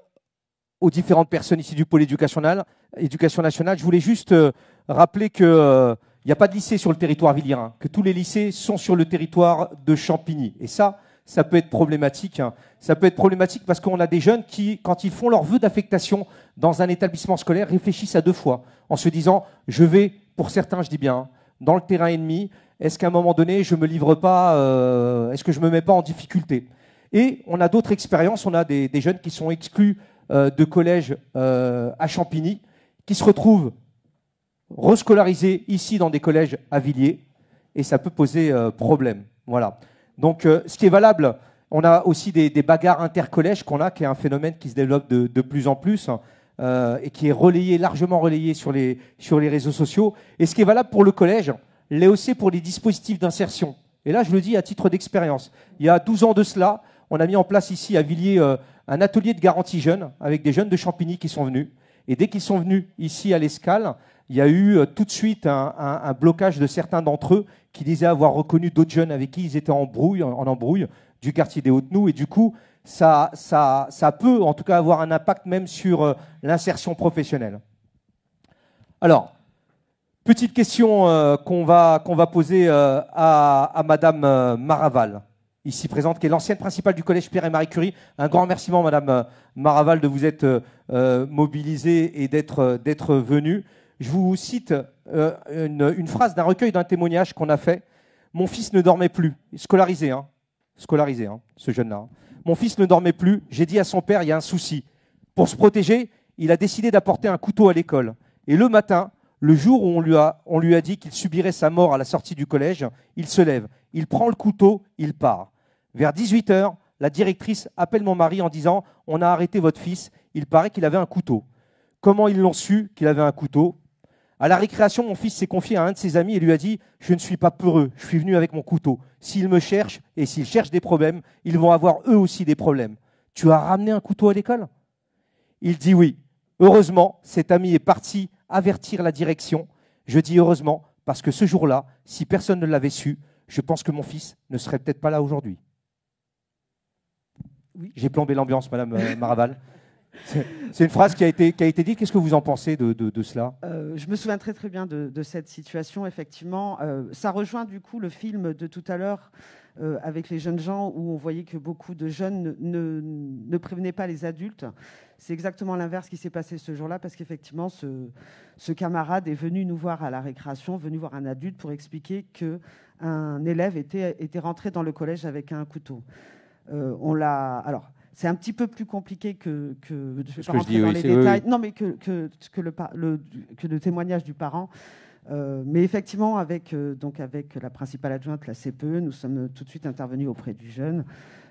aux différentes personnes ici du pôle éducationnel. Éducation nationale. Je voulais juste euh, rappeler qu'il n'y euh, a pas de lycée sur le territoire villirin, hein, que tous les lycées sont sur le territoire de Champigny. Et ça, ça peut être problématique. Hein. Ça peut être problématique parce qu'on a des jeunes qui, quand ils font leur vœu d'affectation dans un établissement scolaire, réfléchissent à deux fois en se disant je vais, pour certains, je dis bien, dans le terrain ennemi. Est-ce qu'à un moment donné, je me livre pas euh, Est-ce que je me mets pas en difficulté et on a d'autres expériences, on a des, jeunes qui sont exclus euh, de collège euh, à Champigny, qui se retrouvent rescolarisés ici dans des collèges à Villiers, et ça peut poser euh, problème. Voilà. Donc ce qui est valable, on a aussi des, bagarres intercollèges qu'on a, qui est un phénomène qui se développe de, plus en plus. Hein, et qui est relayé, largement relayé sur les, sur les réseaux sociaux. Et ce qui est valable pour le collège, l'est aussi pour les dispositifs d'insertion. Et là, je le dis à titre d'expérience. Il y a 12 ans de cela, on a mis en place ici à Villiers euh, un atelier de garantie jeune avec des jeunes de Champigny qui sont venus. Et dès qu'ils sont venus ici à l'escale, il y a eu euh, tout de suite un, blocage de certains d'entre eux qui disaient avoir reconnu d'autres jeunes avec qui ils étaient en, brouille, en, embrouille du quartier des de nous Et du coup, ça, ça, ça peut en tout cas avoir un impact même sur euh, l'insertion professionnelle. Alors, petite question qu'on va, qu'on va poser à, à Madame Maraval ici présente, qui est l'ancienne principale du collège Pierre et Marie Curie. Un grand remerciement, Madame euh, Maraval, de vous être euh, euh, mobilisée et d'être d'être venue. Je vous cite une, phrase d'un recueil d'un témoignage qu'on a fait. Mon fils ne dormait plus, scolarisé, hein, hein ce jeune-là. Hein. Mon fils ne dormait plus. J'ai dit à son père, il y a un souci. Pour se protéger, il a décidé d'apporter un couteau à l'école. Et le matin, le jour où on lui a dit qu'il subirait sa mort à la sortie du collège, il se lève, il prend le couteau, il part. Vers 18h, la directrice appelle mon mari en disant On a arrêté votre fils, il paraît qu'il avait un couteau. Comment ils l'ont su qu'il avait un couteau À la récréation, mon fils s'est confié à un de ses amis et lui a dit Je ne suis pas peureux, je suis venu avec mon couteau. S'ils me cherchent et s'ils cherchent des problèmes, ils vont avoir eux aussi des problèmes. Tu as ramené un couteau à l'école Il dit oui. Heureusement, cet ami est parti avertir la direction. Je dis heureusement parce que ce jour-là, si personne ne l'avait su, je pense que mon fils ne serait peut-être pas là aujourd'hui. J'ai plombé l'ambiance, Madame euh, Maraval. C'est une phrase qui a été, qui a été dite. Qu'est-ce que vous en pensez de, de, cela euh, Je me souviens très très bien de, cette situation, effectivement. Euh, ça rejoint du coup le film de tout à l'heure avec les jeunes gens où on voyait que beaucoup de jeunes ne, ne, prévenaient pas les adultes. C'est exactement l'inverse qui s'est passé ce jour-là parce qu'effectivement, ce, ce, camarade est venu nous voir à la récréation, venu voir un adulte pour expliquer qu'un élève était, était rentré dans le collège avec un couteau. Euh, on l'a. Alors, c'est un petit peu plus compliqué que, que détails. Non, mais que, le, que le témoignage du parent. Euh, mais effectivement, avec, euh, donc avec la principale adjointe, la CPE, nous sommes tout de suite intervenus auprès du jeune.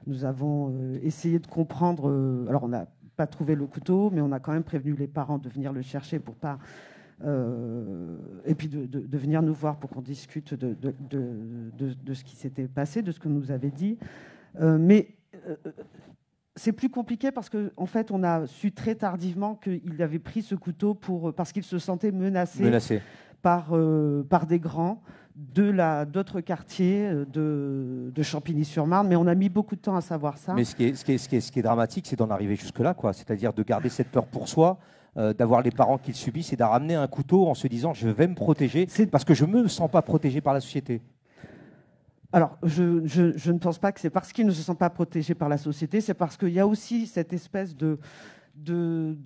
Nous avons essayé de comprendre. alors, on n'a pas trouvé le couteau, mais on a quand même prévenu les parents de venir le chercher pour pas. et puis de, venir nous voir pour qu'on discute de, de, ce qui s'était passé, de ce que nous avait dit. Euh, mais euh, c'est plus compliqué parce qu'en fait, on a su très tardivement qu'il avait pris ce couteau pour, euh, parce qu'il se sentait menacé, Par, par des grands d'autres quartiers de, Champigny-sur-Marne, mais on a mis beaucoup de temps à savoir ça. Mais ce qui est, ce qui est, ce qui est, dramatique, c'est d'en arriver jusque-là, quoi. c'est-à-dire de garder cette peur pour soi, d'avoir les parents qui subit, subissent et ramener un couteau en se disant je vais me protéger parce que je ne me sens pas protégé par la société. Alors, je, ne pense pas que c'est parce qu'ils ne se sentent pas protégés par la société, c'est parce qu'il y a aussi cette espèce de,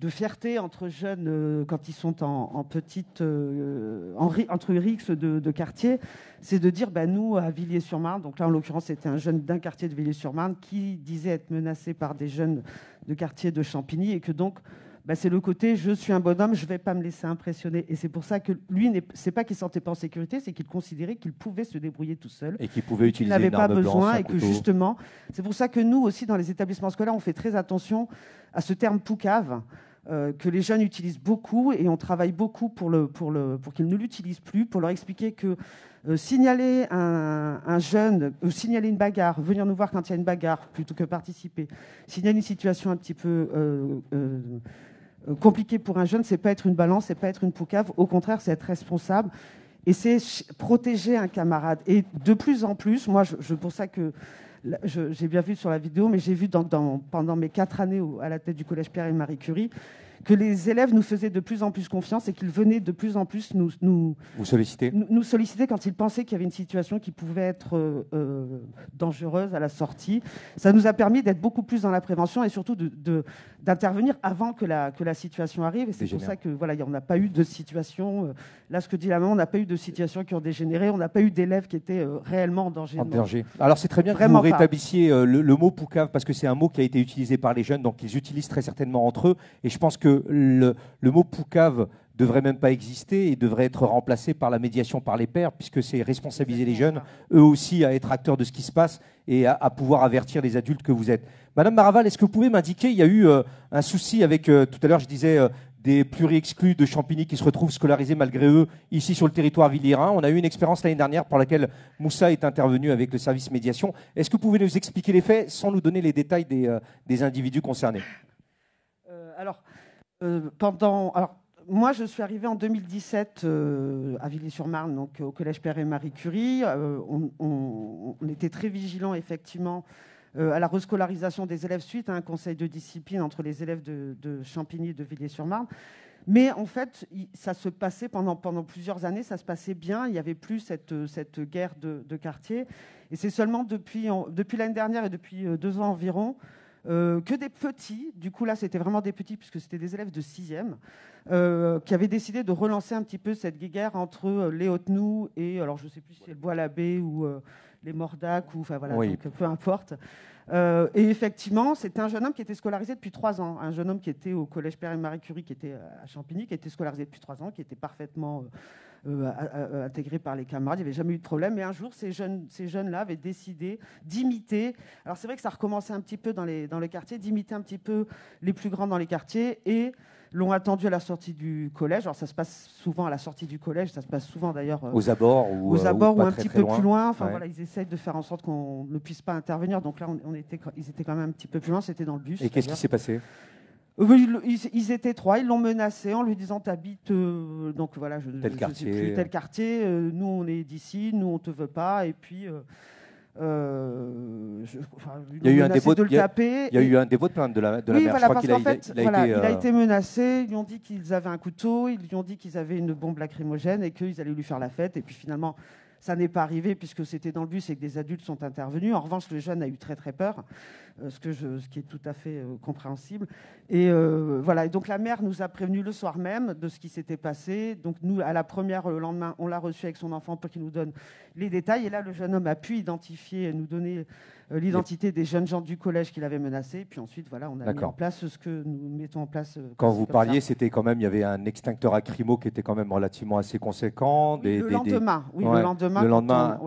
fierté entre jeunes euh, quand ils sont en, petite, euh, entre rix de, quartier, c'est de dire, bah, nous, à Villiers-sur-Marne, donc là, en l'occurrence, c'était un jeune d'un quartier de Villiers-sur-Marne qui disait être menacé par des jeunes de quartier de Champigny et que donc, bah, c'est le côté je suis un bonhomme, je ne vais pas me laisser impressionner. Et c'est pour ça que lui, c'est pas qu'il ne sentait pas en sécurité, c'est qu'il considérait qu'il pouvait se débrouiller tout seul. Et qu'il pouvait utiliser n'avait pas besoin et que justement, c'est pour ça que nous aussi, dans les établissements scolaires, on fait très attention à ce terme poucave. Euh, que les jeunes utilisent beaucoup et on travaille beaucoup pour, qu'ils ne l'utilisent plus, pour leur expliquer que euh, signaler un, jeune, euh, signaler une bagarre, venir nous voir quand il y a une bagarre plutôt que participer, signaler une situation un petit peu euh, compliqué pour un jeune, c'est pas être une balance, c'est pas être une poucave. Au contraire, c'est être responsable et c'est protéger un camarade. Et de plus en plus, moi, je, pour ça que j'ai bien vu sur la vidéo, mais j'ai vu pendant mes quatre années à la tête du collège Pierre et Marie Curie que les élèves nous faisaient de plus en plus confiance et qu'ils venaient de plus en plus nous, nous, solliciter. nous, solliciter quand ils pensaient qu'il y avait une situation qui pouvait être euh, euh, dangereuse à la sortie. Ça nous a permis d'être beaucoup plus dans la prévention et surtout de, d'intervenir avant que la, situation arrive. Et c'est pour ça que voilà, on n'a pas eu de situation. Euh, là, ce que dit la maman, on n'a pas eu de situation qui ont dégénéré. On n'a pas eu d'élèves qui étaient euh, réellement en danger. Alors c'est très bien que vous rétablissiez euh, le, mot poucave parce que c'est un mot qui a été utilisé par les jeunes, donc ils utilisent très certainement entre eux. Et je pense que le, mot poucave devrait même pas exister et devrait être remplacé par la médiation par les pairs, puisque c'est responsabiliser les jeunes, eux aussi, à être acteurs de ce qui se passe et à, pouvoir avertir les adultes que vous êtes. Madame Maraval, est-ce que vous pouvez m'indiquer, il y a eu euh, un souci avec, euh, tout à l'heure je disais, euh, des pluri-exclus de Champigny qui se retrouvent scolarisés malgré eux ici sur le territoire Villérin. On a eu une expérience l'année dernière pour laquelle Moussa est intervenu avec le service médiation. Est-ce que vous pouvez nous expliquer les faits sans nous donner les détails des, individus concernés Alors, pendant... Alors, moi, je suis arrivée en 2017 euh, à Villiers-sur-Marne, donc euh, au collège Père et Marie Curie. Euh, on, était très vigilants, effectivement, à la rescolarisation des élèves suite à un conseil de discipline entre les élèves de, Champigny et de Villiers-sur-Marne. Mais en fait, ça se passait pendant, plusieurs années, ça se passait bien, il n'y avait plus cette, guerre de, quartier. Et c'est seulement depuis l'année dernière et depuis deux ans environ euh, que des petits, du coup là c'était vraiment des petits puisque c'était des élèves de sixième euh, qui avaient décidé de relancer un petit peu cette guéguerre entre euh, les hauts nous et, alors je ne sais plus si c'est le Bois-l'Abbé ou les Mordacs, ou enfin voilà, peu importe. Euh, et effectivement, c'était un jeune homme qui était scolarisé depuis trois ans, un jeune homme qui était au collège Pierre et Marie Curie, qui était à Champigny, qui était scolarisé depuis trois ans, qui était parfaitement euh, euh, intégré par les camarades, il n'y avait jamais eu de problème. Et un jour, ces jeunes, là avaient décidé d'imiter. Alors c'est vrai que ça recommençait un petit peu dans les dans le quartier, d'imiter un petit peu les plus grands dans les quartiers et l'ont attendu à la sortie du collège. Alors ça se passe souvent à la sortie du collège, ça se passe souvent d'ailleurs euh, aux abords ou, euh, un petit peu plus loin. Enfin voilà, ils essayent de faire en sorte qu'on ne puisse pas intervenir. Donc là, on, était, ils étaient quand même un petit peu plus loin, c'était dans le bus. Et qu'est-ce qui s'est passé euh, ils, étaient trois, ils l'ont menacé en lui disant t'habites donc voilà je, tel quartier. tel quartier, nous on est d'ici, nous on te veut pas et puis euh, il y a eu un dépôt de, Il y a, eu un de la, de la mère. a, il a, été, a euh, été menacé. Ils lui ont dit qu'ils avaient un couteau. Ils lui ont dit qu'ils avaient une bombe lacrymogène et qu'ils allaient lui faire la fête. Et puis finalement, ça n'est pas arrivé puisque c'était dans le bus et que des adultes sont intervenus. En revanche, le jeune a eu très très peur, euh, ce, qui est tout à fait euh, compréhensible. Et euh, voilà. Et donc la mère nous a prévenu le soir même de ce qui s'était passé. Donc nous, à la première le lendemain, on l'a reçu avec son enfant pour qu'il nous donne les détails. Et là, le jeune homme a pu identifier et nous donner euh, l'identité des jeunes gens du collège qui l'avaient menacé. puis ensuite, voilà, on a mis en place ce que nous mettons en place. Euh, quand vous parliez, c'était quand même, il y avait un extincteur à qui était quand même relativement assez conséquent. Des, le, lendemain, des... Oui, le lendemain, le lendemain,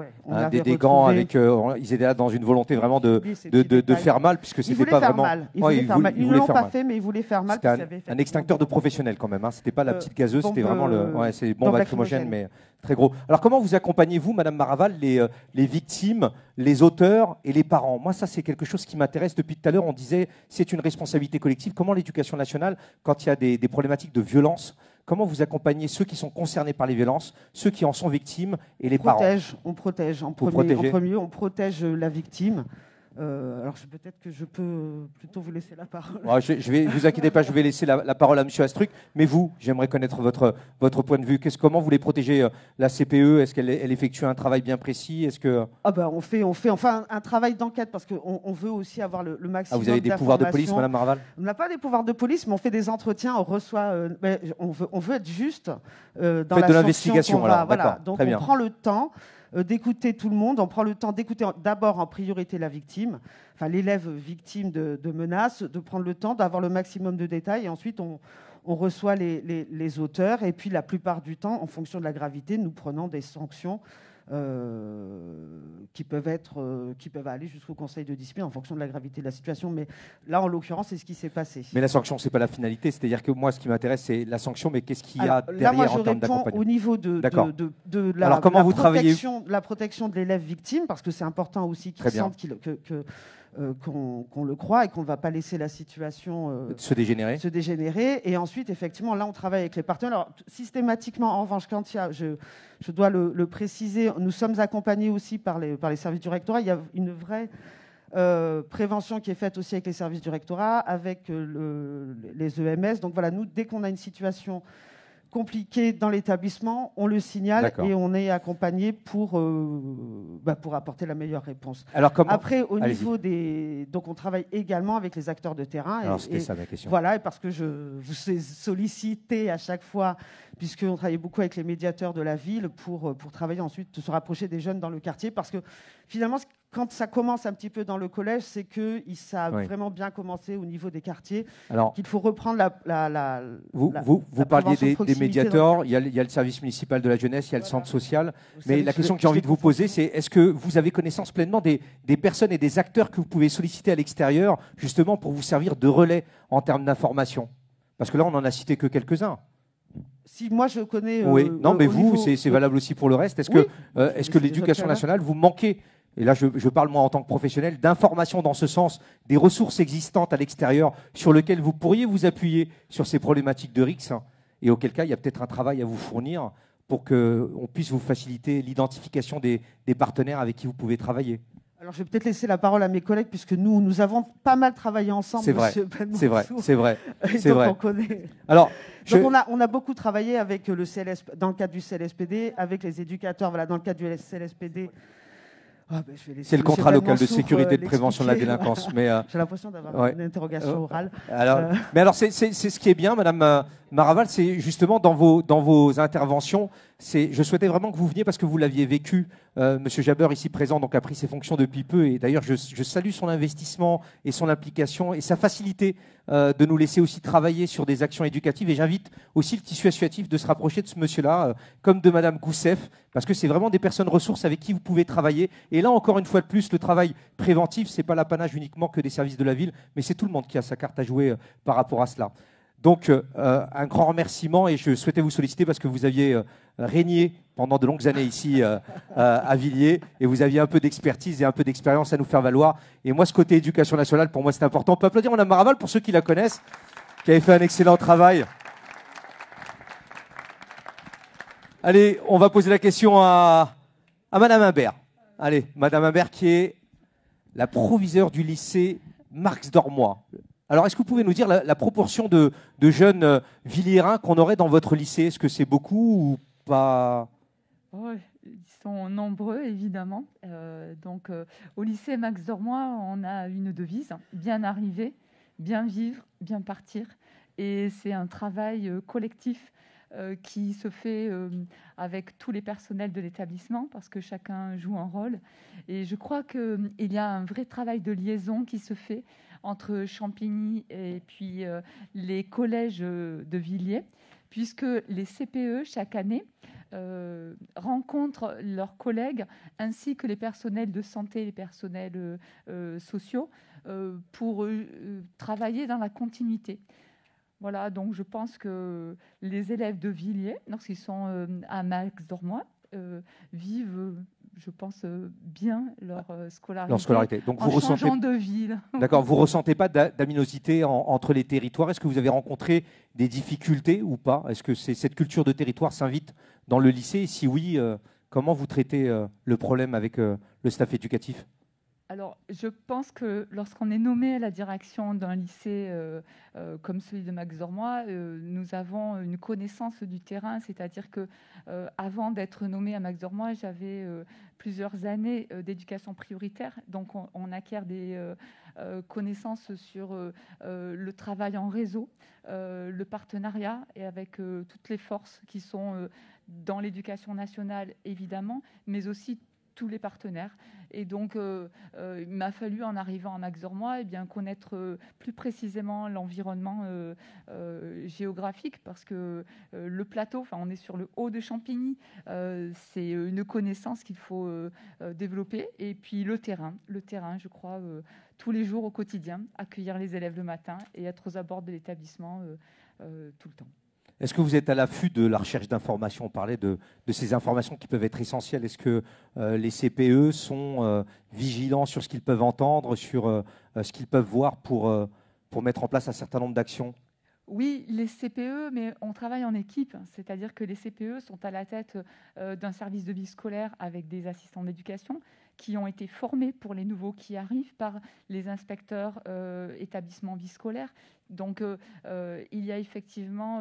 des, gants avec, euh, ils étaient là dans une volonté vraiment de, de, de, faire mal, puisque c'était pas vraiment. Ils, voulaient faire mal. ils, ne l'ont pas fait, mais ils voulaient faire mal. un, extincteur de professionnel quand même. Ce hein. C'était pas la petite gazeuse, c'était vraiment le, c'est bombe lacrymogène, mais très gros. Alors comment vous accompagnez-vous, Madame Maraval, euh, les, victimes, les auteurs et les parents Moi, ça, c'est quelque chose qui m'intéresse. Depuis tout à l'heure, on disait c'est une responsabilité collective. Comment l'éducation nationale, quand il y a des, problématiques de violence, comment vous accompagnez ceux qui sont concernés par les violences, ceux qui en sont victimes et les on parents protège, On protège. En premier, on protège la victime. Euh, alors peut-être que je peux plutôt vous laisser la parole. Ne je, vais, vous inquiétez pas, je vais laisser la, parole à M. Astruc. Mais vous, j'aimerais connaître votre votre point de vue. Qu'est-ce comment vous les protégez euh, la CPE Est-ce qu'elle effectue un travail bien précis Est-ce que euh, ah ben, on fait on fait enfin un, travail d'enquête parce qu'on veut aussi avoir le, maximum. Ah, vous avez des pouvoirs de police, Mme Marval On n'a pas des pouvoirs de police, mais on fait des entretiens, on reçoit, ben, on veut on veut être juste dans la de l'investigation. Voilà, donc on prend le temps. Euh, d'écouter tout le monde. On prend le temps d'écouter d'abord en priorité la victime, enfin l'élève victime de, menaces, de prendre le temps d'avoir le maximum de détails et ensuite on, reçoit les, auteurs. Et puis la plupart du temps, en fonction de la gravité, nous prenons des sanctions euh, qui peuvent être, euh, qui peuvent aller jusqu'au conseil de discipline en fonction de la gravité de la situation. Mais là, en l'occurrence, c'est ce qui s'est passé. Mais la sanction, c'est pas la finalité. C'est-à-dire que moi, ce qui m'intéresse, c'est la sanction, mais qu'est-ce qu'il y a derrière en termes d'accompagnement Au niveau de, de, de, de la, protection, la protection de l'élève victime, parce que c'est important aussi qu'il sente que euh, qu'on le croit et qu'on ne va pas laisser la situation euh, se, dégénérer. se dégénérer. Et ensuite, effectivement, là, on travaille avec les partenaires. systématiquement, en revanche, quand je, dois le, préciser, nous sommes accompagnés aussi par les, services du rectorat. Il y a une vraie euh, prévention qui est faite aussi avec les services du rectorat, avec les EMS. Donc voilà, nous, dès qu'on a une situation compliqué dans l'établissement, on le signale et on est accompagné pour, euh, bah, pour apporter la meilleure réponse. Alors Après, au niveau des... Donc on travaille également avec les acteurs de terrain. Alors ça Voilà, et parce que je vous sollicité à chaque fois, puisqu'on travaillait beaucoup avec les médiateurs de la ville pour, euh, pour travailler ensuite, se rapprocher des jeunes dans le quartier, parce que finalement, quand ça commence un petit peu dans le collège, c'est que ça a vraiment bien commencé au niveau des quartiers. Alors, qu'il faut reprendre la. la, la vous, vous, vous parliez des, médiateurs, il y, a, le service municipal de la jeunesse, il y a le centre social. mais la question que, j'ai envie de vous poser, c'est est-ce que vous avez connaissance pleinement des, des, personnes et des acteurs que vous pouvez solliciter à l'extérieur, justement pour vous servir de relais en termes d'information Parce que là, on n'en a cité que quelques-uns. Si moi je connais. oui, euh, non, mais vous, c'est valable aussi pour le reste. Est-ce que, euh, est-ce que l'éducation nationale, vous manquez et là je, parle moi en tant que professionnel, d'informations dans ce sens, des ressources existantes à l'extérieur sur lesquelles vous pourriez vous appuyer sur ces problématiques de RICS, hein, et auquel cas il y a peut-être un travail à vous fournir pour qu'on puisse vous faciliter l'identification des, partenaires avec qui vous pouvez travailler. Alors je vais peut-être laisser la parole à mes collègues puisque nous nous avons pas mal travaillé ensemble. C'est vrai, c'est vrai, c'est vrai, c'est vrai. On Alors donc on, a, beaucoup travaillé avec le dans le cadre du CLSPD, avec les éducateurs voilà dans le cadre du CLSPD. Ah, ben, c'est le contrat local de euh, sécurité et de prévention de la délinquance. Mais euh, J'ai l'impression d'avoir une interrogation orale. Alors, euh. mais alors, c'est ce qui est bien, Madame Maraval, c'est justement dans vos, interventions, je souhaitais vraiment que vous veniez parce que vous l'aviez vécu. M. Euh, Monsieur ici présent, donc a pris ses fonctions depuis peu. Et d'ailleurs, je, salue son investissement et son implication et sa facilité euh, de nous laisser aussi travailler sur des actions éducatives. Et j'invite aussi le tissu associatif de se rapprocher de ce monsieur-là, euh, comme de Mme Gousseff, parce que c'est vraiment des personnes ressources avec qui vous pouvez travailler. Et là, encore une fois de plus, le travail préventif, n'est pas l'apanage uniquement que des services de la ville, mais c'est tout le monde qui a sa carte à jouer par rapport à cela. Donc, euh, euh, un grand remerciement et je souhaitais vous solliciter parce que vous aviez euh, régné pendant de longues années ici à Villiers et vous aviez un peu d'expertise et un peu d'expérience à nous faire valoir. Et moi, ce côté éducation nationale, pour moi, c'est important. On peut applaudir Mme Maraval pour ceux qui la connaissent, qui avait fait un excellent travail. Allez, on va poser la question à, à Madame Imbert. Allez, Madame Imbert qui est la proviseure du lycée Marx Dormoy alors, est-ce que vous pouvez nous dire la, proportion de, jeunes euh, villérins qu'on aurait dans votre lycée Est-ce que c'est beaucoup ou pas oh, Ils sont nombreux, évidemment. Euh, donc, euh, au lycée Max Dormoy, on a une devise hein, bien arriver, bien vivre, bien partir. Et c'est un travail collectif qui se fait avec tous les personnels de l'établissement parce que chacun joue un rôle. Et je crois qu'il y a un vrai travail de liaison qui se fait entre Champigny et puis euh, les collèges euh, de Villiers, puisque les CPE, chaque année, euh, rencontrent leurs collègues ainsi que les personnels de santé et les personnels sociaux pour travailler dans la continuité. Voilà, donc je pense que les élèves de Villiers, lorsqu'ils sont à Max-Dormois, vivent je pense, euh, bien leur euh, scolarité. Leur scolarité. Donc vous ressentez... de ville. D'accord. Vous ressentez pas d'aminosité entre les territoires. Est-ce que vous avez rencontré des difficultés ou pas Est-ce que cette culture de territoire s'invite dans le lycée Et Si oui, euh, comment vous traitez le problème avec le staff éducatif alors, je pense que lorsqu'on est nommé à la direction d'un lycée euh, euh, comme celui de Max Dormois, euh, nous avons une connaissance du terrain, c'est-à-dire que avant d'être nommé à Max Dormois, j'avais plusieurs années d'éducation prioritaire, donc on acquiert des connaissances sur le travail en réseau, le partenariat et avec toutes les forces qui sont dans l'éducation nationale évidemment, mais aussi tous les partenaires. Et donc, euh, euh, il m'a fallu, en arrivant à Maxormois, eh bien, connaître euh, plus précisément l'environnement géographique parce que le plateau, on est sur le haut de Champigny, c'est une connaissance qu'il faut développer. Et puis, le terrain, le terrain, je crois, tous les jours au quotidien, accueillir les élèves le matin et être aux abords de l'établissement tout le temps. Est-ce que vous êtes à l'affût de la recherche d'informations On parlait de, ces informations qui peuvent être essentielles. Est-ce que euh, les CPE sont euh, vigilants sur ce qu'ils peuvent entendre, sur euh, ce qu'ils peuvent voir pour mettre en place un certain nombre d'actions oui, les CPE, mais on travaille en équipe, c'est-à-dire que les CPE sont à la tête d'un service de vie scolaire avec des assistants d'éducation, qui ont été formés pour les nouveaux qui arrivent par les inspecteurs euh, établissements vie Donc euh, euh, il y a effectivement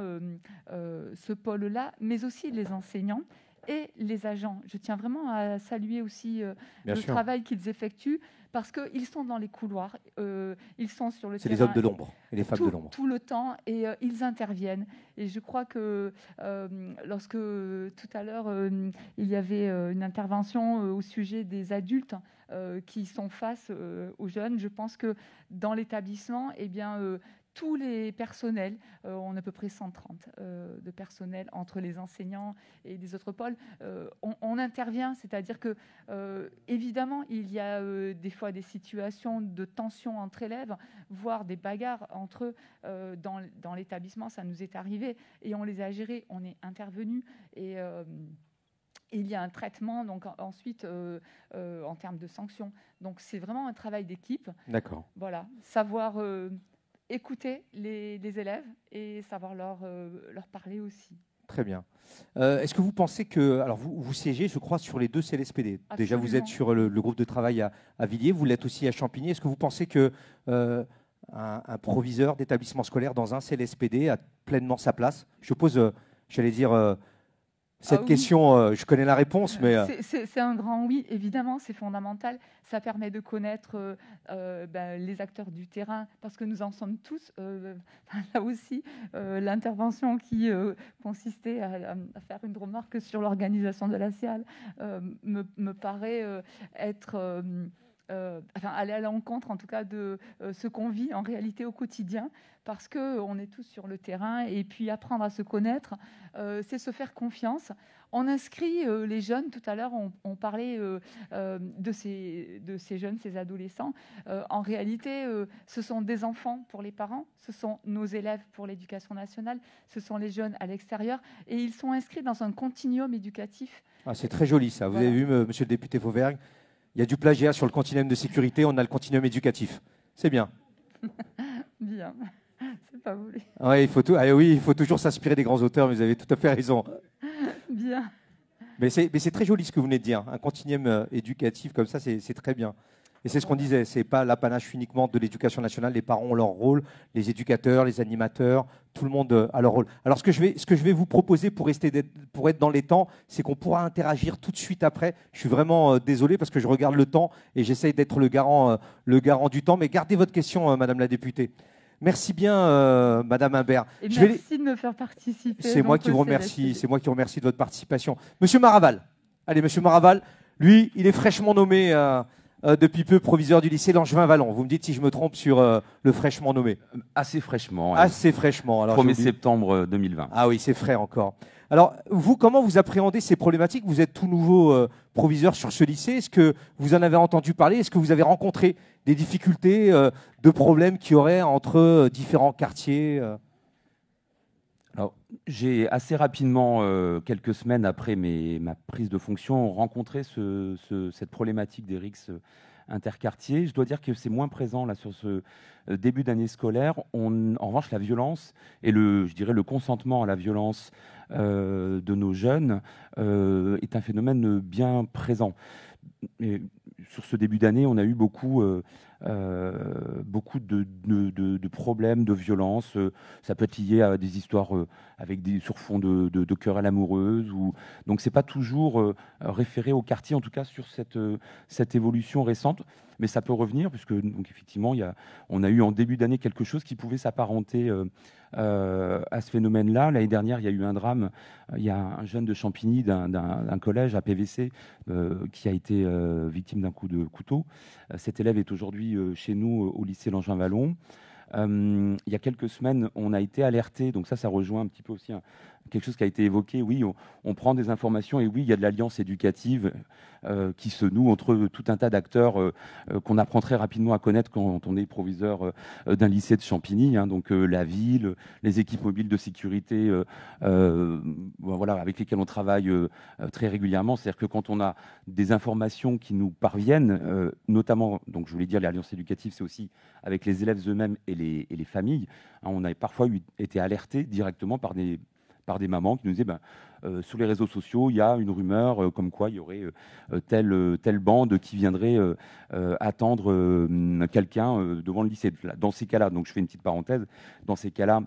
ce pôle-là, mais aussi les enseignants et les agents. Je tiens vraiment à saluer aussi euh, le travail qu'ils effectuent parce qu'ils sont dans les couloirs, euh, ils sont sur le terrain. les hommes de l'ombre et les femmes tout, de l'ombre. Tout le temps et euh, ils interviennent. Et je crois que lorsque tout à l'heure il y avait une intervention au sujet des adultes qui sont face aux jeunes, je pense que dans l'établissement, eh bien tous les personnels, euh, on a à peu près 130 euh, de personnel entre les enseignants et des autres pôles, euh, on, intervient, c'est-à-dire que évidemment il y a des fois des situations de tension entre élèves, voire des bagarres entre eux dans, l'établissement, ça nous est arrivé et on les a gérés, on est intervenu et il y a un traitement donc ensuite en termes de sanctions. Donc c'est vraiment un travail d'équipe. D'accord. Voilà, savoir écouter les, élèves et savoir leur, euh, leur parler aussi. Très bien. Euh, est-ce que vous pensez que. Alors, vous, vous, siégez, je crois, sur les deux CLSPD. Déjà, vous êtes sur le, groupe de travail à, Villiers, vous l'êtes aussi à Champigny. Est-ce que vous pensez que. Euh, un, proviseur d'établissement scolaire dans un CLSPD a pleinement sa place. Je pose, j'allais dire, cette ah question, euh, je connais la réponse, euh, mais... Euh, c'est un grand oui, évidemment, c'est fondamental. Ça permet de connaître ben, les acteurs du terrain, parce que nous en sommes tous. là aussi, l'intervention qui consistait à, faire une remarque sur l'organisation de la Cial me, me, paraît être... Euh, enfin, aller à l'encontre en tout cas de euh, ce qu'on vit en réalité au quotidien, parce qu'on euh, est tous sur le terrain, et puis apprendre à se connaître, c'est se faire confiance. On inscrit les jeunes, tout à l'heure on, parlait de, ces, de ces jeunes, ces adolescents, en réalité ce sont des enfants pour les parents, ce sont nos élèves pour l'éducation nationale, ce sont les jeunes à l'extérieur, et ils sont inscrits dans un continuum éducatif. Ah, c'est très joli ça, vous avez vu monsieur le député Vauvergne il y a du plagiat sur le continuum de sécurité, on a le continuum éducatif. C'est bien. bien. C'est pas voulu. il faut tout... Ah oui, il faut toujours s'inspirer des grands auteurs, mais vous avez tout à fait raison. bien. Mais c'est très joli ce que vous venez de dire. Hein. Un continuum euh, éducatif comme ça, c'est très bien. Et c'est ce qu'on disait, c'est pas l'apanage uniquement de l'éducation nationale. Les parents ont leur rôle, les éducateurs, les animateurs, tout le monde euh, a leur rôle. Alors ce que je vais, ce que je vais vous proposer pour rester, pour être dans les temps, c'est qu'on pourra interagir tout de suite après. Je suis vraiment euh, désolé parce que je regarde le temps et j'essaye d'être le garant, euh, le garant du temps. Mais gardez votre question, Madame la députée. Merci bien, Madame Humbert. je merci vais... de me faire participer. C'est moi qui vous remercie. C'est moi qui vous remercie de votre participation, Monsieur Maraval. Allez, Monsieur Maraval. Lui, il est fraîchement nommé euh, depuis peu proviseur du lycée Langevin-Vallon. Vous me dites si je me trompe sur euh, le fraîchement nommé. Euh, assez fraîchement. Assez fraîchement. Alors, 1er septembre 2020. Ah oui, c'est frais encore. Alors, vous, comment vous appréhendez ces problématiques Vous êtes tout nouveau proviseur sur ce lycée. Est-ce que vous en avez entendu parler Est-ce que vous avez rencontré des difficultés, de problèmes qu'il y aurait entre différents quartiers j'ai assez rapidement, euh, quelques semaines après ma prise de fonction, rencontré cette problématique des RICS euh, interquartiers. Je dois dire que c'est moins présent là sur ce euh, début d'année scolaire. en revanche, la violence et le, je dirais, le consentement à la violence de nos jeunes est un phénomène bien présent. sur ce début d'année, on a eu beaucoup euh, beaucoup de, problèmes, de violences. Euh, ça peut être lié à des histoires euh, avec des sur fond de, de, querelles amoureuses. Ou... Donc c'est pas toujours référé au quartier, en tout cas sur cette évolution récente mais ça peut revenir, puisque donc, effectivement, on a eu en début d'année quelque chose qui pouvait s'apparenter euh, euh, à ce phénomène-là. L'année dernière, il y a eu un drame. Il y a un jeune de Champigny d'un collège à PVC euh, qui a été victime d'un coup de couteau. Cet élève est aujourd'hui chez nous au lycée Langin-Vallon. il y a quelques semaines, on a été alerté, donc ça, ça rejoint un petit peu aussi un, quelque chose qui a été évoqué, oui, on, prend des informations et oui, il y a de l'alliance éducative euh, qui se noue entre tout un tas d'acteurs euh, euh, qu'on apprend très rapidement à connaître quand on est proviseur d'un lycée de Champigny, hein. donc la ville, les équipes mobiles de sécurité, voilà, avec lesquelles on travaille très régulièrement. C'est-à-dire que quand on a des informations qui nous parviennent, notamment, donc je voulais dire, l'alliance éducative, c'est aussi avec les élèves eux-mêmes et les, familles. Hein, on a parfois été alerté directement par des par des mamans qui nous disaient, ben, euh, sur les réseaux sociaux, il y a une rumeur euh, comme quoi il y aurait euh, telle, telle bande qui viendrait attendre quelqu'un devant le lycée. Dans ces cas-là, donc je fais une petite parenthèse, dans ces cas-là,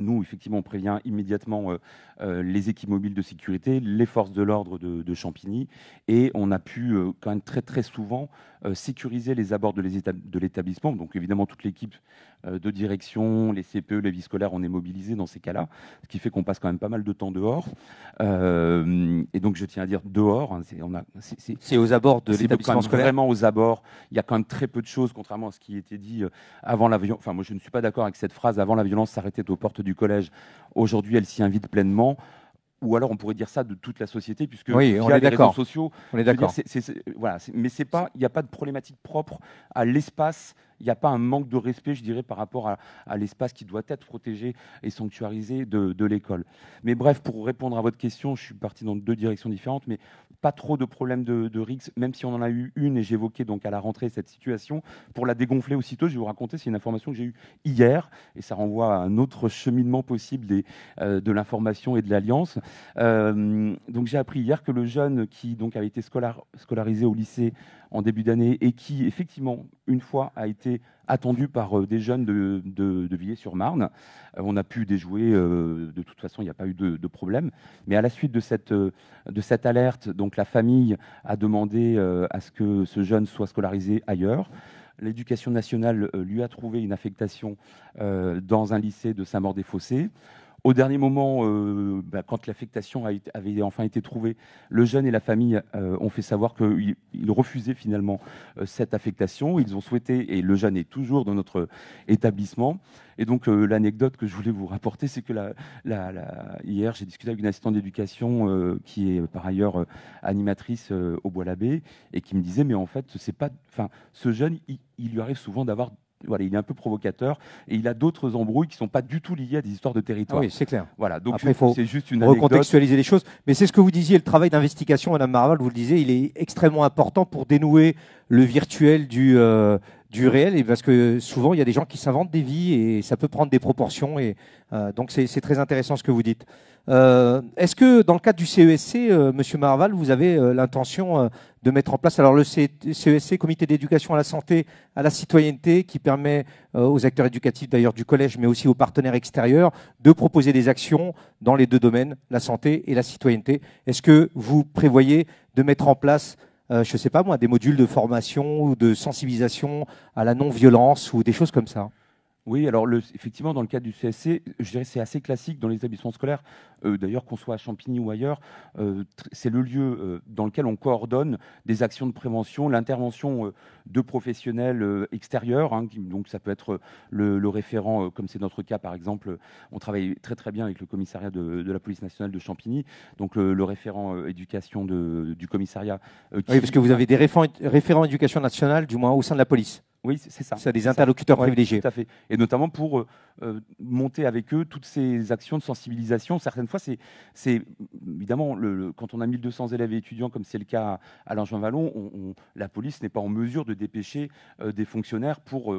nous, effectivement, on prévient immédiatement les équipes mobiles de sécurité, les forces de l'ordre de, Champigny, et on a pu quand même très très souvent euh, sécuriser les abords de l'établissement. Donc évidemment, toute l'équipe euh, de direction, les CPE, les vies scolaires, on est mobilisés dans ces cas-là, ce qui fait qu'on passe quand même pas mal de temps dehors. Euh, et donc je tiens à dire dehors, hein, c'est aux abords de l'établissement Vraiment aux abords. Il y a quand même très peu de choses, contrairement à ce qui était dit avant la violence. Enfin, moi je ne suis pas d'accord avec cette phrase. Avant la violence s'arrêtait aux portes du collège. Aujourd'hui, elle s'y invite pleinement ou alors on pourrait dire ça de toute la société, puisque est les réseaux sociaux, on est d'accord. Voilà, mais c'est pas, il n'y a pas de problématique propre à l'espace il n'y a pas un manque de respect, je dirais, par rapport à, l'espace qui doit être protégé et sanctuarisé de, l'école. Mais bref, pour répondre à votre question, je suis parti dans deux directions différentes, mais pas trop de problèmes de, de même si on en a eu une, et j'évoquais donc à la rentrée cette situation. Pour la dégonfler aussitôt, je vais vous raconter, c'est une information que j'ai eue hier, et ça renvoie à un autre cheminement possible euh, de l'information et de l'alliance. Euh, donc j'ai appris hier que le jeune qui donc avait été scolarisé au lycée en début d'année et qui, effectivement, une fois a été attendu par euh, des jeunes de, de, Villiers-sur-Marne. Euh, on a pu déjouer, euh, de toute façon, il n'y a pas eu de, problème. Mais à la suite de cette, de cette alerte, donc la famille a demandé à ce que ce jeune soit scolarisé ailleurs. L'éducation nationale lui a trouvé une affectation dans un lycée de Saint-Maur-des-Fossés. Au dernier moment, euh, bah, quand l'affectation avait enfin été trouvée, le jeune et la famille euh, ont fait savoir qu'ils refusaient finalement euh, cette affectation. Ils ont souhaité, et le jeune est toujours dans notre établissement. Et donc l'anecdote que je voulais vous rapporter, c'est que hier, j'ai discuté avec une assistante d'éducation qui est par ailleurs animatrice au Bois-l'Abbé et qui me disait, mais en fait, ce jeune, il lui arrive souvent d'avoir voilà, il est un peu provocateur et il a d'autres embrouilles qui ne sont pas du tout liées à des histoires de territoire. Ah oui, c'est clair. Voilà, donc faut c'est juste une recontextualiser les choses. Mais c'est ce que vous disiez, le travail d'investigation, Madame Maraval, vous le disiez, il est extrêmement important pour dénouer le virtuel du euh, du réel parce que souvent il y a des gens qui s'inventent des vies et ça peut prendre des proportions et euh, donc c'est, très intéressant ce que vous dites. Euh, est-ce que dans le cadre du CESC, e Monsieur Maraval, vous avez l'intention de mettre en place. Alors le CESC, e e e, Comité d'éducation à la santé, à la citoyenneté, qui permet euh, aux acteurs éducatifs d'ailleurs du collège, mais aussi aux partenaires extérieurs, de proposer des actions dans les deux domaines, la santé et la citoyenneté. Est-ce que vous prévoyez de mettre en place euh, je ne sais pas moi, des modules de formation ou de sensibilisation à la non-violence ou des choses comme ça oui, alors effectivement, dans le cadre du CSC, je dirais c'est assez classique dans les établissements scolaires. Euh, d'ailleurs, qu'on soit à Champigny ou ailleurs, euh, c'est le lieu euh, dans lequel on coordonne des actions de prévention, l'intervention de professionnels extérieurs. Hein, donc, ça peut être le, référent, comme c'est notre cas par exemple. On travaille très très bien avec le commissariat de, la police nationale de Champigny, donc le, référent éducation du commissariat. Oui, parce que vous avez des référents éducation nationale, du moins au sein de la police. Oui, c'est ça. C'est des interlocuteurs privilégiés. tout à fait. Et notamment pour euh, euh, monter avec eux toutes ces actions de sensibilisation. Certaines fois, c'est évidemment, le, quand on a 1200 élèves et étudiants, comme c'est le cas à Langevin-Vallon, la police n'est pas en mesure de dépêcher euh, des fonctionnaires pour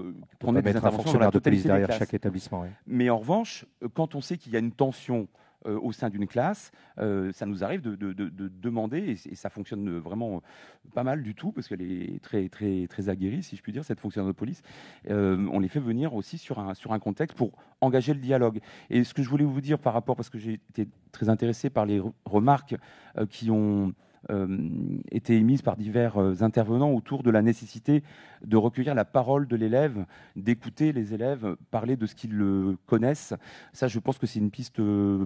mettre un fonctionnaire de police derrière chaque établissement. Mais en revanche, quand on sait qu'il y a une tension euh, au sein d'une classe, euh, ça nous arrive de, demander, et, ça fonctionne vraiment pas mal du tout, parce qu'elle est très, très, très aguerrie, si je puis dire, cette fonctionnaire de police. Euh, on les fait venir aussi sur un, sur un contexte pour engager le dialogue. Et ce que je voulais vous dire par rapport, parce que j'ai été très intéressé par les remarques qui ont euh, été émise par divers euh, intervenants autour de la nécessité de recueillir la parole de l'élève, d'écouter les élèves parler de ce qu'ils euh, connaissent. Ça, je pense que c'est une piste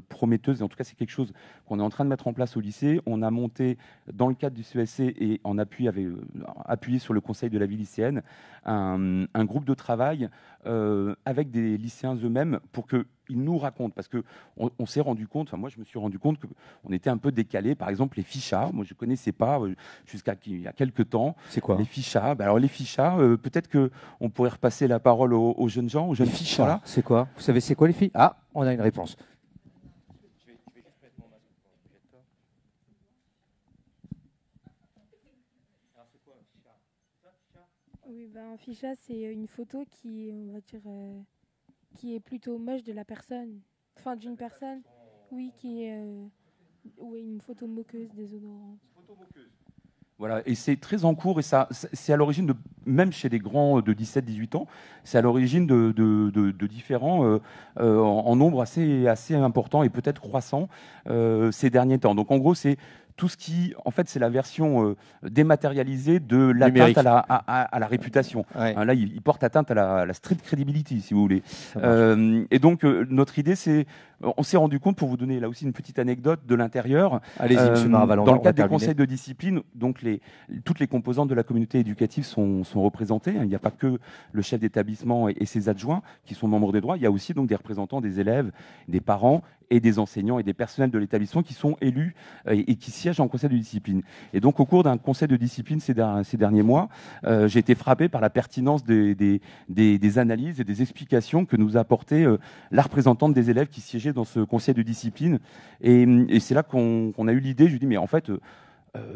prometteuse. Et en tout cas, c'est quelque chose qu'on est en train de mettre en place au lycée. On a monté, dans le cadre du CESC e et en appui appuyé sur le conseil de la vie lycéenne, un, groupe de travail avec des lycéens eux-mêmes pour que il nous raconte parce que on, s'est rendu compte. Enfin, moi, je me suis rendu compte qu'on était un peu décalé. Par exemple, les fichas. Moi, je connaissais pas euh, jusqu'à il y a quelques temps. C'est quoi Les fichas. Bah, alors les fichas. Euh, peut-être que on pourrait repasser la parole aux, jeunes gens, aux jeunes fichas. C'est quoi Vous savez, c'est quoi les filles Ah, on a une réponse. Oui, ben, un ficha, c'est une photo qui, on va dire, euh, qui est plutôt moche de la personne. Enfin, d'une personne, oui, qui est euh, une photo moqueuse, Voilà, et c'est très en cours, et ça, c'est à l'origine de, même chez les grands de 17-18 ans, c'est à l'origine de, de, différents euh, euh, en, nombre assez, assez important et peut-être croissant ces derniers temps. Donc en gros, c'est tout ce qui, en fait, c'est la version euh, dématérialisée de l'atteinte à la, la réputation. Hein, là, il, porte atteinte à la, la, street credibility, si vous voulez. Euh, et donc, euh, notre idée, c'est on s'est rendu compte, pour vous donner là aussi une petite anecdote de l'intérieur, euh, dans le cadre des conseils de discipline, donc les, toutes les composantes de la communauté éducative sont, représentées. Hein. Il n'y a pas que le chef d'établissement et, et, ses adjoints qui sont membres des droits. Il y a aussi donc des représentants des élèves, des parents et des enseignants et des personnels de l'établissement qui sont élus euh, et qui siègent en conseil de discipline. Et donc, au cours d'un conseil de discipline ces, derniers mois, euh, j'ai été frappé par la pertinence des, analyses et des explications que nous a apportées euh, la représentante des élèves qui siégeait dans ce conseil de discipline. Et, c'est là qu'on a eu l'idée, je lui dis, mais en fait, euh,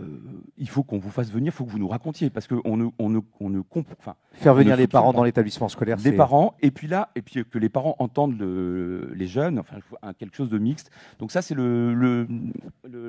il faut qu'on vous fasse venir, il faut que vous nous racontiez, parce qu'on ne, on ne, on ne comprend. Enfin, Faire venir les parents dans l'établissement scolaire. Des parents, et puis là, et puis que les parents entendent les jeunes, enfin quelque chose de mixte. Donc ça, c'est le, le,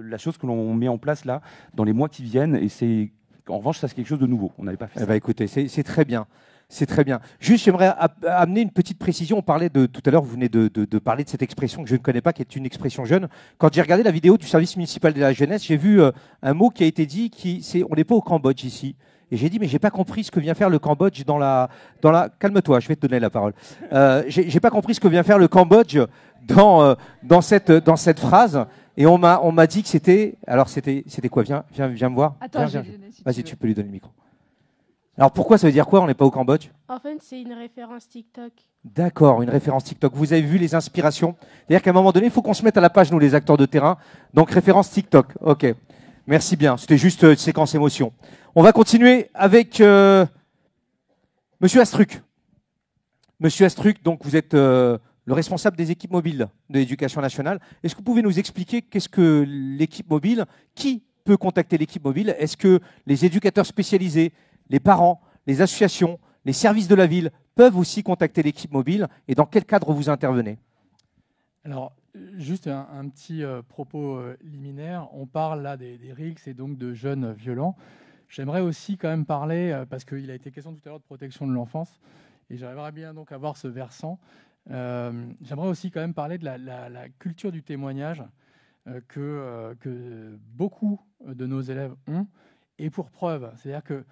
la chose que l'on met en place là dans les mois qui viennent, et c'est en revanche, ça c'est quelque chose de nouveau. On n'avait pas fait eh ça. Ben, écoutez, c'est très bien. C'est très bien. Juste, j'aimerais amener une petite précision. On parlait de tout à l'heure, vous venez de, parler de cette expression que je ne connais pas, qui est une expression jeune. Quand j'ai regardé la vidéo du service municipal de la jeunesse, j'ai vu euh, un mot qui a été dit, qui c'est on n'est pas au Cambodge ici. Et j'ai dit, mais j'ai pas compris ce que vient faire le Cambodge dans la, dans la. Calme-toi, je vais te donner la parole. Euh, j'ai pas compris ce que vient faire le Cambodge dans, euh, dans cette, dans cette phrase. Et on m'a, on m'a dit que c'était. Alors c'était, c'était quoi Viens, viens, viens me voir. Vas-y, tu peux lui donner le micro. Alors pourquoi ça veut dire quoi On n'est pas au Cambodge En fait, c'est une référence TikTok. D'accord, une référence TikTok. Vous avez vu les inspirations C'est-à-dire qu'à un moment donné, il faut qu'on se mette à la page, nous, les acteurs de terrain. Donc référence TikTok. Ok. Merci bien. C'était juste euh, une séquence émotion. On va continuer avec euh, Monsieur Astruc. Monsieur Astruc, donc vous êtes euh, le responsable des équipes mobiles de l'éducation nationale. Est-ce que vous pouvez nous expliquer qu'est-ce que l'équipe mobile Qui peut contacter l'équipe mobile Est-ce que les éducateurs spécialisés les parents, les associations, les services de la ville peuvent aussi contacter l'équipe mobile et dans quel cadre vous intervenez Alors, juste un, petit euh, propos euh, liminaire. On parle là des, des RICS et donc de jeunes violents. J'aimerais aussi quand même parler, euh, parce qu'il a été question tout à l'heure de protection de l'enfance, et j'aimerais bien donc avoir ce versant. J'aimerais aussi quand même parler de la, la culture du témoignage que, que beaucoup de nos élèves ont, et pour preuve. C'est-à-dire que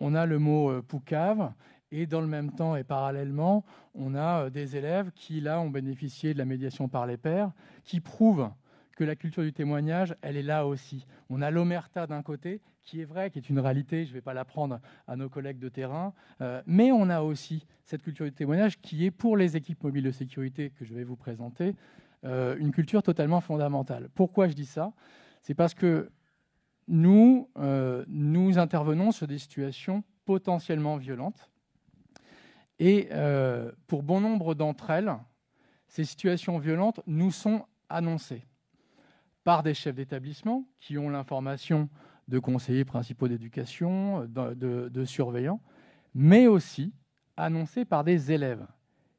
on a le mot euh, Poucave. Et dans le même temps et parallèlement, on a euh, des élèves qui, là, ont bénéficié de la médiation par les pairs, qui prouvent que la culture du témoignage, elle est là aussi. On a l'omerta d'un côté, qui est vrai, qui est une réalité, je ne vais pas l'apprendre à nos collègues de terrain, euh, mais on a aussi cette culture du témoignage qui est pour les équipes mobiles de sécurité que je vais vous présenter, une culture totalement fondamentale. Pourquoi je dis ça C'est parce que nous, euh, nous intervenons sur des situations potentiellement violentes. Et euh, pour bon nombre d'entre elles, ces situations violentes nous sont annoncées par des chefs d'établissement qui ont l'information de conseillers principaux d'éducation, de, de, surveillants, mais aussi annoncées par des élèves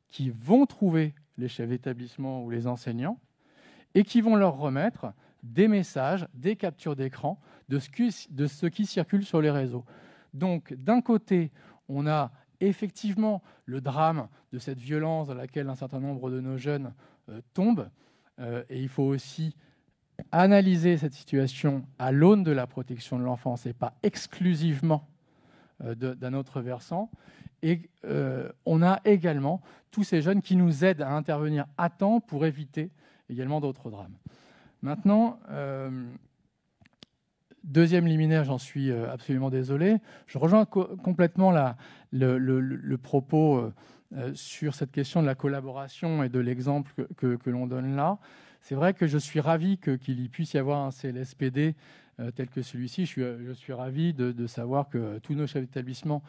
qui vont trouver les chefs d'établissement ou les enseignants et qui vont leur remettre des messages, des captures d'écran de, ce qui, circule sur les réseaux. Donc, d'un côté, on a effectivement le drame de cette violence dans laquelle un certain nombre de nos jeunes euh, tombent, euh, et il faut aussi analyser cette situation à l'aune de la protection de l'enfance et pas exclusivement euh, d'un autre versant. Et on a également tous ces jeunes qui nous aident à intervenir à temps pour éviter également d'autres drames. Maintenant, euh, deuxième liminaire, j'en suis euh, absolument désolé. Je rejoins complètement le, propos euh, sur cette question de la collaboration et de l'exemple que, l'on donne là. C'est vrai que je suis ravi qu'il y puisse y avoir un CLSPD tel que celui-ci. Je suis, ravi de, de, savoir que tous nos chefs d'établissement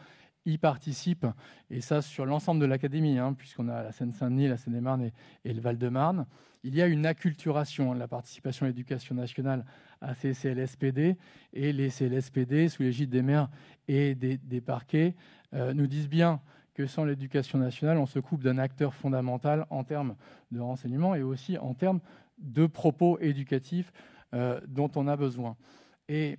y participent, et ça sur l'ensemble de l'académie, hein, puisqu'on a la Seine-Saint-Denis, la Seine-et-Marne et, le Val-de-Marne, il y a une acculturation de la participation à l'éducation nationale à ces CLSPD, et les CLSPD, sous l'égide des maires et des, parquets, euh, nous disent bien que sans l'éducation nationale, on se coupe d'un acteur fondamental en termes de renseignement et aussi en termes de propos éducatifs euh, dont on a besoin. Et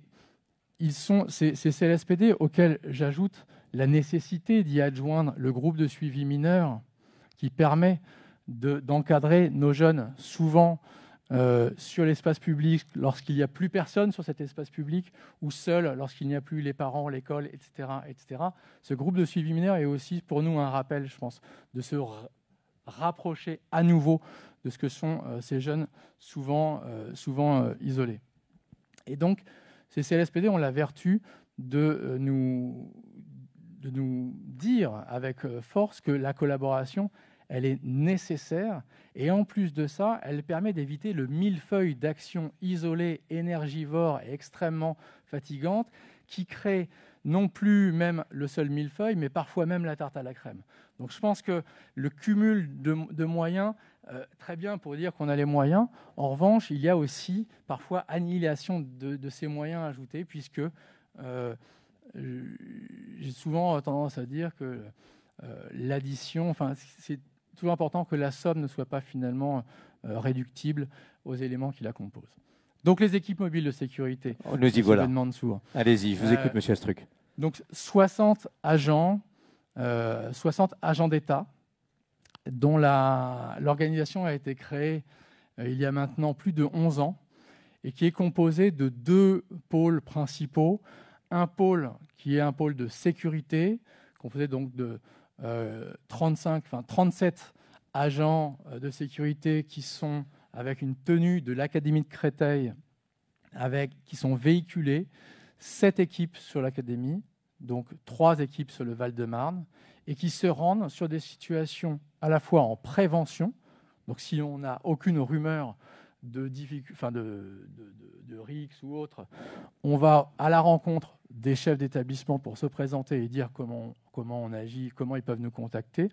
ils sont ces CLSPD auxquels j'ajoute la nécessité d'y adjoindre le groupe de suivi mineur qui permet d'encadrer nos jeunes souvent euh, sur l'espace public lorsqu'il n'y a plus personne sur cet espace public ou seul lorsqu'il n'y a plus les parents, l'école, etc., etc. Ce groupe de suivi mineur est aussi pour nous un rappel, je pense, de se rapprocher à nouveau de ce que sont euh, ces jeunes souvent, euh, souvent isolés. Et donc, ces CLSPD ont la vertu de nous de nous dire avec euh, force que la collaboration, elle est nécessaire. Et en plus de ça, elle permet d'éviter le millefeuille d'actions isolées, énergivores et extrêmement fatigantes qui créent non plus même le seul millefeuille, mais parfois même la tarte à la crème. Donc je pense que le cumul de, moyens, euh, très bien pour dire qu'on a les moyens, en revanche, il y a aussi parfois annihilation de, ces moyens ajoutés, puisque euh, euh, j'ai souvent tendance à dire que euh, l'addition, enfin, c'est toujours important que la somme ne soit pas finalement euh, réductible aux éléments qui la composent. Donc les équipes mobiles de sécurité. Oh, nous y voilà. Allez-y, je vous écoute, Monsieur Astruc. Donc 60 agents, 60 agents d'État, dont l'organisation a été créée il y a maintenant plus de 11 ans et qui est composée de deux pôles principaux un pôle qui est un pôle de sécurité, qu'on faisait donc de 35, euh, 37 agents euh, de sécurité qui sont avec une tenue de l'Académie de Créteil, avec, qui sont véhiculés, sept équipes sur l'Académie, donc trois équipes sur le Val-de-Marne, et qui se rendent sur des situations à la fois en prévention, donc si on n'a aucune rumeur de, RICS ou autre, on va à la rencontre des chefs d'établissement pour se présenter et dire comment, comment on agit, comment ils peuvent nous contacter.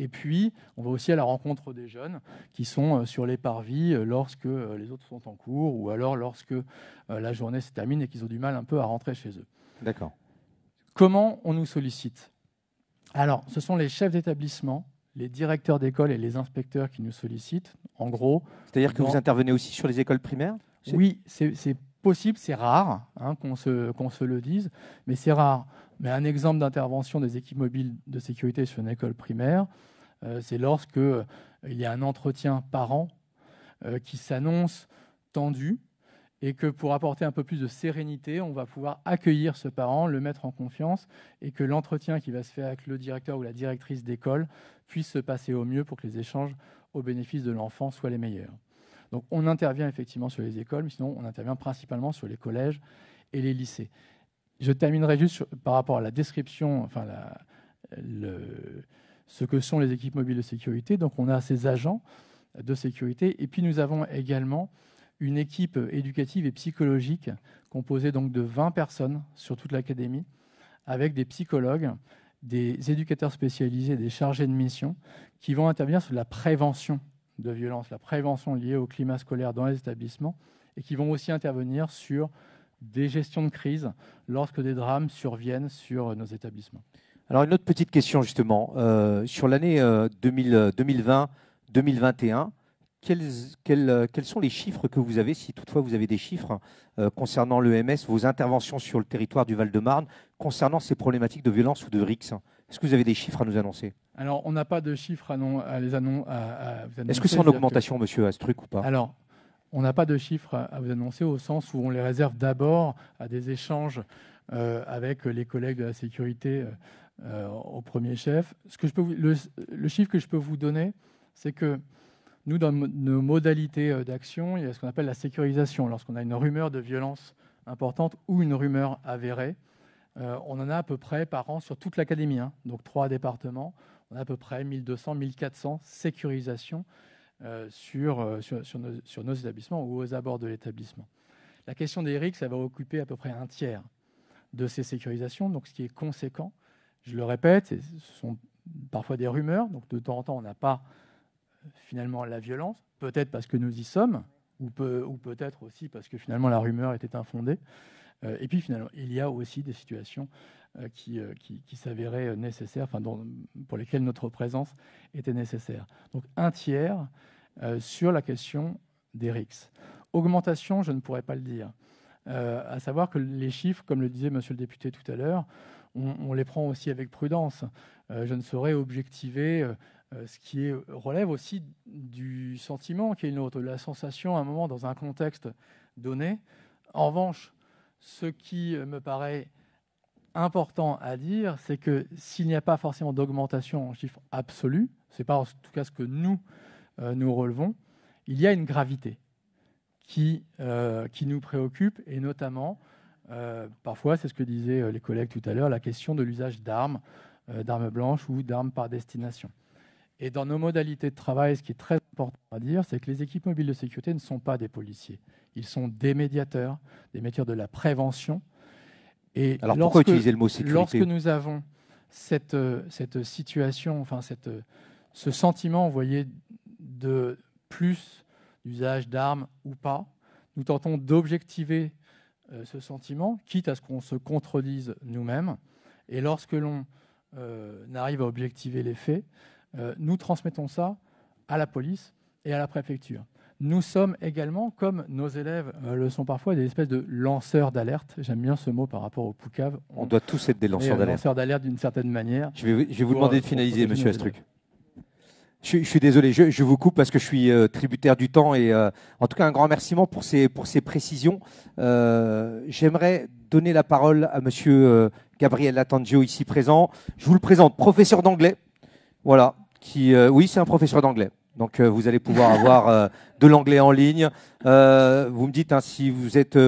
Et puis, on va aussi à la rencontre des jeunes qui sont euh, sur les parvis euh, lorsque euh, les autres sont en cours ou alors lorsque la journée se termine et qu'ils ont du mal un peu à rentrer chez eux. D'accord. Comment on nous sollicite Alors, ce sont les chefs d'établissement les directeurs d'école et les inspecteurs qui nous sollicitent, en gros. C'est-à-dire que vous intervenez aussi sur les écoles primaires Oui, c'est possible, c'est rare hein, qu'on se, se le dise, mais c'est rare. Mais un exemple d'intervention des équipes mobiles de sécurité sur une école primaire, euh, c'est lorsque euh, il y a un entretien par an euh, qui s'annonce tendu et que pour apporter un peu plus de sérénité, on va pouvoir accueillir ce parent, le mettre en confiance, et que l'entretien qui va se faire avec le directeur ou la directrice d'école puisse se passer au mieux pour que les échanges au bénéfice de l'enfant soient les meilleurs. Donc on intervient effectivement sur les écoles, mais sinon on intervient principalement sur les collèges et les lycées. Je terminerai juste par rapport à la description, enfin ce que sont les équipes mobiles de sécurité. Donc on a ces agents de sécurité, et puis nous avons également une équipe éducative et psychologique composée donc de 20 personnes sur toute l'académie, avec des psychologues, des éducateurs spécialisés, des chargés de mission, qui vont intervenir sur la prévention de violences, la prévention liée au climat scolaire dans les établissements, et qui vont aussi intervenir sur des gestions de crise lorsque des drames surviennent sur nos établissements. Alors une autre petite question justement. Euh, sur l'année 2020-2021, euh, euh, quels, sont les chiffres que vous avez, si toutefois vous avez des chiffres euh, concernant l'EMS, vos interventions sur le territoire du Val-de-Marne, concernant ces problématiques de violence ou de RICS Est-ce que vous avez des chiffres à nous annoncer Alors, on n'a pas de chiffres à, les vous annoncer. Est-ce que c'est en augmentation, à monsieur truc ou pas Alors, on n'a pas de chiffres à vous annoncer au sens où on les réserve d'abord à des échanges euh, avec les collègues de la sécurité au premier chef. Ce que je peux le, chiffre que je peux vous donner, c'est que nous, dans nos modalités euh, d'action, il y a ce qu'on appelle la sécurisation. Lorsqu'on a une rumeur de violence importante ou une rumeur avérée, euh, on en a à peu près par an sur toute l'académie, hein. donc trois départements, on a à peu près 1200, 1400 sécurisations euh, sur, euh, sur, nos, établissements ou aux abords de l'établissement. La question des RIC, ça va occuper à peu près un tiers de ces sécurisations, donc ce qui est conséquent. Je le répète, ce sont parfois des rumeurs, donc de temps en temps, on n'a pas finalement la violence, peut-être parce que nous y sommes, ou, peut, ou peut-être aussi parce que finalement la rumeur était infondée. Euh, et puis finalement, il y a aussi des situations euh, euh, qui, qui, s'avéraient nécessaires, enfin, pour lesquelles notre présence était nécessaire. Donc un tiers sur la question des RICS. Augmentation, je ne pourrais pas le dire. à savoir que les chiffres, comme le disait Monsieur le député tout à l'heure, on les prend aussi avec prudence. je ne saurais objectiver euh, ce qui euh, relève aussi du sentiment qui est une de la sensation à un moment dans un contexte donné. En revanche, ce qui euh, me paraît important à dire, c'est que s'il n'y a pas forcément d'augmentation en chiffre absolu, n'est pas en tout cas ce que nous nous relevons, il y a une gravité qui, nous préoccupe et notamment, parfois, c'est ce que disaient les collègues tout à l'heure, la question de l'usage d'armes, d'armes blanches ou d'armes par destination. Et dans nos modalités de travail, ce qui est très important à dire, c'est que les équipes mobiles de sécurité ne sont pas des policiers. Ils sont des médiateurs, des métiers de la prévention. Et Alors pourquoi utiliser le mot sécurité Lorsque nous avons cette, euh, cette situation, enfin cette, euh, ce sentiment, vous de plus d'usage d'armes ou pas, nous tentons d'objectiver euh, ce sentiment, quitte à ce qu'on se contredise nous-mêmes. Et lorsque l'on arrive à objectiver les faits, euh, nous transmettons ça à la police et à la préfecture. Nous sommes également, comme nos élèves euh, le sont parfois, des espèces de lanceurs d'alerte. J'aime bien ce mot par rapport au Poucave. On, doit tous être des lanceurs euh, d'alerte. d'une certaine manière. Je vais, vous demander de finaliser, monsieur Astruc. Je, suis désolé, je, vous coupe parce que je suis tributaire du temps et en tout cas un grand remerciement pour ces, précisions. J'aimerais donner la parole à Monsieur Gabriel Latangio ici présent. Je vous le présente, professeur d'anglais, voilà. Qui, euh, oui, c'est un professeur d'anglais. Donc euh, vous allez pouvoir avoir euh, de l'anglais en ligne. vous me dites hein, si vous êtes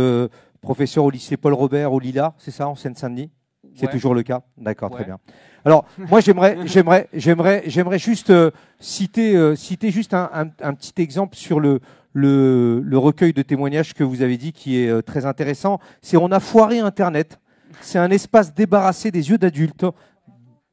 professeur au lycée Paul Robert au Lila, c'est ça, en Seine-Saint-Denis C'est toujours le cas D'accord, très bien. Alors moi j'aimerais, j'aimerais, j'aimerais, j'aimerais juste citer, citer juste un, un, petit exemple sur le, le, le, recueil de témoignages que vous avez dit qui est très intéressant. C'est on a foiré Internet. C'est un espace débarrassé des yeux d'adultes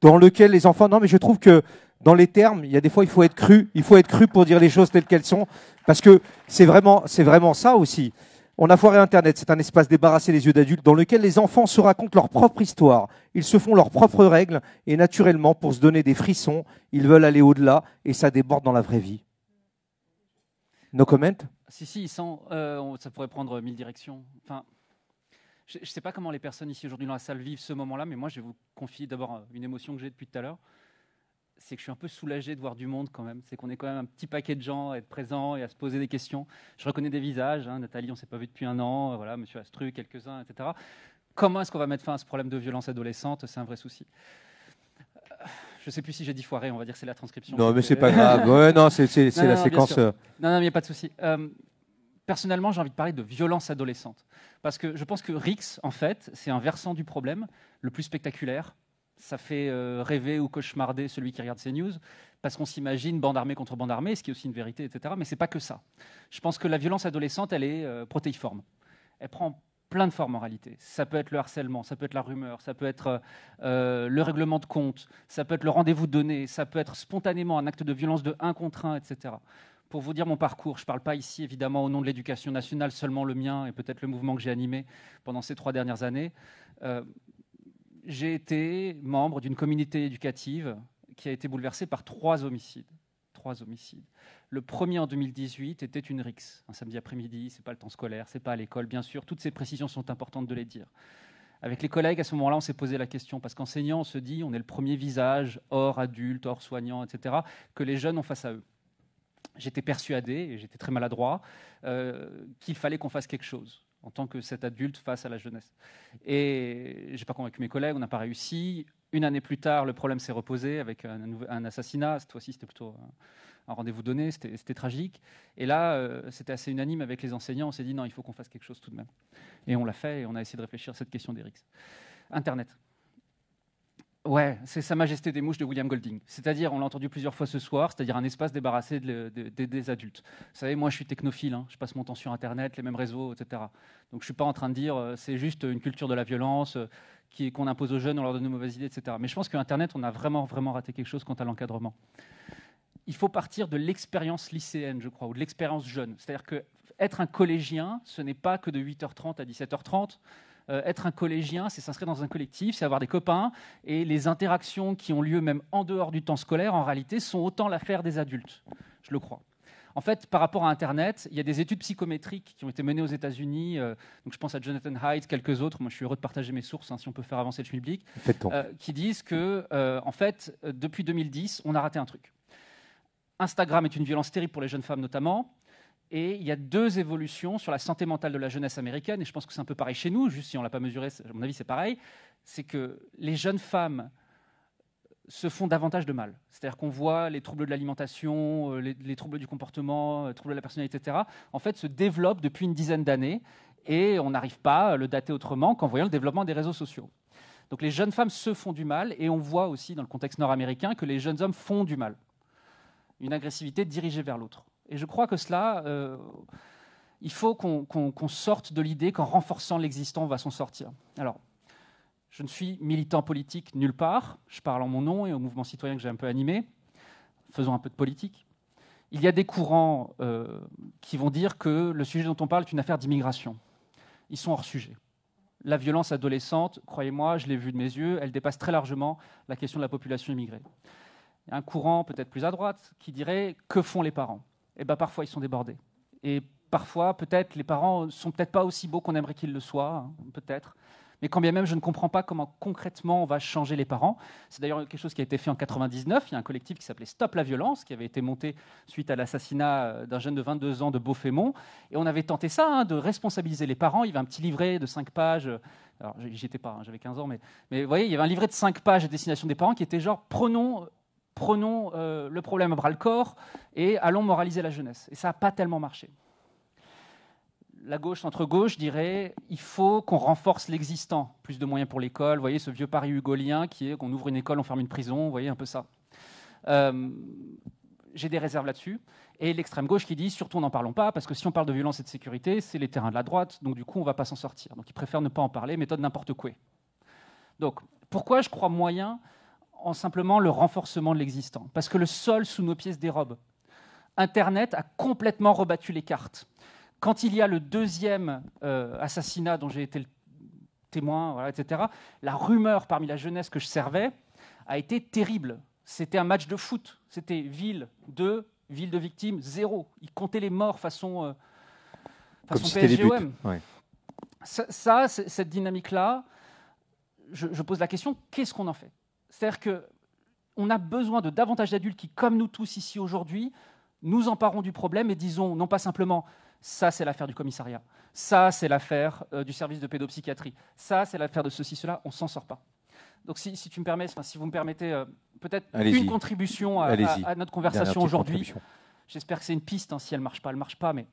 dans lequel les enfants. Non, mais je trouve que dans les termes, il y a des fois, il faut être cru. Il faut être cru pour dire les choses telles qu'elles sont, parce que c'est vraiment, c'est vraiment ça aussi. On a foiré Internet, c'est un espace débarrassé des yeux d'adultes dans lequel les enfants se racontent leur propre histoire. Ils se font leurs propres règles et naturellement, pour se donner des frissons, ils veulent aller au-delà et ça déborde dans la vraie vie. Nos comment Si, si, euh, ça pourrait prendre mille directions. Enfin, je ne sais pas comment les personnes ici aujourd'hui dans la salle vivent ce moment-là, mais moi, je vais vous confier d'abord une émotion que j'ai depuis tout à l'heure. C'est que je suis un peu soulagé de voir du monde quand même. C'est qu'on est quand même un petit paquet de gens à être présents et à se poser des questions. Je reconnais des visages. Hein. Nathalie, on ne s'est pas vu depuis un an. Voilà, Monsieur Astruc, quelques-uns, etc. Comment est-ce qu'on va mettre fin à ce problème de violence adolescente C'est un vrai souci euh, je ne sais plus si j'ai dit foiré, on va dire que c'est la transcription. Non, mais c'est euh, pas grave. non, c'est la séquence. Non, non, il euh. n'y a pas de souci. Personnellement, j'ai envie de parler de violence adolescente. Parce que je pense que Rix, en fait, c'est un versant du problème, le plus spectaculaire. Ça fait euh, rêver ou cauchemarder celui qui regarde ces news, parce qu'on s'imagine bande armée contre bande armée, ce qui est aussi une vérité, etc. Mais ce n'est pas que ça. Je pense que la violence adolescente, elle est euh, protéiforme. Elle prend plein de formes en réalité. Ça peut être le harcèlement, ça peut être la rumeur, ça peut être euh, le règlement de compte, ça peut être le rendez-vous donné, ça peut être spontanément un acte de violence de un contre 1, etc pour vous dire mon parcours. Je ne parle pas ici, évidemment, au nom de l'éducation nationale, seulement le mien et peut-être le mouvement que j'ai animé pendant ces trois dernières années. Euh, j'ai été membre d'une communauté éducative qui a été bouleversée par trois homicides. Trois homicides. Le premier en 2018 était une rixe, un samedi après-midi, c'est pas le temps scolaire, c'est pas à l'école, bien sûr. Toutes ces précisions sont importantes de les dire. Avec les collègues, à ce moment-là, on s'est posé la question, parce qu'enseignant, on se dit, on est le premier visage, hors adulte, hors soignant, etc., que les jeunes ont face à eux j'étais persuadé, et j'étais très maladroit, euh, qu'il fallait qu'on fasse quelque chose en tant que cet adulte face à la jeunesse. Et je n'ai pas convaincu mes collègues, on n'a pas réussi. Une année plus tard, le problème s'est reposé avec un, assassinat. Cette fois-ci, c'était plutôt un, rendez-vous donné, c'était tragique. Et là, euh, c'était assez unanime avec les enseignants. On s'est dit, non, il faut qu'on fasse quelque chose tout de même. Et on l'a fait, et on a essayé de réfléchir à cette question d'Erix. Internet. Ouais, c'est Sa Majesté des Mouches de William Golding. C'est-à-dire, on l'a entendu plusieurs fois ce soir, c'est-à-dire un espace débarrassé des adultes. Vous savez, moi je suis technophile, hein. je passe mon temps sur Internet, les mêmes réseaux, etc. Donc je ne suis pas en train de dire euh, c'est juste une culture de la violence euh, qu'on impose aux jeunes, on leur donne de mauvaises idées, etc. Mais je pense qu'Internet, on a vraiment, vraiment raté quelque chose quant à l'encadrement. Il faut partir de l'expérience lycéenne, je crois, ou de l'expérience jeune. C'est-à-dire qu'être être un collégien, ce n'est pas que de 8h30 à 17h30, euh, être un collégien, c'est s'inscrire dans un collectif, c'est avoir des copains. Et les interactions qui ont lieu même en dehors du temps scolaire, en réalité, sont autant l'affaire des adultes. Je le crois. En fait, par rapport à Internet, il y a des études psychométriques qui ont été menées aux États-Unis. Euh, donc, je pense à Jonathan Haidt, quelques autres. Moi, je suis heureux de partager mes sources, hein, si on peut faire avancer le public. Euh, qui disent que, en fait, depuis 2010, on a raté un truc. Instagram est une violence terrible pour les jeunes femmes, notamment. Et il y a deux évolutions sur la santé mentale de la jeunesse américaine, et je pense que c'est un peu pareil chez nous, juste si on ne l'a pas mesuré, à mon avis c'est pareil, c'est que les jeunes femmes se font davantage de mal. C'est-à-dire qu'on voit les troubles de l'alimentation, euh, les, troubles du comportement, les euh, troubles de la personnalité, etc., en fait se développent depuis une dizaine d'années, et on n'arrive pas à le dater autrement qu'en voyant le développement des réseaux sociaux. Donc les jeunes femmes se font du mal, et on voit aussi dans le contexte nord-américain que les jeunes hommes font du mal. Une agressivité dirigée vers l'autre. Et je crois que cela, euh, il faut qu'on sorte de l'idée qu'en renforçant l'existant, on va s'en sortir. Alors, je ne suis militant politique nulle part. Je parle en mon nom et au mouvement citoyen que j'ai un peu animé. Faisons un peu de politique. Il y a des courants euh, qui vont dire que le sujet dont on parle est une affaire d'immigration. Ils sont hors sujet. La violence adolescente, croyez-moi, je l'ai vue de mes yeux, elle dépasse très largement la question de la population immigrée. un courant peut-être plus à droite qui dirait que font les parents et eh ben parfois ils sont débordés. Et parfois, peut-être, les parents sont peut-être pas aussi beaux qu'on aimerait qu'ils le soient, hein, peut-être. Mais quand bien même, je ne comprends pas comment concrètement on va changer les parents. C'est d'ailleurs quelque chose qui a été fait en 99. Il y a un collectif qui s'appelait Stop la violence, qui avait été monté suite à l'assassinat euh, d'un jeune de 22 ans de Beaufémont. Et on avait tenté ça, hein, de responsabiliser les parents. Il y avait un petit livret de 5 pages. Euh, alors, j'y étais pas, hein, j'avais 15 ans, mais, mais vous voyez, il y avait un livret de 5 pages à destination des parents qui était genre prenons prenons euh, le problème à bras le corps et allons moraliser la jeunesse. Et ça n'a pas tellement marché. La gauche centre-gauche dirait il faut qu'on renforce l'existant, plus de moyens pour l'école. Vous voyez ce vieux pari hugolien qui est qu'on ouvre une école, on ferme une prison, vous voyez un peu ça. Euh, j'ai des réserves là-dessus. Et l'extrême gauche qui dit surtout n'en parlons pas, parce que si on parle de violence et de sécurité, c'est les terrains de la droite, donc du coup on ne va pas s'en sortir. Donc ils préfèrent ne pas en parler, méthode n'importe quoi. Donc pourquoi je crois moyen en simplement le renforcement de l'existant, parce que le sol sous nos pieds se dérobe. Internet a complètement rebattu les cartes. Quand il y a le deuxième euh, assassinat dont j'ai été le témoin, etc., la rumeur parmi la jeunesse que je servais a été terrible. C'était un match de foot. C'était ville 2, ville de victimes 0. Ils comptaient les morts façon, PSGOM. Euh, ça, cette dynamique-là, je pose la question qu'est-ce qu'on en fait c'est-à-dire qu'on a besoin de davantage d'adultes qui, comme nous tous ici aujourd'hui, nous emparons du problème et disons non pas simplement ça c'est l'affaire du commissariat, ça c'est l'affaire euh, du service de pédopsychiatrie, ça c'est l'affaire de ceci, cela, on s'en sort pas. Donc si, tu me permets, si vous me permettez euh, peut-être une contribution à, notre conversation aujourd'hui, j'espère que c'est une piste, hein. si elle ne marche pas, elle ne marche pas, mais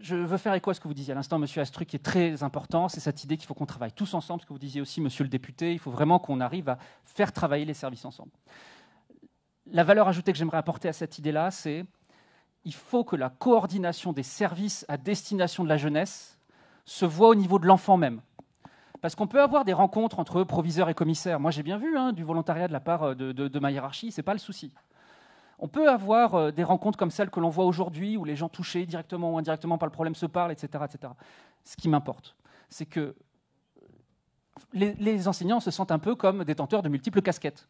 je veux faire écho à ce que vous disiez à l'instant, Monsieur Astruc, qui est très important, c'est cette idée qu'il faut qu'on travaille tous ensemble, ce que vous disiez aussi, Monsieur le député, il faut vraiment qu'on arrive à faire travailler les services ensemble. La valeur ajoutée que j'aimerais apporter à cette idée-là, c'est qu'il faut que la coordination des services à destination de la jeunesse se voit au niveau de l'enfant même. Parce qu'on peut avoir des rencontres entre proviseurs et commissaires. Moi, j'ai bien vu hein, du volontariat de la part euh, de ma hiérarchie, ce n'est pas le souci. On peut avoir euh, des rencontres comme celles que l'on voit aujourd'hui, où les gens touchés directement ou indirectement par le problème se parlent, etc. etc. Ce qui m'importe, c'est que les, enseignants se sentent un peu comme détenteurs de multiples casquettes.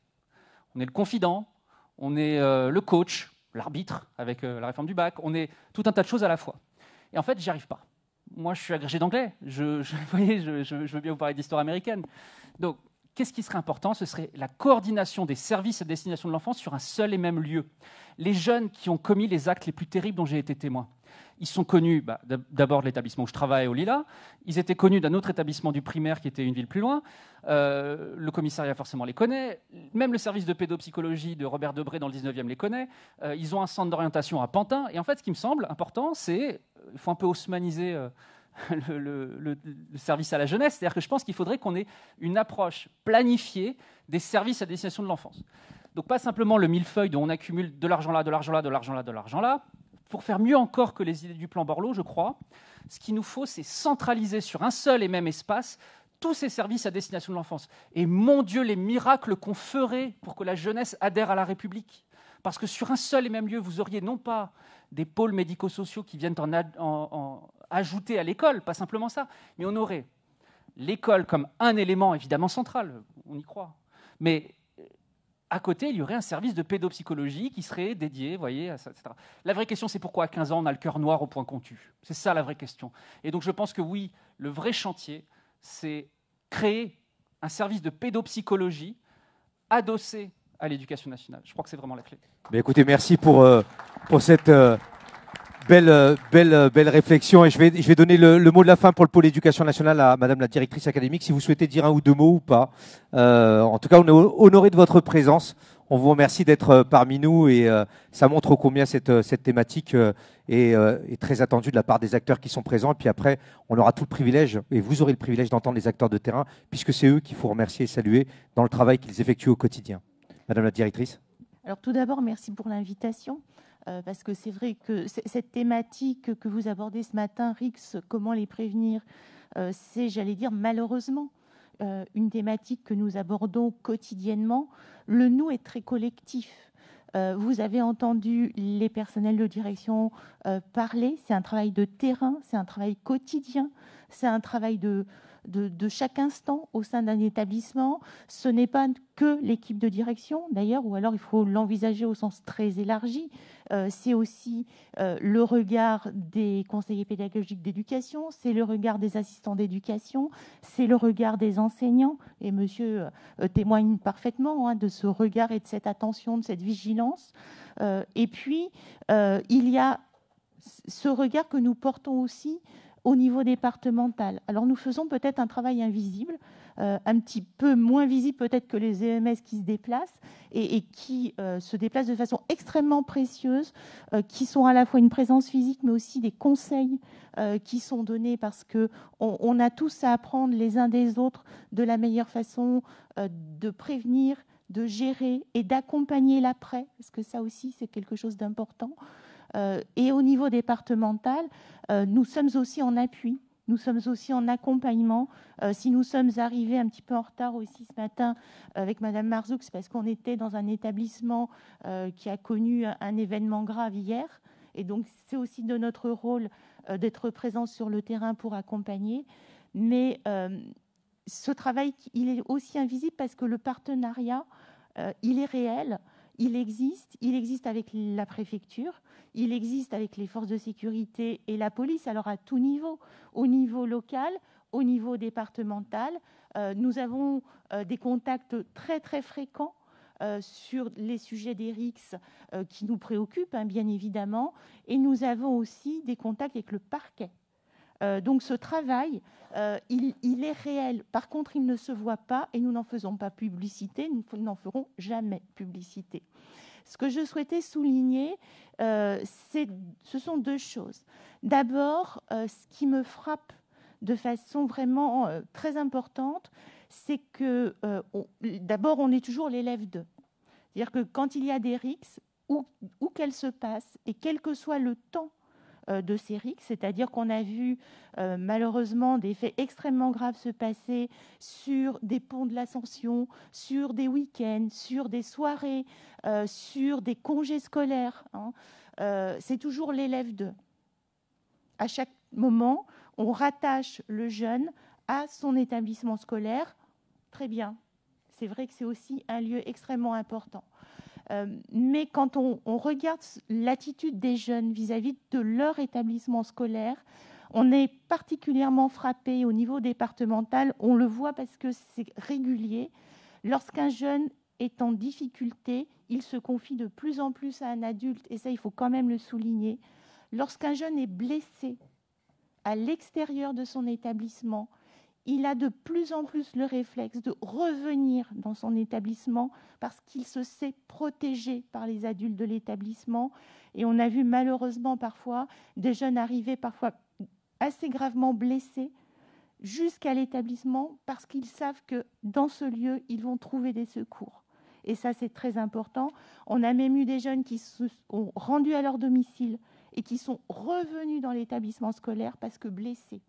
On est le confident, on est euh, le coach, l'arbitre avec euh, la réforme du bac, on est tout un tas de choses à la fois. Et en fait, j'y arrive pas. Moi, je suis agrégé d'anglais. Je, vous voyez, je veux bien vous parler d'histoire américaine. Donc, qu'est-ce qui serait important Ce serait la coordination des services à destination de l'enfance sur un seul et même lieu. Les jeunes qui ont commis les actes les plus terribles dont j'ai été témoin, ils sont connus bah, d'abord de l'établissement où je travaille au Lila, ils étaient connus d'un autre établissement du primaire qui était une ville plus loin, euh, le commissariat forcément les connaît, même le service de pédopsychologie de Robert Debré dans le 19e les connaît, euh, ils ont un centre d'orientation à Pantin, et en fait ce qui me semble important c'est, euh, il faut un peu haussmaniser... le, service à la jeunesse. C'est-à-dire que je pense qu'il faudrait qu'on ait une approche planifiée des services à destination de l'enfance. Donc pas simplement le millefeuille dont on accumule de l'argent là, de l'argent là, de l'argent là, de l'argent là. Pour faire mieux encore que les idées du plan Borloo, je crois, ce qu'il nous faut, c'est centraliser sur un seul et même espace tous ces services à destination de l'enfance. Et mon Dieu, les miracles qu'on ferait pour que la jeunesse adhère à la République. Parce que sur un seul et même lieu, vous auriez non pas des pôles médico-sociaux qui viennent en, en, ajouté à l'école, pas simplement ça, mais on aurait l'école comme un élément évidemment central, on y croit, mais euh, à côté, il y aurait un service de pédopsychologie qui serait dédié, voyez, à ça, etc. La vraie question, c'est pourquoi à 15 ans, on a le cœur noir au point qu'on C'est ça la vraie question. Et donc, je pense que oui, le vrai chantier, c'est créer un service de pédopsychologie adossé à l'éducation nationale. Je crois que c'est vraiment la clé. Mais écoutez, merci pour, euh, pour cette. Euh, Belle, euh, belle, euh, belle réflexion. Et je vais, je vais donner le, mot de la fin pour le pôle éducation nationale à Madame la directrice académique, si vous souhaitez dire un ou deux mots ou pas. Euh, en tout cas, on est honoré de votre présence. On vous remercie d'être parmi nous et ça montre combien cette, thématique est, est, très attendue de la part des acteurs qui sont présents. Et puis après, on aura tout le privilège et vous aurez le privilège d'entendre les acteurs de terrain puisque c'est eux qu'il faut remercier et saluer dans le travail qu'ils effectuent au quotidien. Madame la directrice. Alors tout d'abord, merci pour l'invitation. Euh, parce que c'est vrai que cette thématique que vous abordez ce matin, Rix, comment les prévenir, euh, c'est, j'allais dire, malheureusement euh, une thématique que nous abordons quotidiennement. Le nous est très collectif. Vous avez entendu les personnels de direction parler. C'est un travail de terrain, c'est un travail quotidien, c'est un travail de, de, chaque instant au sein d'un établissement. Ce n'est pas que l'équipe de direction, d'ailleurs, ou alors il faut l'envisager au sens très élargi. Euh, c'est aussi euh, le regard des conseillers pédagogiques d'éducation, c'est le regard des assistants d'éducation, c'est le regard des enseignants. Et monsieur euh, témoigne parfaitement hein, de ce regard et de cette attention, de cette vigilance. et puis, il y a ce regard que nous portons aussi au niveau départemental. Alors nous faisons peut-être un travail invisible, euh, un petit peu moins visible peut-être que les EMS qui se déplacent et, qui euh, se déplacent de façon extrêmement précieuse, euh, qui sont à la fois une présence physique mais aussi des conseils qui sont donnés parce que on, a tous à apprendre les uns des autres de la meilleure façon de prévenir de gérer et d'accompagner l'après, parce que ça aussi c'est quelque chose d'important. Euh, et au niveau départemental, euh, nous sommes aussi en appui nous sommes aussi en accompagnement. Euh, si nous sommes arrivés un petit peu en retard aussi ce matin avec Madame Marzouk, c'est parce qu'on était dans un établissement qui a connu un, événement grave hier. Et donc, c'est aussi de notre rôle d'être présent sur le terrain pour accompagner. Mais ce travail, il est aussi invisible parce que le partenariat, il est réel, il existe, il existe avec la préfecture, il existe avec les forces de sécurité et la police, alors à tout niveau, au niveau local, au niveau départemental. Euh, nous avons euh, des contacts très très fréquents euh, sur les sujets des RICS qui nous préoccupent, hein, bien évidemment, et nous avons aussi des contacts avec le parquet. donc ce travail, il, est réel. Par contre, il ne se voit pas et nous n'en faisons pas publicité, nous n'en ferons jamais publicité. Ce que je souhaitais souligner, euh, ce sont deux choses. D'abord, euh, ce qui me frappe de façon vraiment euh, très importante, c'est que d'abord, on est toujours l'élève d'eux. C'est-à-dire que quand il y a des rixes, où qu'elles se passent, et quel que soit le temps euh, de c'est-à-dire qu'on a vu euh, malheureusement des faits extrêmement graves se passer sur des ponts de l'ascension, sur des week-ends, sur des soirées, euh, sur des congés scolaires. Hein. C'est toujours l'élève 2. À chaque moment, on rattache le jeune à son établissement scolaire. Très bien. C'est vrai que c'est aussi un lieu extrêmement important. Euh, mais quand on, regarde l'attitude des jeunes vis-à-vis -vis de leur établissement scolaire, on est particulièrement frappé au niveau départemental. On le voit parce que c'est régulier. Lorsqu'un jeune est en difficulté, il se confie de plus en plus à un adulte, et ça, il faut quand même le souligner. Lorsqu'un jeune est blessé à l'extérieur de son établissement, il a de plus en plus le réflexe de revenir dans son établissement parce qu'il se sait protégé par les adultes de l'établissement. Et on a vu malheureusement parfois des jeunes arriver parfois assez gravement blessés jusqu'à l'établissement parce qu'ils savent que dans ce lieu, ils vont trouver des secours. Et ça, c'est très important. On a même eu des jeunes qui se sont rendus à leur domicile et qui sont revenus dans l'établissement scolaire parce que blessés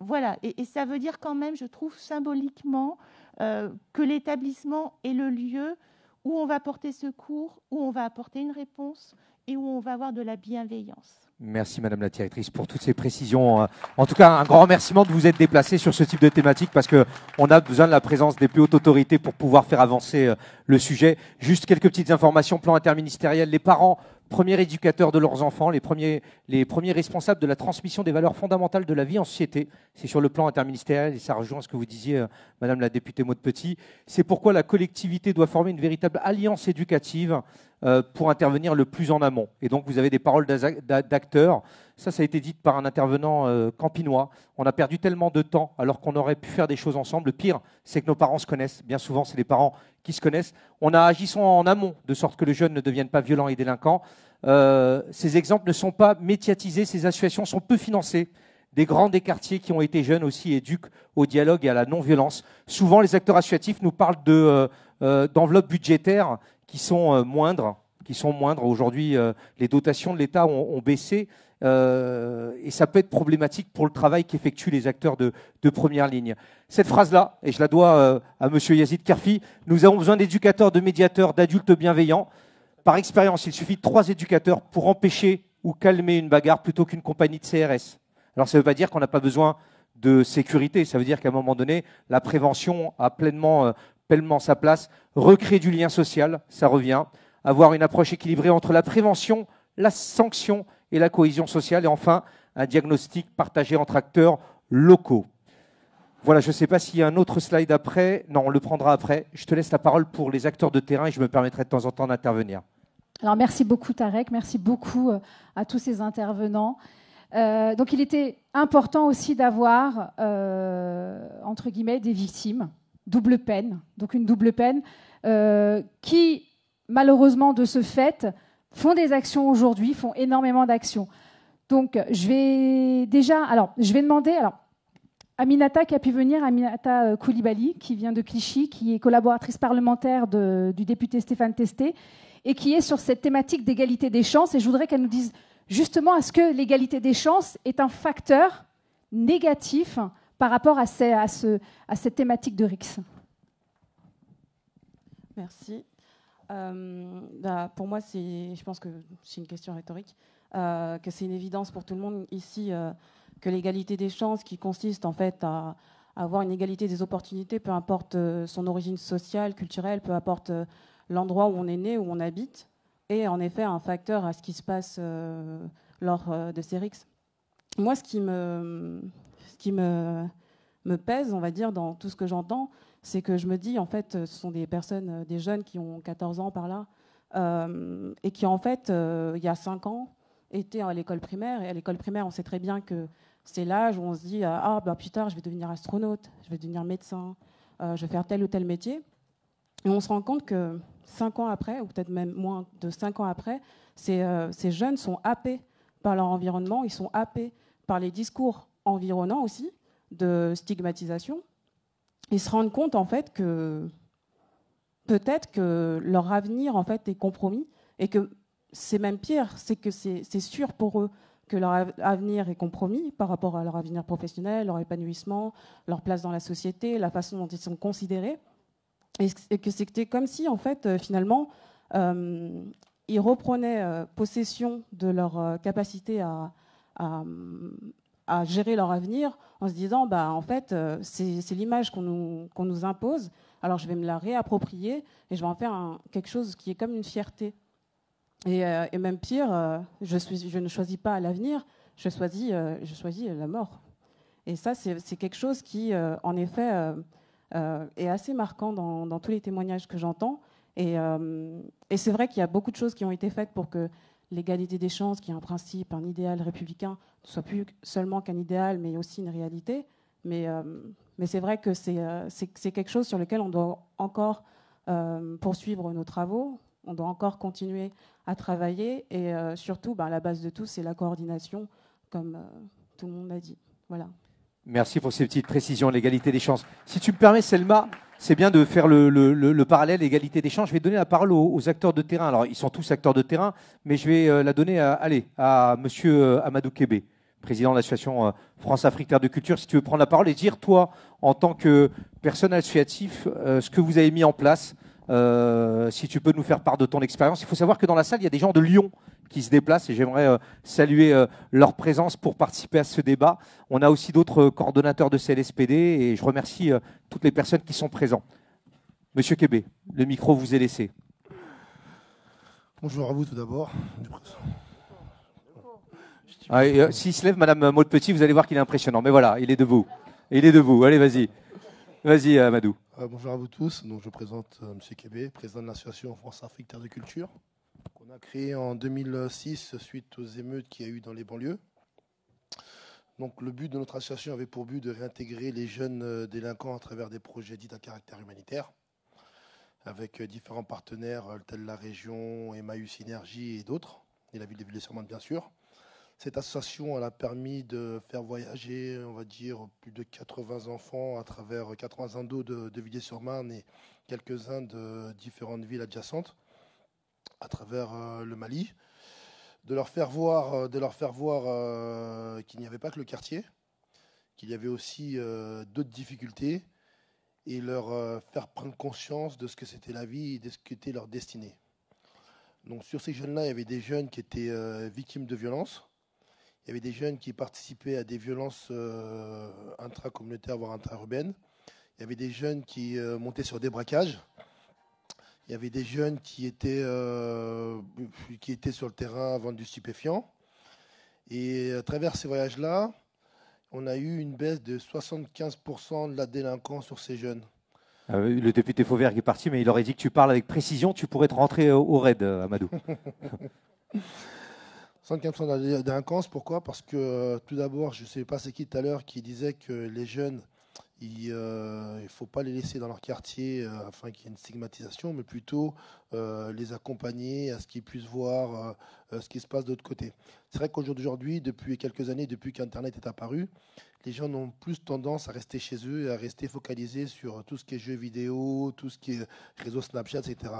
voilà, et, ça veut dire quand même, je trouve symboliquement, euh, que l'établissement est le lieu où on va porter secours, où on va apporter une réponse et où on va avoir de la bienveillance. Merci Madame la Directrice pour toutes ces précisions. En tout cas, un grand remerciement de vous être déplacé sur ce type de thématique parce que a besoin de la présence des plus hautes autorités pour pouvoir faire avancer euh, le sujet. Juste quelques petites informations, plan interministériel. Les parents premiers éducateurs de leurs enfants, les premiers, les premiers responsables de la transmission des valeurs fondamentales de la vie en société. C'est sur le plan interministériel et ça rejoint ce que vous disiez, euh, Madame la députée Maud Petit. C'est pourquoi la collectivité doit former une véritable alliance éducative euh, pour intervenir le plus en amont. Et donc, vous avez des paroles d'acteurs. Ça, ça a été dit par un intervenant euh, campinois. On a perdu tellement de temps alors qu'on aurait pu faire des choses ensemble. Le pire, c'est que nos parents se connaissent. Bien souvent, c'est les parents qui se connaissent. On a agissons en amont, de sorte que le jeune ne devienne pas violent et délinquant. Euh, ces exemples ne sont pas médiatisés, ces associations sont peu financées des grands des quartiers qui ont été jeunes aussi éduquent au dialogue et à la non-violence. Souvent, les acteurs associatifs nous parlent d'enveloppes budgétaires qui sont euh, moindres. Qui sont moindres. Aujourd'hui, euh, les dotations de l'État ont, baissé. Euh, et ça peut être problématique pour le travail qu'effectuent les acteurs de, première ligne. Cette phrase-là, et je la dois à M. Yazid Karfi, nous avons besoin d'éducateurs, de médiateurs, d'adultes bienveillants. Par expérience, il suffit de trois éducateurs pour empêcher ou calmer une bagarre plutôt qu'une compagnie de CRS. Alors ça ne veut pas dire qu'on n'a pas besoin de sécurité, ça veut dire qu'à un moment donné, la prévention a pleinement, pleinement sa place, recréer du lien social, ça revient, avoir une approche équilibrée entre la prévention, la sanction et la cohésion sociale, et enfin un diagnostic partagé entre acteurs locaux. Voilà, je ne sais pas s'il y a un autre slide après. Non, on le prendra après. Je te laisse la parole pour les acteurs de terrain et je me permettrai de temps en temps d'intervenir. Alors merci beaucoup Tarek, merci beaucoup euh, à tous ces intervenants. Euh, donc il était important aussi d'avoir, euh, entre guillemets, des victimes double peine, donc une double peine, euh, qui, malheureusement, de ce fait, font des actions aujourd'hui, font énormément d'actions. Donc, je vais déjà, alors, je vais demander, alors, Aminata qui a pu venir, Aminata euh, Koulibaly, qui vient de Clichy, qui est collaboratrice parlementaire du député Stéphane Testé, et qui est sur cette thématique d'égalité des chances. Et je voudrais qu'elle nous dise justement à ce que l'égalité des chances est un facteur négatif par rapport à, à, à cette thématique de RICS Merci. Euh, bah, pour moi, je pense que c'est une question rhétorique, euh, que c'est une évidence pour tout le monde ici euh, que l'égalité des chances, qui consiste en fait à, à avoir une égalité des opportunités, peu importe son origine sociale, culturelle, peu importe l'endroit où on est né, où on habite, est en effet un facteur à ce qui se passe lors de ces RICS. Moi, ce qui me, qui me, me pèse, on va dire, dans tout ce que j'entends, c'est que je me dis, en fait, ce sont des personnes, euh, des jeunes qui ont 14 ans par là, euh, et qui, en fait, euh, il y a 5 ans, étaient à l'école primaire. Et à l'école primaire, on sait très bien que c'est l'âge où on se dit, ah, bah, plus tard, je vais devenir astronaute, je vais devenir médecin, je vais faire tel ou tel métier. Et on se rend compte que 5 ans après, ou peut-être même moins de 5 ans après, ces, ces jeunes sont happés par leur environnement, ils sont happés par les discours environnant aussi, de stigmatisation, ils se rendent compte en fait que peut-être que leur avenir en fait est compromis et que c'est même pire, c'est que c'est sûr pour eux que leur avenir est compromis par rapport à leur avenir professionnel, leur épanouissement, leur place dans la société, la façon dont ils sont considérés, et que c'était comme si en fait euh, finalement euh, ils reprenaient euh, possession de leur capacité à, à gérer leur avenir en se disant bah en fait euh, c'est l'image qu'on nous, nous, impose alors je vais me la réapproprier et je vais en faire un, quelque chose qui est comme une fierté et, euh, et même pire euh, je, suis, je ne choisis pas l'avenir je choisis je choisis la mort et ça c'est quelque chose qui en effet est assez marquant dans, dans tous les témoignages que j'entends et, et c'est vrai qu'il y a beaucoup de choses qui ont été faites pour que l'égalité des chances, qui est un principe, un idéal républicain, ne soit plus seulement qu'un idéal, mais aussi une réalité. Mais, euh, c'est vrai que euh, c'est, quelque chose sur lequel on doit encore euh, poursuivre nos travaux, on doit encore continuer à travailler, et surtout, ben, la base de tout, c'est la coordination, comme tout le monde l'a dit. Voilà. Merci pour ces petites précisions, l'égalité des chances. Si tu me permets, Selma, c'est bien de faire le, le, le, parallèle égalité des chances. Je vais donner la parole aux, acteurs de terrain. Alors, ils sont tous acteurs de terrain, mais je vais euh, la donner à, allez, à Monsieur euh, Amadou Kebe, président de l'association euh, France-Afrique de Culture. Si tu veux prendre la parole et dire, toi, en tant que personne associatif, ce que vous avez mis en place, si tu peux nous faire part de ton expérience. Il faut savoir que dans la salle, il y a des gens de Lyon qui se déplacent et j'aimerais euh, saluer euh, leur présence pour participer à ce débat. On a aussi d'autres euh, coordonnateurs de CLSPD et je remercie toutes les personnes qui sont présentes. Monsieur Québé, le micro vous est laissé. Bonjour à vous tout d'abord. Ah, s'il se lève, Madame Maud Petit, vous allez voir qu'il est impressionnant. Mais voilà, il est vous. Il est vous. Allez, vas-y. Vas-y, Madou. bonjour à vous tous. Donc, je présente Monsieur M. Québé, président de l'association France-Afrique Terre de Culture qu'on a créé en 2006 suite aux émeutes qu'il y a eu dans les banlieues. Donc le but de notre association avait pour but de réintégrer les jeunes euh, délinquants à travers des projets dits à caractère humanitaire, avec euh, différents partenaires euh, tels la région, Emmaüs Synergie et d'autres, et la ville de villiers sur marne bien sûr. Cette association a permis de faire voyager, on va dire, plus de 80 enfants à travers 80 endos de, de Villiers-sur-Marne et quelques-uns de différentes villes adjacentes à travers euh, le Mali, de leur faire voir, euh, de leur faire euh, qu'il n'y avait pas que le quartier, qu'il y avait aussi d'autres difficultés, et leur faire prendre conscience de ce que c'était la vie et de ce qu'était leur destinée. Donc sur ces jeunes-là, il y avait des jeunes qui étaient victimes de violences. Il y avait des jeunes qui participaient à des violences intra intracommunautaires, voire intra-urbaines. Il y avait des jeunes qui montaient sur des braquages. Il y avait des jeunes qui étaient, euh, qui étaient sur le terrain avant du stupéfiant. Et à travers ces voyages-là, on a eu une baisse de 75% de la délinquance sur ces jeunes. Ah le député Fauvert est parti, mais il aurait dit que tu parles avec précision, tu pourrais te rentrer au, au raid, euh, Amadou. 75% de la délinquance, pourquoi Parce que euh, tout d'abord, je ne sais pas c'est qui tout à l'heure qui disait que les jeunes il ne euh, faut pas les laisser dans leur quartier euh, afin qu'il y ait une stigmatisation, mais plutôt euh, les accompagner à ce qu'ils puissent voir ce qui se passe de l'autre côté. C'est vrai qu'aujourd'hui, depuis quelques années, depuis qu'Internet est apparu, les gens ont plus tendance à rester chez eux et à rester focalisés sur tout ce qui est jeux vidéo, tout ce qui est réseau Snapchat, etc.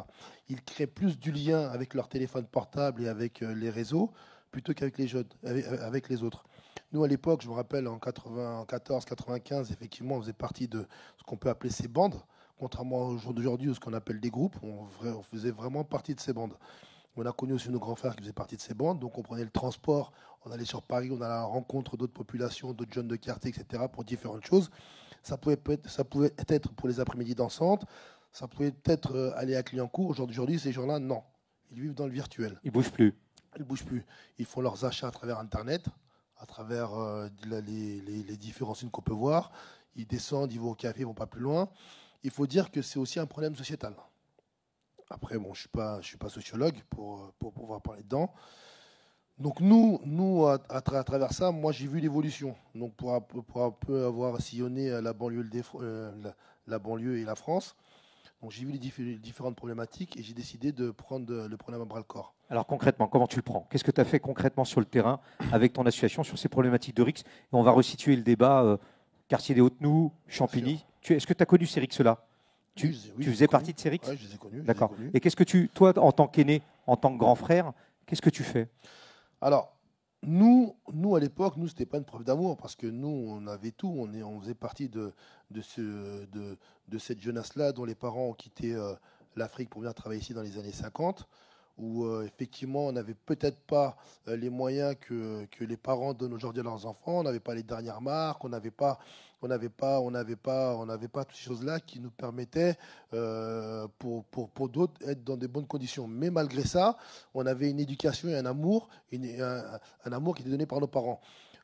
Ils créent plus du lien avec leur téléphone portable et avec les réseaux plutôt qu'avec les jeunes, avec les autres. Nous, à l'époque, je me rappelle, en 94, 95, effectivement, on faisait partie de ce qu'on peut appeler ces bandes, contrairement au jour d'aujourd'hui, ce qu'on appelle des groupes, on faisait vraiment partie de ces bandes. On a connu aussi nos grands frères qui faisaient partie de ces bandes. Donc on prenait le transport, on allait sur Paris, on allait à la rencontre d'autres populations, d'autres jeunes de quartier, etc. pour différentes choses. Ça pouvait être, pour les après-midi dansantes, ça pouvait être euh, aller à court. Aujourd'hui, ces gens-là, non. Ils vivent dans le virtuel. Ils bougent plus. Ils bougent plus. Ils font leurs achats à travers Internet à travers euh, les, les, différents qu'on peut voir. Ils descendent, ils vont au café, ils vont pas plus loin. Il faut dire que c'est aussi un problème sociétal. Après, bon, je suis pas, je suis pas sociologue pour, euh, pour pouvoir parler dedans. Donc nous, nous à, travers ça, moi j'ai vu l'évolution. Donc pour, pour un peu avoir sillonné euh, la banlieue, la banlieue et la France, donc j'ai vu les, différentes problématiques et j'ai décidé de prendre le problème à bras le corps. Alors concrètement, comment tu le prends Qu'est-ce que tu as fait concrètement sur le terrain avec ton association sur ces problématiques de Rix Et on va resituer le débat euh, quartier des Hautes-Nous, Champigny. Est-ce que tu as connu ces rix là tu, faisais partie de ces Rix Oui, je les ai connus. D'accord. Et qu'est-ce que tu, toi, en tant qu'aîné, en tant que grand frère, qu'est-ce que tu fais Alors, nous, nous à l'époque, nous c'était pas une preuve d'amour parce que nous on avait tout, on, on faisait partie de cette jeunesse-là dont les parents ont quitté euh, l'Afrique pour venir travailler ici dans les années 50, où euh, effectivement on n'avait peut-être pas euh, les moyens que, que les parents donnent aujourd'hui à leurs enfants, on n'avait pas les dernières marques, on n'avait pas on n'avait pas, on pas, on pas toutes ces choses-là qui nous permettaient euh, pour, pour, d'autres être dans des bonnes conditions. Mais malgré ça, on avait une éducation et un amour, un, amour qui était donné par nos parents.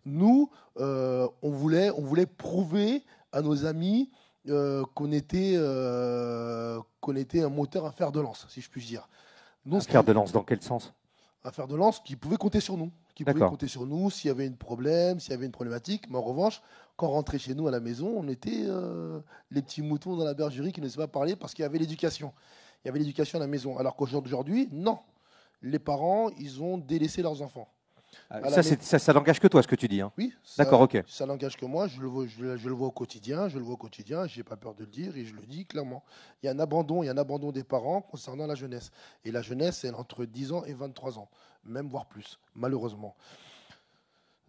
Nous, euh, on voulait, on voulait prouver à nos amis euh, qu'on était, était un moteur à faire de lance, si je puis dire. un fer de lance, dans quel sens Un fer de lance qui pouvait compter sur nous qui pouvaient compter sur nous s'il y avait un problème, s'il y avait une problématique. Mais en revanche, quand on rentrait chez nous à la maison, on était euh, les petits moutons dans la bergerie qui ne savaient pas parler parce qu'il y avait l'éducation. Il y avait l'éducation à la maison. Alors qu'aujourd'hui, non. Les parents, ils ont délaissé leurs enfants. Ah, ça, ça, n'engage que toi, ce que tu dis. Hein. Oui. D'accord, ok. Ça n'engage que moi. Je le, vois, au quotidien. Je le vois au quotidien. J'ai pas peur de le dire et je le dis clairement. Il y a un abandon. Il y a un abandon des parents concernant la jeunesse. Et la jeunesse, elle entre 10 ans et 23 ans même voire plus, malheureusement.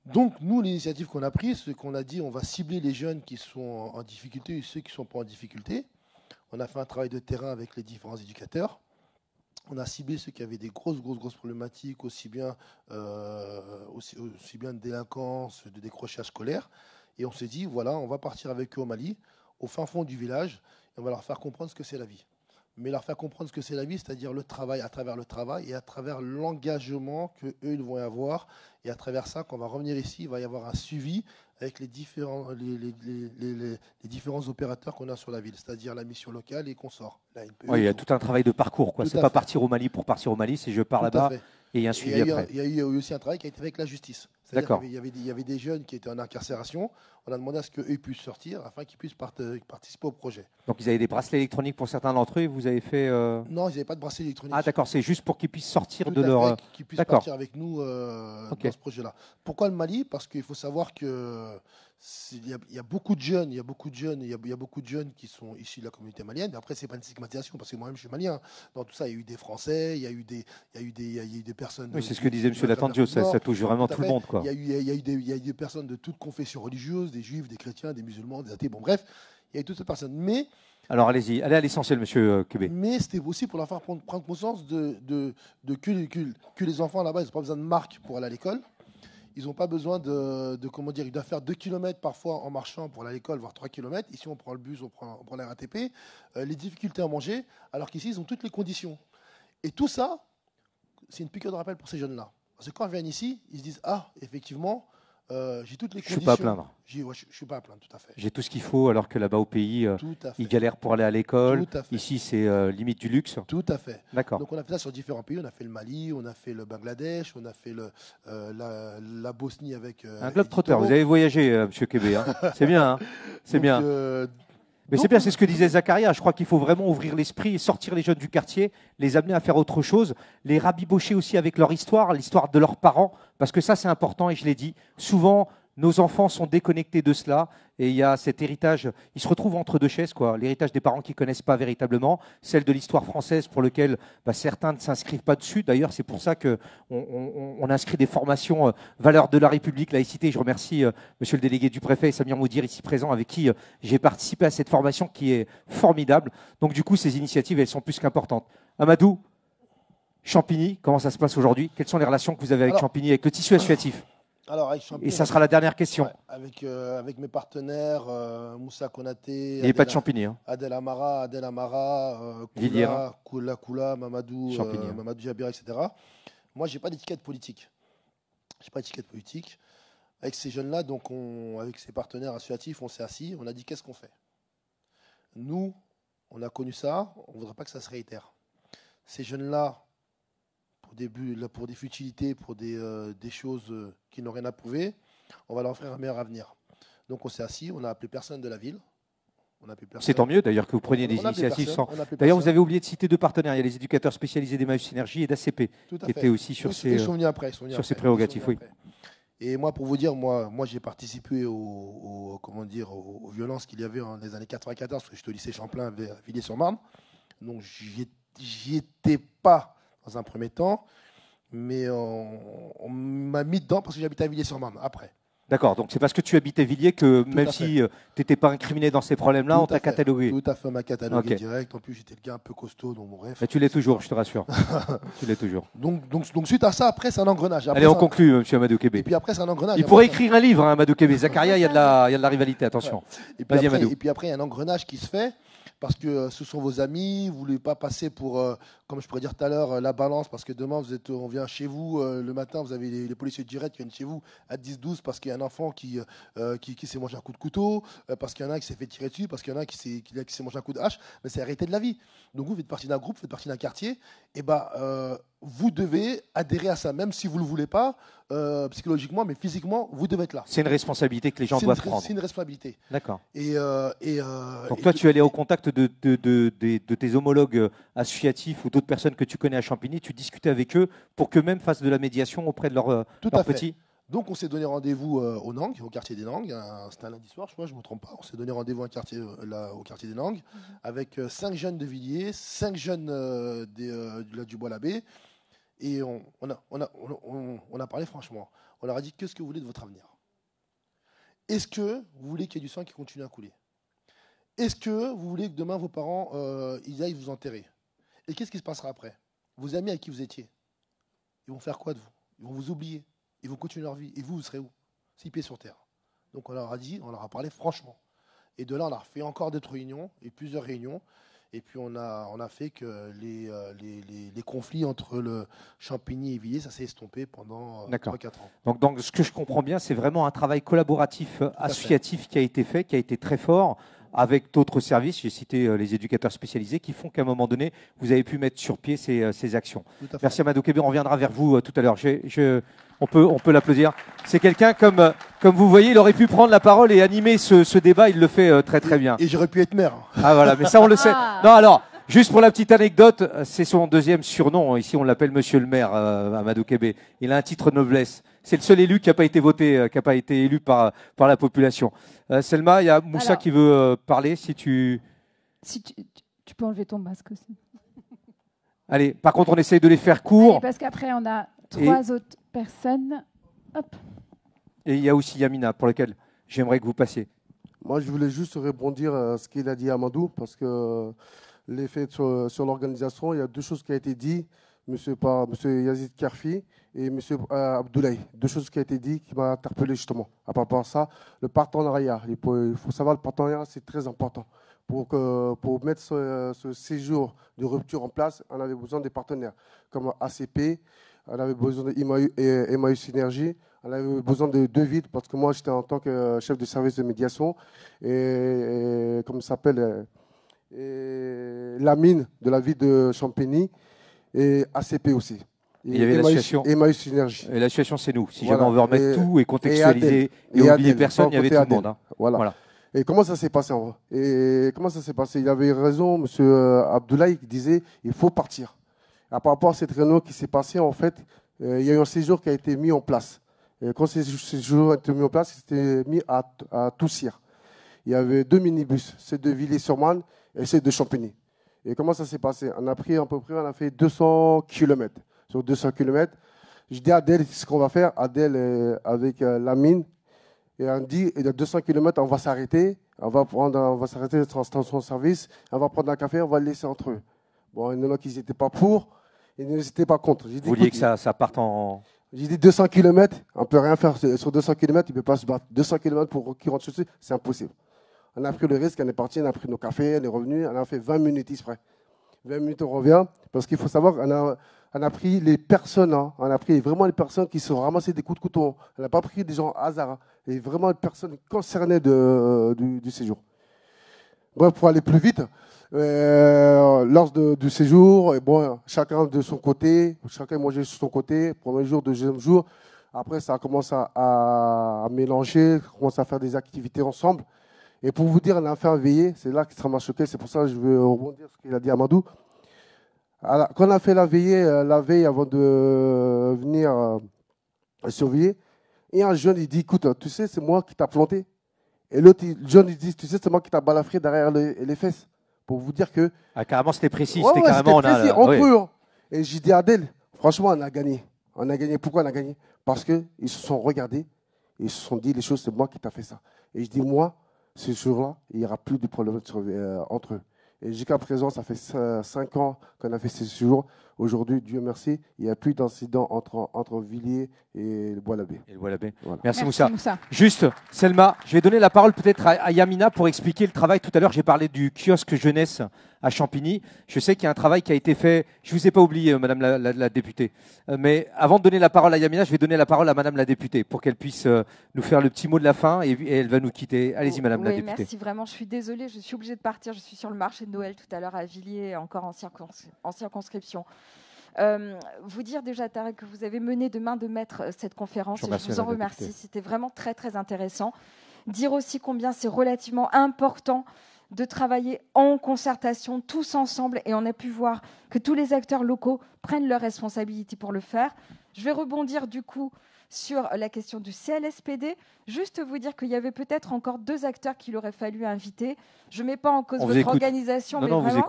Donc nous, l'initiative qu'on a prise, c'est qu'on a dit on va cibler les jeunes qui sont en difficulté et ceux qui ne sont pas en difficulté. On a fait un travail de terrain avec les différents éducateurs. On a ciblé ceux qui avaient des grosses, grosses, grosses problématiques, aussi bien, euh, aussi bien de délinquance, de décrochage scolaire. Et on s'est dit, voilà, on va partir avec eux au Mali, au fin fond du village, et on va leur faire comprendre ce que c'est la vie mais leur faire comprendre ce que c'est la vie, c'est-à-dire le travail, à travers le travail et à travers l'engagement que eux ils vont avoir. Et à travers ça, quand on va revenir ici, il va y avoir un suivi avec les différents, les, différents opérateurs qu'on a sur la ville, c'est-à-dire la mission locale et qu'on sort. E, il y a tout un travail de parcours. Ce n'est pas partir au Mali pour partir au Mali, c'est je pars là-bas et il y a un suivi. après. il y a eu aussi un travail qui a été fait avec la justice. D'accord. Il, il y, avait, des jeunes qui étaient en incarcération. On a demandé à ce qu'eux puissent sortir afin qu'ils puissent euh, participer au projet. Donc ils avaient des bracelets électroniques pour certains d'entre eux vous avez fait. Euh, non, ils n'avaient pas de bracelets électroniques. Ah d'accord, c'est juste pour qu'ils puissent sortir de leur. Qu'ils puissent partir avec nous euh, dans ce projet-là. Pourquoi le Mali Parce qu'il faut savoir que il y, a beaucoup de jeunes, il y a beaucoup de jeunes, il y, a beaucoup de jeunes qui sont issus de la communauté malienne. Après, après, c'est pas une stigmatisation parce que moi-même je suis malien. Dans tout ça, il y a eu des Français, il y a eu des, il y a eu des, il y a eu des personnes. Oui, c'est ce que disait M. Latandio, ça, touche vraiment tout, le monde, quoi. Il y a eu, des, il y a eu des personnes de toutes confessions religieuses, des juifs, des chrétiens, des musulmans, des athées. Bon, bref, il y a eu toutes ces personnes. Mais alors allez-y, allez à l'essentiel, monsieur Cubé. Mais c'était aussi pour leur faire prendre, prendre conscience de, de, de que, que, les enfants là-bas, ils n'ont pas besoin de marque pour aller à l'école. Ils n'ont pas besoin de, comment dire, ils doivent faire 2 km parfois en marchant pour aller à l'école, voire 3 km. Ici, on prend le bus, on prend, on prend RATP. Euh, les difficultés à manger, alors qu'ici, ils ont toutes les conditions. Et tout ça, c'est une pique de rappel pour ces jeunes-là. Parce que quand ils viennent ici, ils se disent Ah, effectivement, euh, j'ai toutes les Je suis pas à plaindre. suis pas à plaindre, J'ai tout ce qu'il faut, alors que là-bas au pays, euh, ils galèrent pour aller à l'école. Ici, c'est euh, limite du luxe. Tout à fait. D'accord. Donc on a fait ça sur différents pays. On a fait le Mali, on a fait le Bangladesh, on a fait le, la, Bosnie avec. Un globe trotteur. Vous avez voyagé, Monsieur Québec. Hein. c'est bien. Hein. C'est bien. Mais c'est bien, c'est ce que disait Zacharia. Je crois qu'il faut vraiment ouvrir l'esprit, et sortir les jeunes du quartier, les amener à faire autre chose, les rabibocher aussi avec leur histoire, l'histoire de leurs parents, parce que ça c'est important et je l'ai dit. Souvent, nos enfants sont déconnectés de cela et il y a cet héritage. Ils se retrouvent entre deux chaises, quoi. L'héritage des parents qui ne connaissent pas véritablement, celle de l'histoire française pour lequel bah, certains ne s'inscrivent pas dessus. D'ailleurs, c'est pour ça que on, inscrit des formations euh, valeurs de la République, laïcité. Je remercie euh, Monsieur le délégué du préfet Samir Moudir ici présent, avec qui euh, j'ai participé à cette formation qui est formidable. Donc du coup, ces initiatives, elles sont plus qu'importantes. Amadou, Champigny, comment ça se passe aujourd'hui Quelles sont les relations que vous avez avec Champigny, avec le tissu associatif et ça sera la dernière question. avec, euh, avec mes partenaires, euh, Moussa Konaté. Il pas de champignons. Hein. Adel Amara, Adel Amara, euh, hein. Koula, Mamadou, hein. Mamadou Jabira, etc. Moi, j'ai pas d'étiquette politique. J'ai pas d'étiquette politique. Avec ces jeunes-là, donc on, avec ces partenaires associatifs, on s'est assis, on a dit qu'est-ce qu'on fait. Nous, on a connu ça, on ne voudrait pas que ça se réitère. Ces jeunes-là, pour des, pour des futilités, pour des, euh, choses euh, qui n'ont rien à prouver, on va leur offrir un meilleur avenir. Donc on s'est assis, on n'a appelé personne de la ville. C'est tant mieux d'ailleurs que vous preniez des initiatives sans. D'ailleurs, vous avez oublié de citer deux partenaires. Il y a les éducateurs spécialisés des Maïs Synergie et d'ACP qui étaient aussi sur euh, ces, après, sur ces prérogatives. Oui. Et moi, pour vous dire, moi, moi j'ai participé aux, comment dire, aux, violences qu'il y avait dans les années 94, parce que j'étais au lycée Champlain, à Villiers-sur-Marne. Donc, j'y étais pas dans un premier temps, mais on, m'a mis dedans parce que j'habitais à Villiers-sur-Marne après. D'accord, donc c'est parce que tu habitais Villiers que même si euh, tu n'étais pas incriminé dans ces problèmes-là, on t'a catalogué. Tout à fait, m'a catalogué direct. En plus, j'étais le gars un peu costaud, dans mon rêve. Mais tu l'es toujours, je te rassure. tu l'es toujours. Donc, donc, donc, suite à ça, après, c'est un engrenage. Allez, on conclut, euh, monsieur Amadou Kébé. Et puis après, c'est un engrenage. Il pourrait écrire un livre, hein, Amadou Kébé. Zakaria, il y, a de la, y a de la rivalité, attention. Et, puis après, et puis après, il y a un engrenage qui se fait parce que euh, ce sont vos amis, vous ne voulez pas passer pour, comme je pourrais dire tout à l'heure, euh, la balance, parce que demain, vous êtes, on vient chez vous, euh, le matin, vous avez les, policiers directs qui viennent chez vous à 10-12 parce qu'il y a un enfant euh, qui, qui, s'est mangé un coup de couteau, parce qu'il y en a qui s'est fait tirer dessus, parce qu'il y en a qui s'est, qui, s'est mangé un coup de hache, mais c'est arrêté de la vie. Donc vous faites partie d'un groupe, vous faites partie d'un quartier, et bah, vous devez adhérer à ça, même si vous ne le voulez pas, psychologiquement, mais physiquement, vous devez être là. C'est une responsabilité que les gens doivent prendre. C'est une responsabilité. D'accord. Et, et Donc toi, tu allé au contact de, de, de tes homologues associatifs ou d'autres personnes que tu connais à Champigny, tu discutais avec eux pour qu'eux-mêmes fassent de la médiation auprès de leurs leur euh, petits Donc on s'est donné rendez-vous euh, au Nang, au quartier des Langues. Euh, c'était un lundi soir, je crois, je ne me trompe pas. On s'est donné rendez-vous au quartier des Langues mhm. avec cinq jeunes de Villiers, cinq jeunes du Bois-l'Abbé. Et on, a, parlé franchement. On leur a dit qu'est-ce que vous voulez de votre avenir Est-ce que vous voulez qu'il y ait du sang qui continue à couler Est-ce que vous voulez que demain vos parents ils aillent vous enterrer et qu'est-ce qui se passera après Vos amis à qui vous étiez, ils vont faire quoi de vous Ils vont vous oublier. Ils vont continuer leur vie. Et vous, vous serez où Six pieds sur terre. Donc on leur a dit, on leur a parlé franchement. Et de là, on a fait encore d'autres réunions et plusieurs réunions. Et puis on a, on a fait que les, euh, les, conflits entre le Champigny et Villiers, ça s'est estompé pendant 3-4 euh, ans. donc ce que je comprends bien, c'est vraiment un travail collaboratif, associatif qui a été fait, qui a été très fort avec d'autres services. J'ai cité euh, les éducateurs spécialisés qui font qu'à un moment donné, vous avez pu mettre sur pied ces, euh, ces actions. À Merci Amadou Kébé. On reviendra vers vous euh, tout à l'heure. Je, je, on peut, on peut l'applaudir. C'est quelqu'un comme, comme vous voyez, il aurait pu prendre la parole et animer ce, débat. Il le fait très très bien. Et j'aurais pu être maire. Ah voilà, mais ça on le sait. Ah. Non alors. Juste pour la petite anecdote, c'est son deuxième surnom. Ici, on l'appelle Monsieur le maire, euh, Amadou Il a un titre noblesse c'est le seul élu qui n'a pas été voté, euh, qui n'a pas été élu par, par la population. Euh, Selma, il y a Moussa qui veut euh, parler, si tu... Si tu, peux enlever ton masque aussi. Allez, par contre, on essaye de les faire court. parce qu'après, on a trois autres personnes. Hop. Et il y a aussi Yamina, pour laquelle j'aimerais que vous passiez. Moi, je voulais juste rebondir à ce qu'il a dit Amadou, parce que l'effet sur, sur l'organisation, il y a deux choses qui ont été dites monsieur, Yazid Karfi et monsieur euh, Abdoulaye. Deux choses qui ont été dites qui m'ont interpellé justement. À part ça, le partenariat. Il faut, savoir le partenariat, c'est très important. Pour, pour mettre ce, séjour de rupture en place, on avait besoin des partenaires comme ACP, on avait besoin d'Emmaüs Synergie, on avait besoin de deux vides parce que moi j'étais en tant que chef de service de médiation et, comme ça s'appelle, euh, la mine de la ville de Champigny et ACP aussi. Et il y avait situation. Emmaüs Synergie. Et la situation, c'est nous. Si jamais on veut remettre tout et contextualiser et, et, oublier personne, il y avait tout le monde. Hein. Voilà. Et comment ça s'est passé en vrai Et comment ça s'est passé Il avait raison, M. Euh, Abdoulaye, qui disait il faut partir. À ah, par rapport à cette réunion qui s'est passée, en fait, euh, il y a eu un séjour qui a été mis en place. Et quand ce séjour a été mis en place, c'était mis à, à Toussir. Il y avait deux minibus, ceux de Villiers-sur-Marne et ceux de Champigny. Et comment ça s'est passé On a pris à peu près, on a fait 200 km. Sur 200 km, je dis à Adèle ce qu'on va faire. Adèle, euh, avec euh, la mine, et on dit, il y 200 km, on va s'arrêter, on va prendre, on va s'arrêter dans son service, on va prendre un café, on va le laisser entre eux. Bon, il y en a n'étaient pas pour, ils n'étaient pas contre. Vous vouliez que ça, parte en... J'ai dit 200 km, on ne peut rien faire sur 200 km, il ne peut pas se battre. 200 km pour qui rentre dessus, c'est impossible. On a pris le risque, on est parti, on a pris nos cafés, on est revenu, on a fait 20 minutes exprès. 20 minutes, on revient, parce qu'il faut savoir qu'on a, on a pris les personnes, hein. on a pris vraiment les personnes qui se sont ramassées des coups de couteau. On n'a pas pris des gens hasard, hein. et vraiment les personnes concernées euh, du, séjour. Bref, pour aller plus vite, euh, lors du séjour, bon, chacun de son côté, chacun mangeait sur son côté, premier jour, deuxième jour. Après, ça commence à, à, à mélanger, commence à faire des activités ensemble. Et pour vous dire, l'enfer veillé, c'est là que sera m'a choqué, c'est pour ça que je veux rebondir sur ce qu'il a dit à Alors, quand on a fait la veillée, euh, la veille avant de euh, venir il euh, surveiller, et un jeune, il dit, écoute, tu sais, c'est moi qui t'a planté. Et l'autre jeune, il dit, tu sais, c'est moi qui t'a balafré derrière les, fesses. Pour vous dire que... Ah, carrément, c'était précis. c'était carrément, on a... Hein. Et j'ai dit à Adèle, franchement, on a gagné. On a gagné. Pourquoi on a gagné Parce qu'ils se sont regardés. Et ils se sont dit, les choses, c'est moi qui t'a fait ça. Et je dis, moi, ce jour-là, il n'y aura plus de problème euh, entre eux. Et jusqu'à présent, ça fait cinq ans qu'on a fait ce jours. Aujourd'hui, Dieu merci, il n'y a plus d'incident entre, entre Villiers et le Bois-l'Abbé. Bois Merci, Moussa. Juste, Selma, je vais donner la parole peut-être à Yamina pour expliquer le travail. Tout à l'heure, j'ai parlé du kiosque jeunesse à Champigny. Je sais qu'il y a un travail qui a été fait. Je ne vous ai pas oublié, euh, Madame la, députée. Euh, mais avant de donner la parole à Yamina, je vais donner la parole à Madame la députée pour qu'elle puisse euh, nous faire le petit mot de la fin et, elle va nous quitter. Allez-y, Madame la députée. Merci vraiment. Je suis désolée, je suis obligée de partir. Je suis sur le marché de Noël tout à l'heure à Villiers, encore en, circonscription. vous dire déjà, Tarek, que vous avez mené de main de maître cette conférence. et je vous en remercie. C'était vraiment très, très intéressant. Dire aussi combien c'est relativement important de travailler en concertation, tous ensemble, et on a pu voir que tous les acteurs locaux prennent leurs responsabilités pour le faire. Je vais rebondir du coup sur la question du CLSPD. Juste vous dire qu'il y avait peut-être encore deux acteurs qu'il aurait fallu inviter. Je ne mets pas en cause votre organisation, mais vraiment,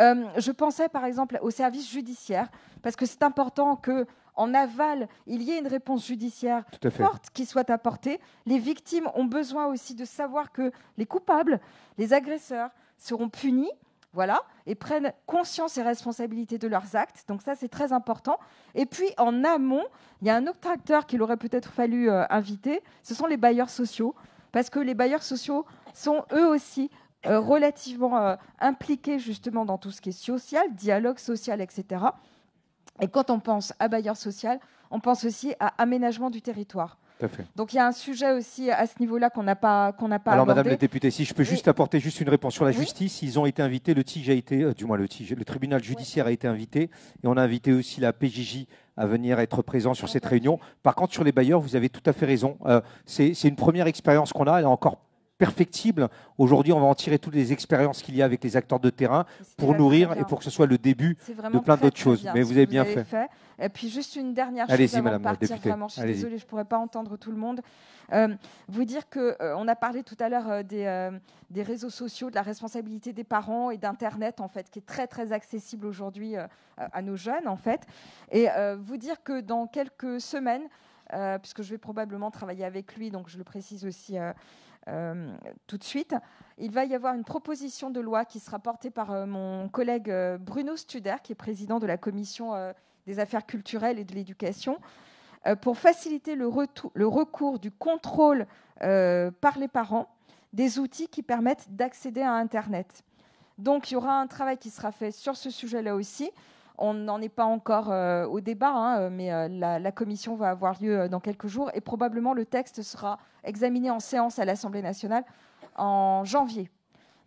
euh, je pensais par exemple au service judiciaire, parce que c'est important que en aval, il y ait une réponse judiciaire forte qui soit apportée. Les victimes ont besoin aussi de savoir que les coupables, les agresseurs seront punis. Voilà, et prennent conscience et responsabilité de leurs actes. Donc ça, c'est très important. Et puis, en amont, il y a un autre acteur qu'il aurait peut-être fallu euh, inviter, ce sont les bailleurs sociaux, parce que les bailleurs sociaux sont eux aussi euh, relativement euh, impliqués justement dans tout ce qui est social, dialogue social, etc. Et quand on pense à bailleur social, on pense aussi à aménagement du territoire. Donc il y a un sujet aussi à ce niveau-là qu'on n'a pas qu'on n'a pas. Alors Madame la députée, si je peux juste apporter juste une réponse sur la justice, ils ont été invités, le TIG a été, euh, du moins le le tribunal judiciaire a été invité, et on a invité aussi la PJJ à venir être présent sur cette réunion. Par contre, sur les bailleurs, vous avez tout à fait raison. Euh, c'est une première expérience qu'on a. Elle encore perfectible. Aujourd'hui, on va en tirer toutes les expériences qu'il y a avec les acteurs de terrain pour nourrir et pour que ce soit le début de plein d'autres choses. Mais vous avez bien fait. Et puis juste une dernière chose avant Madame je suis désolée, je ne pourrais pas entendre tout le monde. Euh, vous dire que euh, on a parlé tout à l'heure euh, des, des, réseaux sociaux, de la responsabilité des parents et d'Internet en fait, qui est très très accessible aujourd'hui à nos jeunes en fait. Et vous dire que dans quelques semaines, puisque je vais probablement travailler avec lui, donc je le précise aussi euh, tout de suite. Il va y avoir une proposition de loi qui sera portée par euh, mon collègue euh, Bruno Studer, qui est président de la commission des affaires culturelles et de l'éducation, pour faciliter le, recours du contrôle par les parents des outils qui permettent d'accéder à Internet. Donc il y aura un travail qui sera fait sur ce sujet-là aussi. On n'en est pas encore euh, au débat, hein, euh, mais euh, la, commission va avoir lieu dans quelques jours et probablement le texte sera examiné en séance à l'Assemblée nationale en janvier.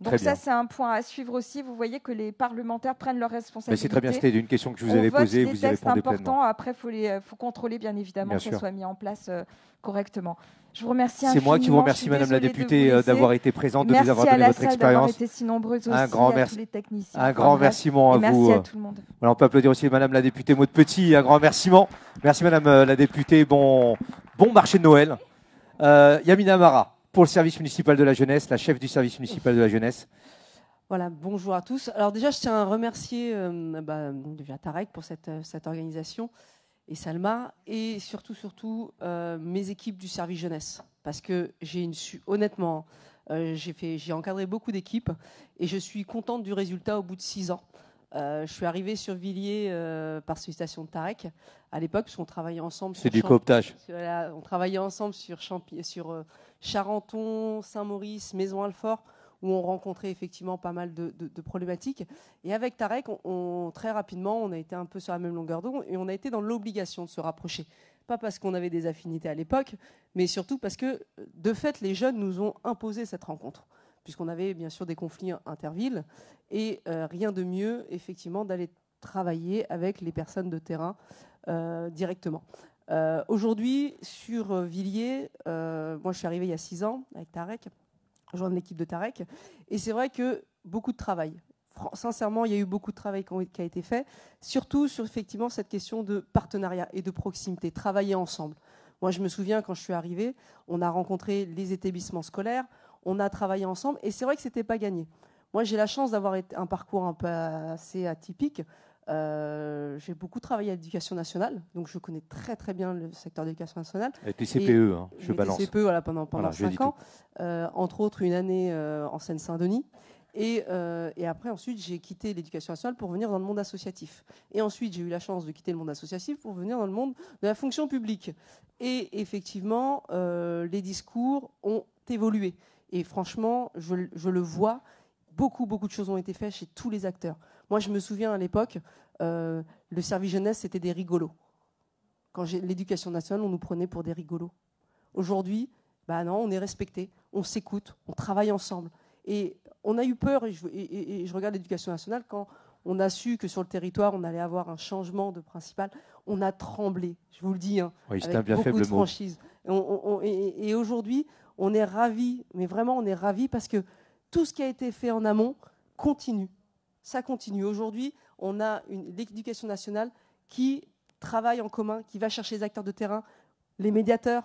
Donc ça, c'est un point à suivre aussi. Vous voyez que les parlementaires prennent leurs responsabilités. Mais c'est très bien, c'était une question que je vous avais posée. Vous y répondez pleinement. Après, il faut, contrôler, bien évidemment, qu'elles que soit mis en place euh, correctement. Je vous remercie C'est moi qui vous remercie, Madame la députée, euh, d'avoir été présente, de vous nous avoir donné à la votre salle expérience. Été si nombreuses aussi, un grand merci. Un grand merci à vous. Merci à tout le monde. on peut applaudir aussi Madame la députée Maud Petit. Un grand merci. Merci Madame euh, la députée. Bon, bon marché de Noël. Euh, Yamina Amara pour le service municipal de la jeunesse, la chef du service municipal de la jeunesse. Voilà, bonjour à tous. Alors déjà, je tiens à remercier euh, bah, déjà Tarek pour cette, euh, cette, organisation et Salma, et surtout, surtout, euh, mes équipes du service jeunesse. Parce que j'ai une... Honnêtement, j'ai encadré beaucoup d'équipes et je suis contente du résultat au bout de six ans. Euh, je suis arrivée sur Villiers euh, par sollicitation de Tarek à l'époque, puisqu'on travaillait ensemble. C'est du on travaillait ensemble sur, sur euh, Charenton, Saint-Maurice, Maison-Alfort, où on rencontrait effectivement pas mal de, problématiques. Et avec Tarek, très rapidement, on a été un peu sur la même longueur d'onde et on a été dans l'obligation de se rapprocher. Pas parce qu'on avait des affinités à l'époque, mais surtout parce que, de fait, les jeunes nous ont imposé cette rencontre puisqu'on avait bien sûr des conflits intervilles. Et euh, rien de mieux, effectivement, d'aller travailler avec les personnes de terrain euh, directement. Euh, aujourd'hui, sur Villiers, moi je suis arrivée il y a six ans avec Tarek, une l'équipe de Tarek, et c'est vrai que beaucoup de travail. Sincèrement, il y a eu beaucoup de travail qui a été fait, surtout sur effectivement cette question de partenariat et de proximité, travailler ensemble. Moi, je me souviens quand je suis arrivée, on a rencontré les établissements scolaires, on a travaillé ensemble et c'est vrai que c'était pas gagné. Moi, j'ai la chance d'avoir un parcours un peu assez atypique. Euh, j'ai beaucoup travaillé à l'éducation nationale, donc je connais très très bien le secteur de l'éducation nationale. Et TCPE, CPE, hein, je balance. E, voilà, pendant, pendant 5 ans. Euh, entre autres, une année euh, en Seine-Saint-Denis. Et, et, après, ensuite, j'ai quitté l'éducation nationale pour venir dans le monde associatif. Et ensuite, j'ai eu la chance de quitter le monde associatif pour venir dans le monde de la fonction publique. Et effectivement, les discours ont évolué. Et franchement, je, le vois, beaucoup, beaucoup de choses ont été faites chez tous les acteurs. Moi, je me souviens à l'époque, euh, le service jeunesse, c'était des rigolos. Quand j'ai l'éducation nationale, on nous prenait pour des rigolos. Aujourd'hui, bah non, on est respecté, on s'écoute, on travaille ensemble. Et on a eu peur, et je, regarde l'éducation nationale, quand on a su que sur le territoire, on allait avoir un changement de principal, on a tremblé, je vous le dis, hein, oui, bien beaucoup de franchise. et, aujourd'hui, on est ravis, mais vraiment on est ravis parce que tout ce qui a été fait en amont continue. Ça continue. Aujourd'hui, on a l'éducation nationale qui travaille en commun, qui va chercher les acteurs de terrain, les médiateurs,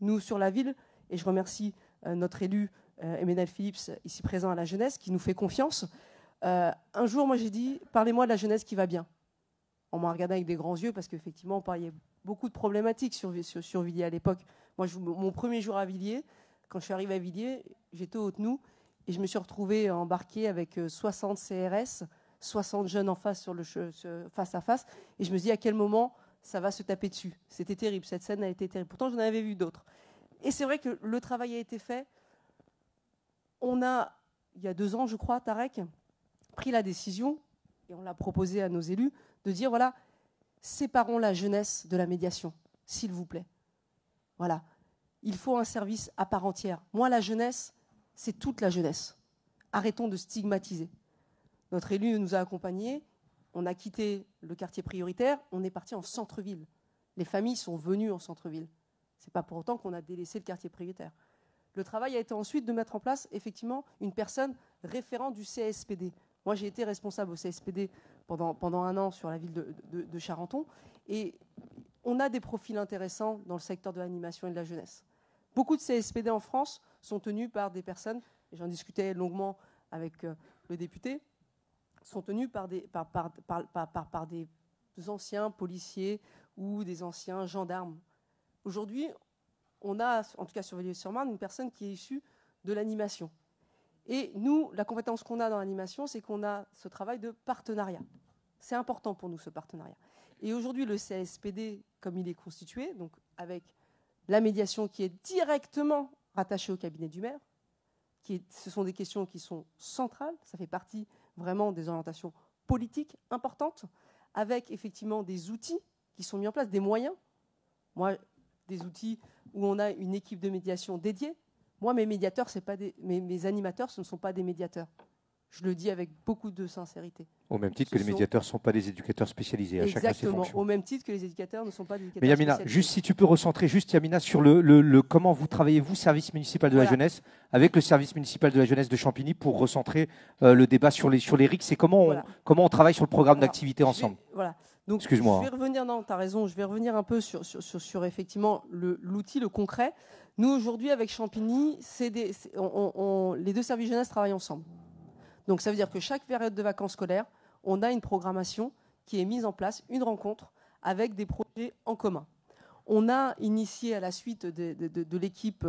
nous sur la ville. Et je remercie euh, notre élu, euh, Emmanuel Phillips, ici présent à la jeunesse, qui nous fait confiance. Euh, un jour, moi, j'ai dit, parlez-moi de la jeunesse qui va bien. On m'a regardé avec des grands yeux parce qu'effectivement, on parlait beaucoup de problématiques sur, Villiers à l'époque. Moi, je, mon premier jour à Villiers, quand je suis arrivé à Villiers, j'étais au nous et je me suis retrouvé embarqué avec 60 CRS, 60 jeunes en face, sur le, face à face, et je me dis à quel moment ça va se taper dessus. C'était terrible, cette scène a été terrible. Pourtant, j'en avais vu d'autres. Et c'est vrai que le travail a été fait. On a, il y a deux ans, je crois, Tarek, pris la décision, et on l'a proposé à nos élus, de dire voilà, séparons la jeunesse de la médiation, s'il vous plaît. Voilà. Il faut un service à part entière. Moi, la jeunesse, c'est toute la jeunesse. Arrêtons de stigmatiser. Notre élu nous a accompagnés. On a quitté le quartier prioritaire. On est parti en centre-ville. Les familles sont venues en centre-ville. Ce n'est pas pour autant qu'on a délaissé le quartier prioritaire. Le travail a été ensuite de mettre en place, effectivement, une personne référente du CSPD, moi, j'ai été responsable au CSPD pendant, un an sur la ville de, Charenton. Et on a des profils intéressants dans le secteur de l'animation et de la jeunesse. Beaucoup de CSPD en France sont tenus par des personnes, et j'en discutais longuement avec euh, le député, sont tenus par des, par des anciens policiers ou des anciens gendarmes. Aujourd'hui, on a, en tout cas sur Villiers-sur-Marne, une personne qui est issue de l'animation. Et nous, la compétence qu'on a dans l'animation, c'est qu'on a ce travail de partenariat. C'est important pour nous, ce partenariat. Et aujourd'hui, le CSPD, comme il est constitué, donc avec la médiation qui est directement rattachée au cabinet du maire, ce sont des questions qui sont centrales, ça fait partie vraiment des orientations politiques importantes, avec effectivement des outils qui sont mis en place, des moyens. Moi, des outils où on a une équipe de médiation dédiée, moi, mes médiateurs, pas des, mes animateurs, ce ne sont pas des médiateurs. Je le dis avec beaucoup de sincérité. Au même titre que les médiateurs ne sont pas des éducateurs spécialisés, à hein, chaque Au même titre que les éducateurs ne sont pas des éducateurs Mais Yamina, juste si tu peux recentrer juste Yamina sur le, le, comment vous travaillez vous service municipal de la jeunesse avec le service municipal de la jeunesse de Champigny pour recentrer euh, le débat sur les sur les et comment on, comment on travaille sur le programme d'activité ensemble. voilà. Donc Excuse-moi. Je hein. vais revenir non, raison, je vais revenir un peu sur sur, effectivement l'outil le, concret. Nous aujourd'hui avec Champigny, c'est les deux services jeunesse travaillent ensemble. Donc ça veut dire que chaque période de vacances scolaires, on a une programmation qui est mise en place, une rencontre avec des projets en commun. On a initié à la suite de, l'équipe,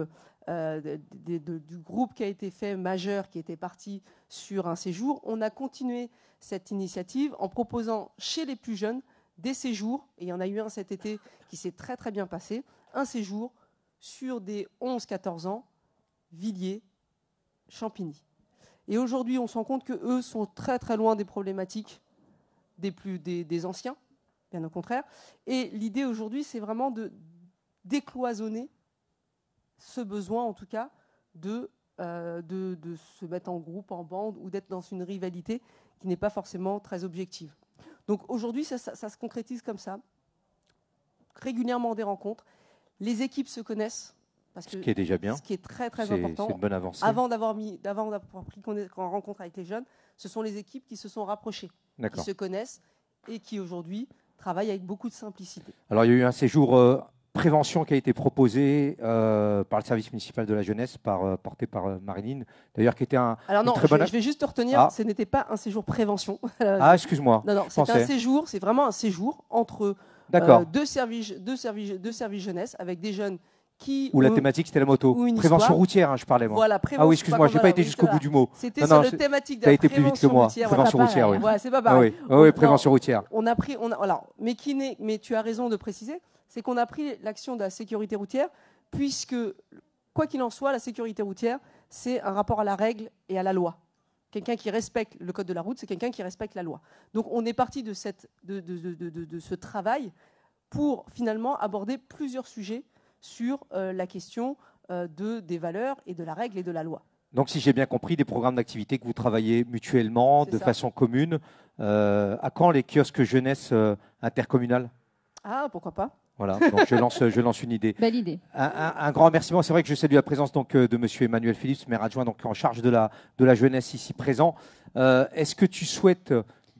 euh, du groupe qui a été fait majeur, qui était parti sur un séjour, on a continué cette initiative en proposant chez les plus jeunes des séjours, et il y en a eu un cet été qui s'est très très bien passé, un séjour sur des 11-14 ans, Villiers, Champigny. Et aujourd'hui, on se rend compte qu'eux sont très très loin des problématiques des, plus, des, anciens, bien au contraire. Et l'idée aujourd'hui, c'est vraiment de décloisonner ce besoin, en tout cas, euh, de, de, se mettre en groupe, en bande, ou d'être dans une rivalité qui n'est pas forcément très objective. Donc aujourd'hui, ça se concrétise comme ça. Régulièrement des rencontres. Les équipes se connaissent ce qui est déjà bien. Ce qui est très très important. une bonne avancée. Avant d'avoir mis, avant d'avoir pris en rencontre avec les jeunes, ce sont les équipes qui se sont rapprochées, qui se connaissent et qui aujourd'hui travaillent avec beaucoup de simplicité. Alors il y a eu un séjour euh, prévention qui a été proposé euh, par le service municipal de la jeunesse, par, euh, porté par Marilyn, d'ailleurs qui était un. Alors non, je, vais juste te retenir, ah. ce n'était pas un séjour prévention. ah excuse-moi. Non non, c'est un séjour, c'est vraiment un séjour entre deux services, deux services, deux services jeunesse avec des jeunes ou la thématique c'était la moto prévention routière hein, je parlais ah oui excuse-moi j'ai pas été jusqu'au bout du mot c'était sur la thématique de la été plus vite que moi prévention routière oui c'est pas pareil ah oui ah prévention routière on a pris on alors mais qui mais tu as raison de préciser c'est qu'on a pris l'action de la sécurité routière puisque quoi qu'il en soit la sécurité routière c'est un rapport à la règle et à la loi quelqu'un qui respecte le code de la route c'est quelqu'un qui respecte la loi donc on est parti de cette de, de, de, de ce travail pour finalement aborder plusieurs sujets sur euh, la question euh, des valeurs et de la règle et de la loi. Donc, si j'ai bien compris, des programmes d'activité que vous travaillez mutuellement, de façon commune. Euh, à quand les kiosques jeunesse intercommunales Ah, pourquoi pas voilà, je lance, une idée. Belle idée. Un, grand remerciement. C'est vrai que je salue la présence donc de Monsieur Emmanuel Philips, maire adjoint donc en charge de la de la jeunesse ici présent. Est-ce que tu souhaites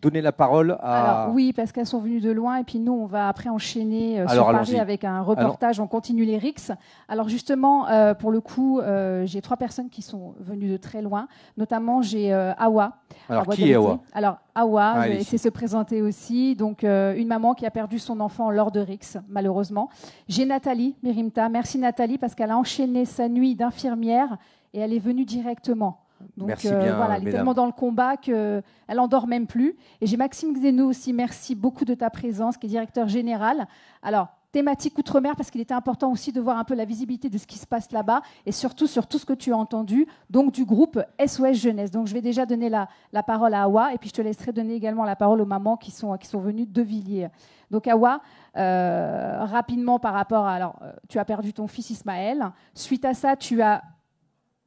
donner la parole à. oui, parce qu'elles sont venues de loin, et puis nous, on va après enchaîner euh, sur Paris avec un reportage. On continue les RICS. Alors, justement, euh, pour le coup, euh, j'ai trois personnes qui sont venues de très loin. Notamment, j'ai Awa. Alors, qui est Awa Alors, Awa, c'est se présenter aussi. Donc, euh, une maman qui a perdu son enfant lors de RICS, malheureusement. J'ai Nathalie Mirimta. Merci, Nathalie, parce qu'elle a enchaîné sa nuit d'infirmière et elle est venue directement. Donc euh, voilà, elle est tellement dans le combat qu'elle n'en même plus. Et j'ai Maxime Xenou aussi, merci beaucoup de ta présence, qui est directeur général. Alors, thématique outre-mer parce qu'il était important aussi de voir un peu la visibilité de ce qui se passe là-bas et surtout sur tout ce que tu as entendu, donc du groupe SOS Jeunesse. Donc je vais déjà donner la, parole à Awa et puis je te laisserai donner également la parole aux mamans qui sont, qui sont venues de Villiers. Donc Awa, euh, rapidement par rapport à... Alors, euh, tu as perdu ton fils Ismaël. Suite à ça, tu as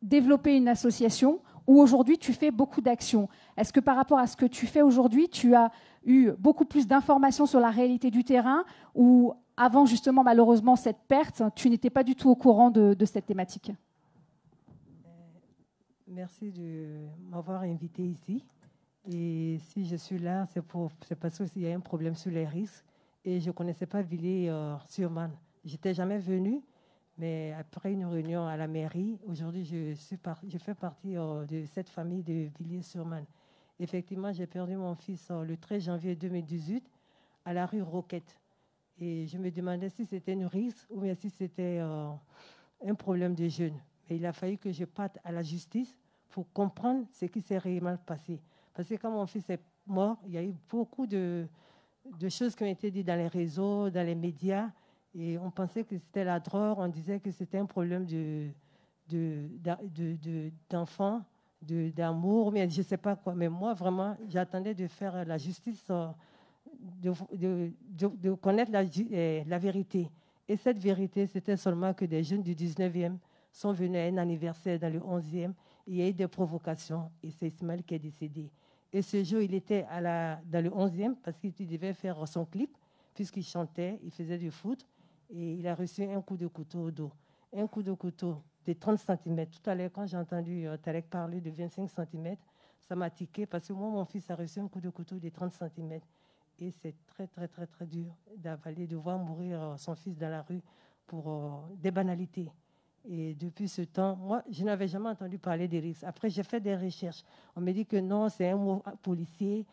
développer une association où aujourd'hui tu fais beaucoup d'actions Est-ce que par rapport à ce que tu fais aujourd'hui, tu as eu beaucoup plus d'informations sur la réalité du terrain ou avant justement malheureusement cette perte, tu n'étais pas du tout au courant de, cette thématique euh, Merci de m'avoir invité ici. Et si je suis là, c'est parce qu'il y a un problème sur les risques. Et je ne connaissais pas Villiers euh, je J'étais jamais venue. Mais après une réunion à la mairie, aujourd'hui, je, suis je fais partie euh, de cette famille de Villiers-sur-Marne. Effectivement, j'ai perdu mon fils euh, le 13 janvier 2018 à la rue Roquette. Et je me demandais si c'était une risque ou bien si c'était euh, un problème de jeûne. Mais il a fallu que je parte à la justice pour comprendre ce qui s'est réellement passé. Parce que quand mon fils est mort, il y a eu beaucoup de, de choses qui ont été dites dans les réseaux, dans les médias. Et on pensait que c'était la drogue, on disait que c'était un problème de, d'enfants, de, d'amour, mais je ne sais pas quoi. Mais moi, vraiment, j'attendais de faire la justice, euh, de, connaître la, euh, la vérité. Et cette vérité, c'était seulement que des jeunes du 19e sont venus à un anniversaire dans le 11e. Il y a eu des provocations et c'est Ismaël qui est décédé. Et ce jour, il était à la, dans le 11e parce qu'il devait faire son clip, puisqu'il chantait, il faisait du foot et il a reçu un coup de couteau au dos. Un coup de couteau de 30 cm. Tout à l'heure, quand j'ai entendu euh, Tarek parler de 25 cm, ça m'a tiqué parce que moi, mon fils a reçu un coup de couteau de 30 cm. Et c'est très, très, très, très dur d'avaler, de voir mourir euh, son fils dans la rue pour euh, des banalités. Et depuis ce temps, moi, je n'avais jamais entendu parler des risques. Après, j'ai fait des recherches. On me dit que non, c'est un mot policier.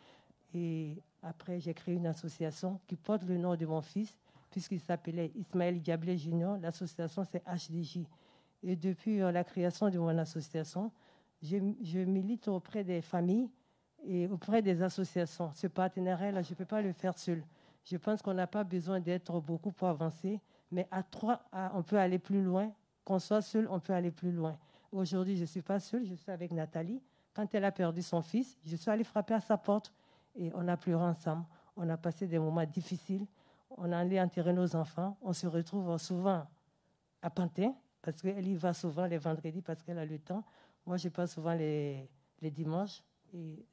Et après, j'ai créé une association qui porte le nom de mon fils puisqu'il s'appelait Ismaël Diablé Junior. L'association, c'est HDJ. Et depuis euh, la création de mon association, je, milite auprès des familles et auprès des associations. Ce partenariat-là, je ne peux pas le faire seul. Je pense qu'on n'a pas besoin d'être beaucoup pour avancer, mais à trois, on peut aller plus loin. Qu'on soit seul, on peut aller plus loin. Aujourd'hui, je ne suis pas seul, je suis avec Nathalie. Quand elle a perdu son fils, je suis allée frapper à sa porte et on a pleuré ensemble. On a passé des moments difficiles on allait enterrer nos enfants, on se retrouve souvent à Pantin, parce qu'elle y va souvent les vendredis, parce qu'elle a le temps. Moi, je passe souvent les, dimanches. Et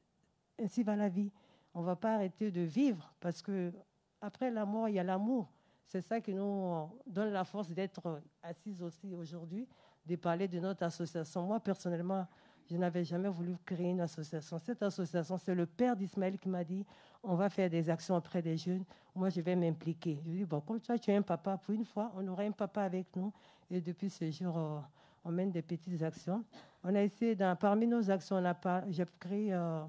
ainsi va la vie. On ne va pas arrêter de vivre, parce que après la mort, il y a l'amour. C'est ça qui nous donne la force d'être assises aussi aujourd'hui, de parler de notre association. Moi, personnellement, je n'avais jamais voulu créer une association. Cette association, c'est le père d'Ismaël qui m'a dit on va faire des actions auprès des jeunes. Moi, je vais m'impliquer. Je lui ai dit bon, comme toi, tu as un papa, pour une fois, on aura un papa avec nous. Et depuis ce jour, euh, on mène des petites actions. On a essayé, parmi nos actions, on a pas j'ai créé, euh,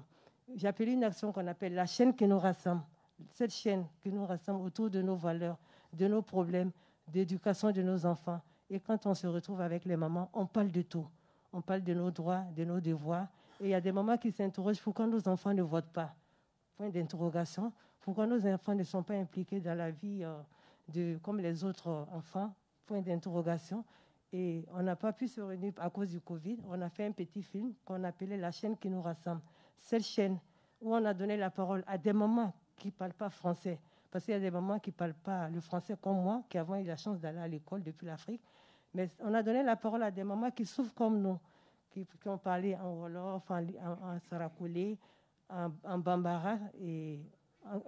j'ai appelé une action qu'on appelle la chaîne qui nous rassemble. Cette chaîne qui nous rassemble autour de nos valeurs, de nos problèmes, d'éducation de nos enfants. Et quand on se retrouve avec les mamans, on parle de tout on parle de nos droits, de nos devoirs. Et il y a des mamans qui s'interrogent pourquoi nos enfants ne votent pas Point d'interrogation. Pourquoi nos enfants ne sont pas impliqués dans la vie euh, de, comme les autres enfants Point d'interrogation. Et on n'a pas pu se réunir à cause du Covid. On a fait un petit film qu'on appelait La chaîne qui nous rassemble. Cette chaîne où on a donné la parole à des mamans qui ne parlent pas français. Parce qu'il y a des mamans qui ne parlent pas le français comme moi, qui avons eu la chance d'aller à l'école depuis l'Afrique mais on a donné la parole à des mamans qui souffrent comme nous, qui, ont parlé en Wolof, en, en, en Bambara et en,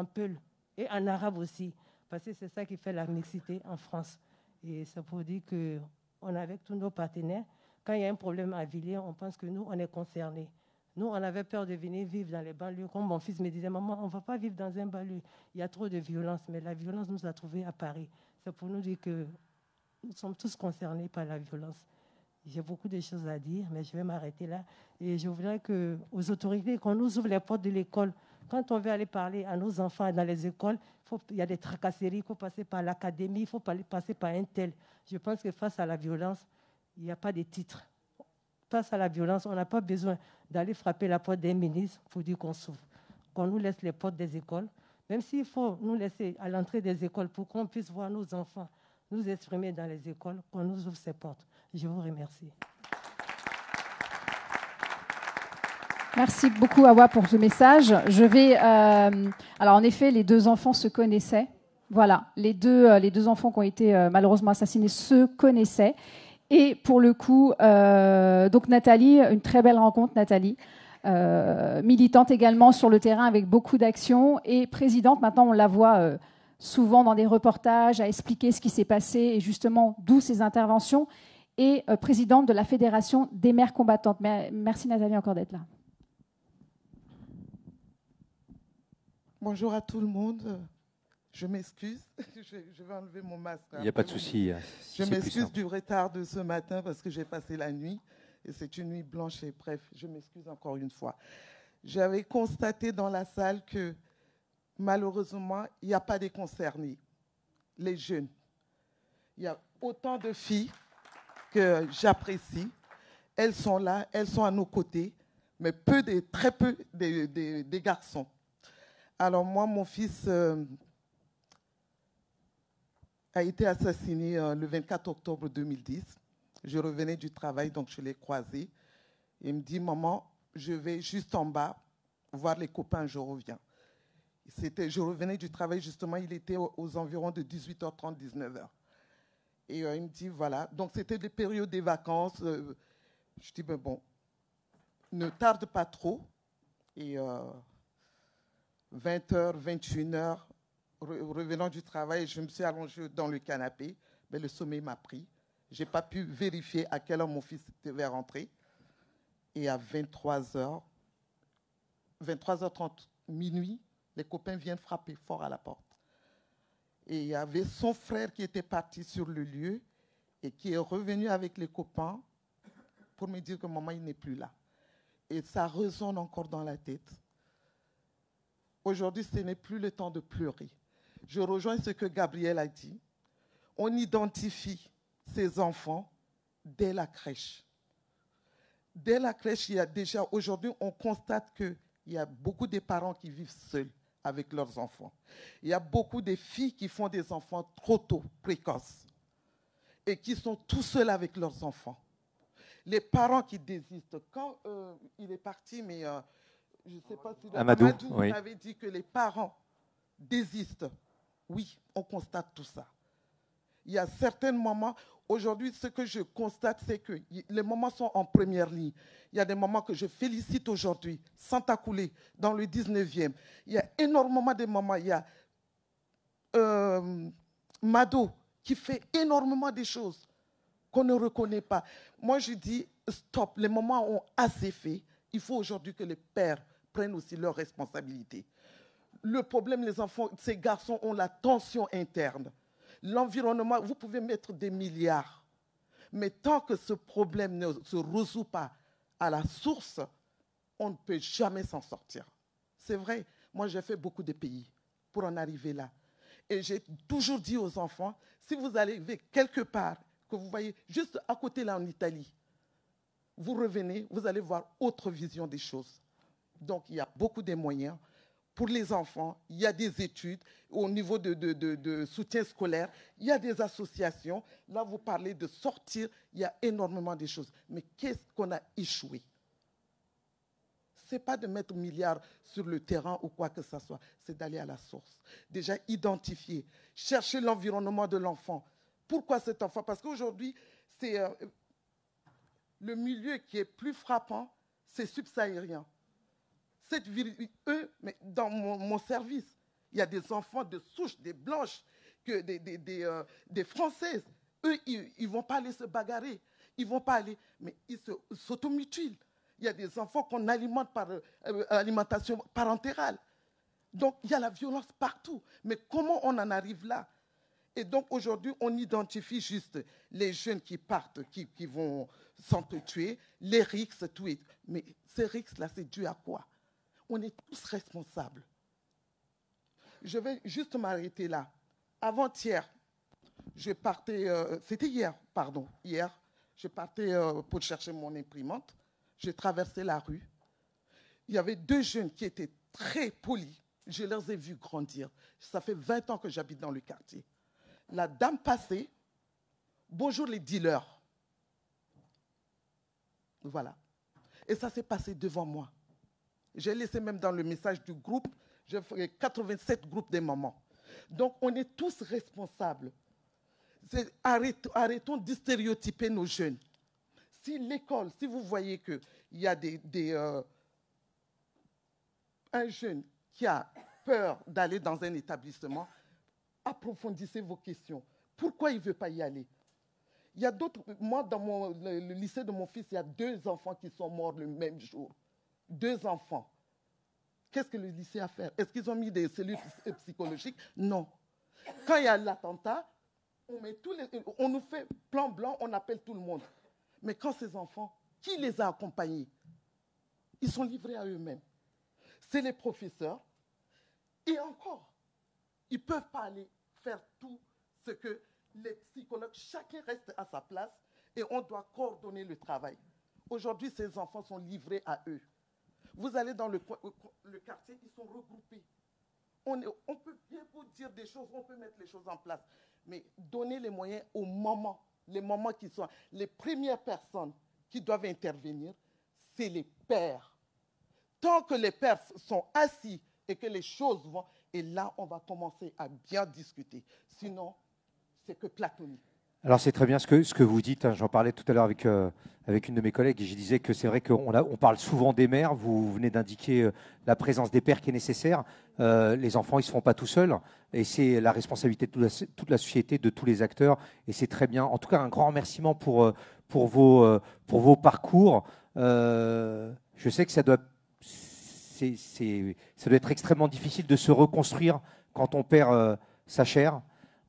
en Peul, et en arabe aussi, parce que c'est ça qui fait la mixité en France. Et ça pour dire qu'on, avec tous nos partenaires, quand il y a un problème à Villiers, on pense que nous, on est concernés. Nous, on avait peur de venir vivre dans les banlieues. Comme mon fils me disait, maman, on ne va pas vivre dans un banlieue. Il y a trop de violence. Mais la violence nous a trouvés à Paris. C'est pour nous dire que nous sommes tous concernés par la violence. J'ai beaucoup de choses à dire, mais je vais m'arrêter là. Et je voudrais que, aux autorités, qu'on nous ouvre les portes de l'école. Quand on veut aller parler à nos enfants dans les écoles, il y a des tracasseries, il faut passer par l'académie, il faut passer par un tel. Je pense que face à la violence, il n'y a pas de titre. Face à la violence, on n'a pas besoin d'aller frapper la porte des ministres pour dire qu'on s'ouvre, Qu'on nous laisse les portes des écoles, même s'il faut nous laisser à l'entrée des écoles pour qu'on puisse voir nos enfants nous exprimer dans les écoles, qu'on nous ouvre ses portes. Je vous remercie. Merci beaucoup, Awa, pour ce message. Je vais. Euh, alors, en effet, les deux enfants se connaissaient. Voilà, les deux, euh, les deux enfants qui ont été euh, malheureusement assassinés se connaissaient. Et pour le coup, donc Nathalie, une très belle rencontre, Nathalie. militante également sur le terrain avec beaucoup d'actions et présidente. Maintenant, on la voit souvent dans des reportages, à expliquer ce qui s'est passé et justement d'où ces interventions, et euh, présidente de la Fédération des mères combattantes. Merci Nathalie encore d'être là. Bonjour à tout le monde. Je m'excuse, je, vais enlever mon masque. Hein. Il n'y a pas de souci. Hein, je m'excuse du retard de ce matin parce que j'ai passé la nuit et c'est une nuit blanche et bref, je m'excuse encore une fois. J'avais constaté dans la salle que malheureusement, il n'y a pas des concernés, les jeunes. Il y a autant de filles que j'apprécie. Elles sont là, elles sont à nos côtés, mais peu très peu des, garçons. Alors moi, mon fils euh, a été assassiné euh, le 24 octobre 2010. Je revenais du travail, donc je l'ai croisé. Il me dit, maman, je vais juste en bas voir les copains, je reviens. C'était, je revenais du travail justement, il était aux, environs de 18h30, 19h. Et euh, il me dit, voilà. Donc c'était des périodes des vacances. Euh, je dis, ben, bon, ne tarde pas trop. Et 20h, euh, 21h, revenant du travail, je me suis allongée dans le canapé. Mais ben, le sommeil m'a pris. Je n'ai pas pu vérifier à quelle heure mon fils devait rentrer. Et à 23h, 23h30, minuit, les copains viennent frapper fort à la porte. Et il y avait son frère qui était parti sur le lieu et qui est revenu avec les copains pour me dire que maman, il n'est plus là. Et ça résonne encore dans la tête. Aujourd'hui, ce n'est plus le temps de pleurer. Je rejoins ce que Gabriel a dit. On identifie ses enfants dès la crèche. Dès la crèche, il y a déjà, aujourd'hui, on constate qu'il y a beaucoup de parents qui vivent seuls avec leurs enfants. Il y a beaucoup de filles qui font des enfants trop tôt, précoces, et qui sont tout seuls avec leurs enfants. Les parents qui désistent. Quand euh, il est parti, mais euh, je ne sais pas si... Amadou, Amadou oui. avait dit que les parents désistent. Oui, on constate tout ça. Il y a certains moments... Aujourd'hui, ce que je constate, c'est que les mamans sont en première ligne. Il y a des mamans que je félicite aujourd'hui, sans couler, dans le 19e. Il y a énormément de mamans. Il y a euh, Mado qui fait énormément de choses qu'on ne reconnaît pas. Moi, je dis, stop, les mamans ont assez fait. Il faut aujourd'hui que les pères prennent aussi leurs responsabilités. Le problème, les enfants, ces garçons ont la tension interne. L'environnement, vous pouvez mettre des milliards. Mais tant que ce problème ne se résout pas à la source, on ne peut jamais s'en sortir. C'est vrai, moi j'ai fait beaucoup de pays pour en arriver là. Et j'ai toujours dit aux enfants, si vous arrivez quelque part, que vous voyez juste à côté là en Italie, vous revenez, vous allez voir autre vision des choses. Donc il y a beaucoup de moyens pour les enfants, il y a des études au niveau de, soutien scolaire, il y a des associations. Là, vous parlez de sortir, il y a énormément de choses. Mais qu'est-ce qu'on a échoué Ce n'est pas de mettre milliards sur le terrain ou quoi que ce soit, c'est d'aller à la source. Déjà identifier, chercher l'environnement de l'enfant. Pourquoi cet enfant Parce qu'aujourd'hui, c'est euh, le milieu qui est plus frappant, c'est subsaharien. Cette eux, mais dans mon, service, il y a des enfants de souche, des blanches, que des, des, euh, françaises. Eux, ils ne vont pas aller se bagarrer. Ils ne vont pas aller. Mais ils s'automutilent. Il y a des enfants qu'on alimente par euh, alimentation parentérale. Donc, il y a la violence partout. Mais comment on en arrive là Et donc, aujourd'hui, on identifie juste les jeunes qui partent, qui, qui vont s'entretuer, les rixes, tout. Mais ces rixes-là, c'est dû à quoi on est tous responsables. Je vais juste m'arrêter là. Avant-hier, je partais, euh, c'était hier, pardon, hier, je partais euh, pour chercher mon imprimante. J'ai traversé la rue. Il y avait deux jeunes qui étaient très polis. Je les ai vus grandir. Ça fait 20 ans que j'habite dans le quartier. La dame passait, bonjour les dealers. Voilà. Et ça s'est passé devant moi. J'ai laissé même dans le message du groupe, je ferai 87 groupes des mamans. Donc on est tous responsables. arrêtons, arrêtons stéréotyper nos jeunes. Si l'école, si vous voyez qu'il y a des, euh, un jeune qui a peur d'aller dans un établissement, approfondissez vos questions. Pourquoi il ne veut pas y aller Il y a d'autres. Moi, dans le lycée de mon fils, il y a deux enfants qui sont morts le même jour deux enfants. Qu'est-ce que le lycée a fait Est-ce qu'ils ont mis des cellules euh, psychologiques Non. Quand il y a l'attentat, on, on nous fait plan blanc, on appelle tout le monde. Mais quand ces enfants, qui les a accompagnés Ils sont livrés à eux-mêmes. C'est les professeurs. Et encore, ils ne peuvent pas aller faire tout ce que les psychologues, chacun reste à sa place et on doit coordonner le travail. Aujourd'hui, ces enfants sont livrés à eux. Vous allez dans le, quartier, ils sont regroupés. On, peut bien vous dire des choses, on peut mettre les choses en place. Mais donner les moyens au moment, les moments qui sont les premières personnes qui doivent intervenir, c'est les pères. Tant que les pères sont assis et que les choses vont, et là, on va commencer à bien discuter. Sinon, c'est que platonique. Alors c'est très bien ce que, ce que vous dites. Hein. J'en parlais tout à l'heure avec, euh, avec une de mes collègues et je disais que c'est vrai qu'on on parle souvent des mères. Vous venez d'indiquer euh, la présence des pères qui est nécessaire. Euh, les enfants, ils se font pas tout seuls. Et c'est la responsabilité de toute la, société, de tous les acteurs. Et c'est très bien. En tout cas, un grand remerciement pour, pour, vos, pour vos parcours. je sais que ça doit, ça doit être extrêmement difficile de se reconstruire quand on perd sa chair.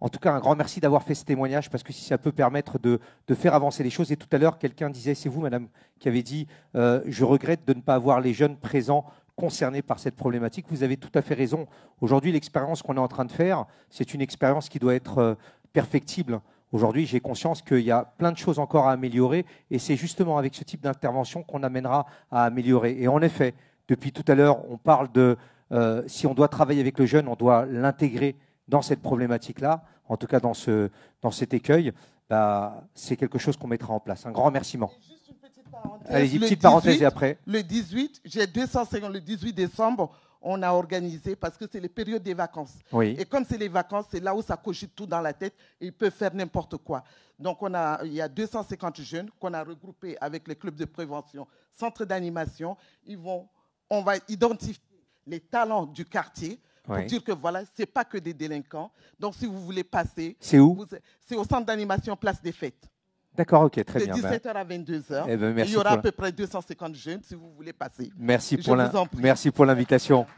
En tout cas, un grand merci d'avoir fait ce témoignage parce que si ça peut permettre de, faire avancer les choses. Et tout à l'heure, quelqu'un disait, c'est vous, madame, qui avez dit euh, Je regrette de ne pas avoir les jeunes présents concernés par cette problématique. Vous avez tout à fait raison. Aujourd'hui, l'expérience qu'on est en train de faire, c'est une expérience qui doit être euh, perfectible. Aujourd'hui, j'ai conscience qu'il y a plein de choses encore à améliorer et c'est justement avec ce type d'intervention qu'on amènera à améliorer. Et en effet, depuis tout à l'heure, on parle de euh, si on doit travailler avec le jeune, on doit l'intégrer dans cette problématique-là, en tout cas dans, ce, dans cet écueil, bah, c'est quelque chose qu'on mettra en place. Un grand remerciement. Juste une petite parenthèse. Allez-y, petite parenthèse après. Le 18, j'ai 250, le 18 décembre, on a organisé parce que c'est les périodes des vacances. Oui. Et comme c'est les vacances, c'est là où ça cogite tout dans la tête et ils peuvent faire n'importe quoi. Donc on a, il y a 250 jeunes qu'on a regroupés avec les clubs de prévention, centres d'animation. Ils vont, on va identifier les talents du quartier pour dire que voilà, ce n'est pas que des délinquants. Donc, si vous voulez passer. C'est où C'est au centre d'animation Place des Fêtes. D'accord, ok, très bien. Ben. De 17h à 22h. Eh ben, il y aura à peu près 250 jeunes si vous voulez passer. Merci, pour merci pour l'invitation.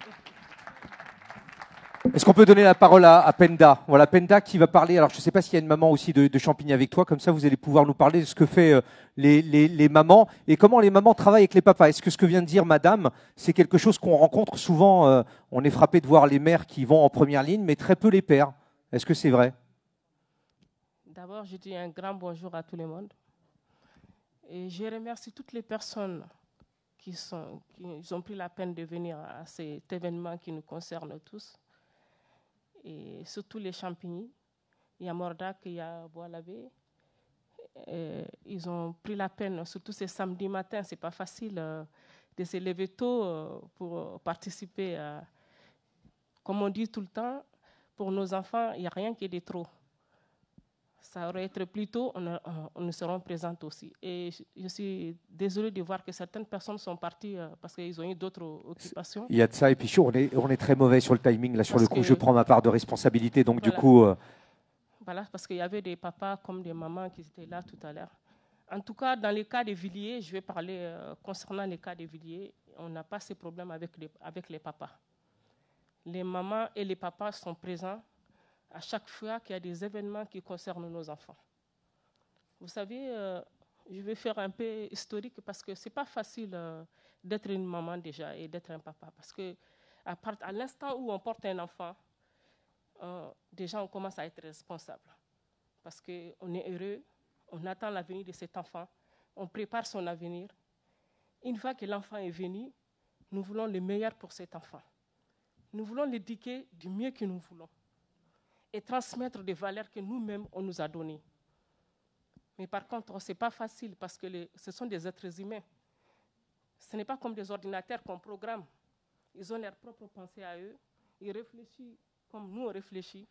Est-ce qu'on peut donner la parole à, Penda Voilà, Penda qui va parler. Alors, je ne sais pas s'il y a une maman aussi de, champignons Champigny avec toi. Comme ça, vous allez pouvoir nous parler de ce que font euh, les, mamans et comment les mamans travaillent avec les papas. Est-ce que ce que vient de dire Madame, c'est quelque chose qu'on rencontre souvent euh, On est frappé de voir les mères qui vont en première ligne, mais très peu les pères. Est-ce que c'est vrai D'abord, je dis un grand bonjour à tout le monde. Et je remercie toutes les personnes qui, sont, qui ont pris la peine de venir à cet événement qui nous concerne tous et surtout les champignons. Il y a Mordac, il y a bois lavé, euh, ils ont pris la peine, surtout ces samedis matins, c'est pas facile euh, de se lever tôt euh, pour participer. À, comme on dit tout le temps, pour nos enfants, il n'y a rien qui est de trop ça aurait été plus tôt, on, euh, nous serons présentes aussi. Et je, suis désolée de voir que certaines personnes sont parties euh, parce qu'ils ont eu d'autres occupations. Il y a de ça, et puis on est, on est très mauvais sur le timing, là, sur le coup, je prends ma part de responsabilité, donc voilà. du coup... Euh, voilà, parce qu'il y avait des papas comme des mamans qui étaient là tout à l'heure. En tout cas, dans les cas des Villiers, je vais parler concernant les cas des Villiers, on n'a pas ces problèmes avec les, avec les papas. Les mamans et les papas sont présents à chaque fois qu'il y a des événements qui concernent nos enfants. Vous savez, euh, je vais faire un peu historique parce que ce n'est pas facile euh, d'être une maman déjà et d'être un papa. Parce que à, à l'instant où on porte un enfant, euh, déjà on commence à être responsable. Parce qu'on est heureux, on attend l'avenir de cet enfant, on prépare son avenir. Une fois que l'enfant est venu, nous voulons le meilleur pour cet enfant. Nous voulons l'éduquer du mieux que nous voulons et transmettre des valeurs que nous-mêmes, on nous a données. Mais par contre, oh, ce n'est pas facile parce que ce sont des êtres humains. Ce n'est pas comme des ordinateurs qu'on programme. Ils ont leurs propres pensées à eux. Ils réfléchissent comme nous, on réfléchit.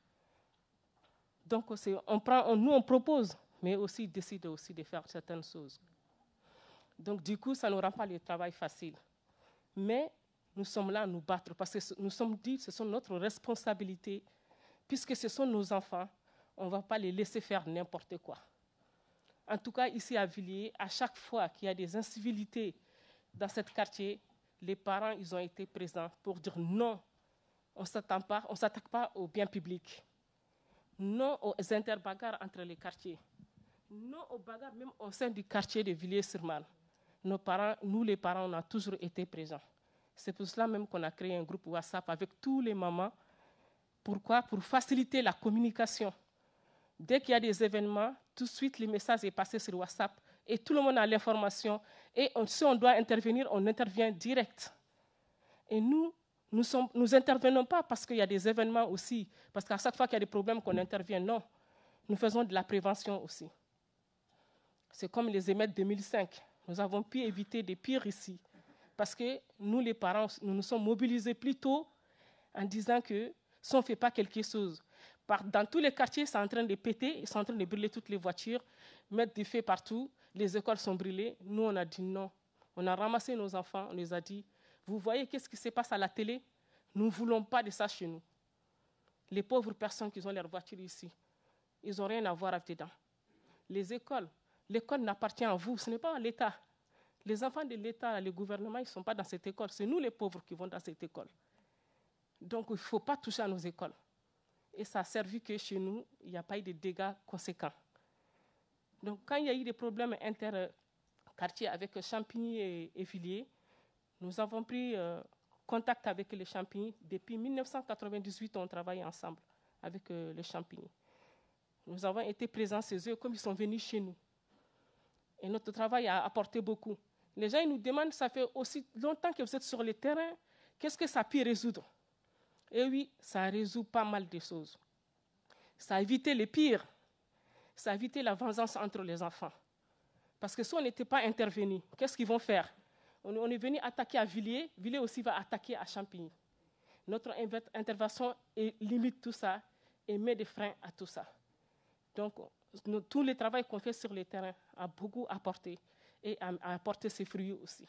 Donc, on prend, nous, on propose, mais aussi, ils décident aussi de faire certaines choses. Donc, du coup, ça ne rend pas le travail facile. Mais nous sommes là à nous battre parce que nous sommes dit que ce sont notre responsabilité puisque ce sont nos enfants, on ne va pas les laisser faire n'importe quoi. En tout cas, ici à Villiers, à chaque fois qu'il y a des incivilités dans ce quartier, les parents, ils ont été présents pour dire non, on ne s'attaque pas au biens publics, Non aux interbagarres entre les quartiers. Non aux bagarres même au sein du quartier de Villiers-sur-Marne. Nos parents, nous les parents, on a toujours été présents. C'est pour cela même qu'on a créé un groupe WhatsApp avec tous les mamans pourquoi Pour faciliter la communication. Dès qu'il y a des événements, tout de suite, le message est passé sur WhatsApp et tout le monde a l'information. Et si on doit intervenir, on intervient direct. Et nous, nous nous intervenons pas parce qu'il y a des événements aussi, parce qu'à chaque fois qu'il y a des problèmes qu'on intervient, non. Nous faisons de la prévention aussi. C'est comme les émettes 2005. Nous avons pu éviter des pires ici, parce que nous, les parents, nous nous sommes mobilisés plus tôt en disant que si on ne fait pas quelque chose. dans tous les quartiers, c'est en train de péter, ils sont en train de brûler toutes les voitures, mettre des feux partout, les écoles sont brûlées. Nous, on a dit non. On a ramassé nos enfants, on les a dit, vous voyez qu'est-ce qui se passe à la télé Nous ne voulons pas de ça chez nous. Les pauvres personnes qui ont leurs voitures ici, ils n'ont rien à voir avec dedans. Les écoles, l'école n'appartient à vous, ce n'est pas à l'État. Les enfants de l'État, le gouvernement, ils ne sont pas dans cette école. C'est nous les pauvres qui vont dans cette école. Donc, il ne faut pas toucher à nos écoles. Et ça a servi que chez nous, il n'y a pas eu de dégâts conséquents. Donc, quand il y a eu des problèmes inter quartiers avec Champigny et, Villiers, nous avons pris euh, contact avec les Champigny. Depuis 1998, on travaille ensemble avec euh, les Champigny. Nous avons été présents chez eux comme ils sont venus chez nous. Et notre travail a apporté beaucoup. Les gens nous demandent, ça fait aussi longtemps que vous êtes sur le terrain, qu'est-ce que ça peut résoudre et eh oui, ça résout pas mal de choses. Ça a évité le pire. Ça a évité la vengeance entre les enfants. Parce que si on n'était pas intervenu, qu'est-ce qu'ils vont faire on, est venu attaquer à Villiers. Villiers aussi va attaquer à Champigny. Notre intervention limite tout ça et met des freins à tout ça. Donc, tout le travail qu'on fait sur le terrain a beaucoup apporté et a apporté ses fruits aussi.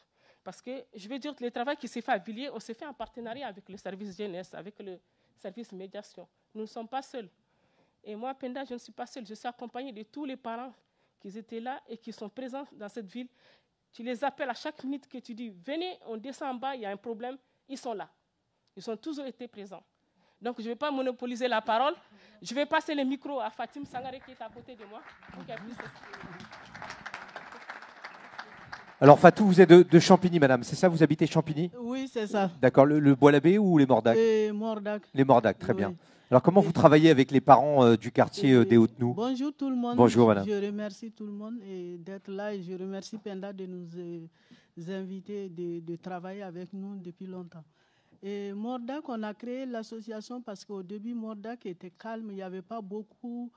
Parce que, je veux dire, que le travail qui s'est fait à Villiers, on s'est fait en partenariat avec le service jeunesse, avec le service médiation. Nous ne sommes pas seuls. Et moi, Penda, je ne suis pas seule. Je suis accompagnée de tous les parents qui étaient là et qui sont présents dans cette ville. Tu les appelles à chaque minute que tu dis, venez, on descend en bas, il y a un problème. Ils sont là. Ils ont toujours été présents. Donc, je ne vais pas monopoliser la parole. Je vais passer le micro à Fatim Sangare qui est à côté de moi pour alors Fatou, vous êtes de, Champigny, madame, c'est ça Vous habitez Champigny Oui, c'est ça. D'accord, le, Bois-l'Abbé ou les Mordacs Les Mordacs. Les Mordacs, très bien. Alors comment vous travaillez avec les parents euh, du quartier euh, des Hautes-Nous Bonjour tout le monde. Bonjour madame. Je remercie tout le monde d'être là et je remercie Penda de nous euh, inviter, de, de, travailler avec nous depuis longtemps. Et Mordac, on a créé l'association parce qu'au début, Mordac était calme, il n'y avait pas beaucoup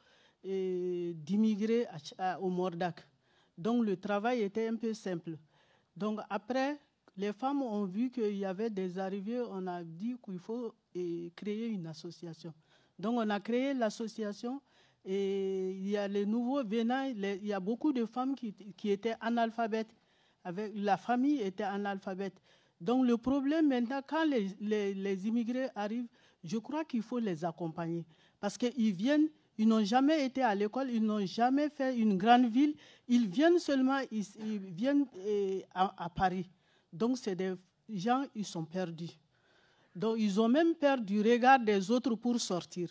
d'immigrés au Mordac. Donc le travail était un peu simple. Donc après, les femmes ont vu qu'il y avait des arrivées, on a dit qu'il faut créer une association. Donc on a créé l'association et il y a les nouveaux venants, il y a beaucoup de femmes qui, étaient analphabètes, avec, la famille était analphabète. Donc le problème maintenant, quand les, les immigrés arrivent, je crois qu'il faut les accompagner parce qu'ils viennent ils n'ont jamais été à l'école, ils n'ont jamais fait une grande ville. Ils viennent seulement ils, viennent eh, à, Paris. Donc, c'est des gens, ils sont perdus. Donc, ils ont même perdu le regard des autres pour sortir.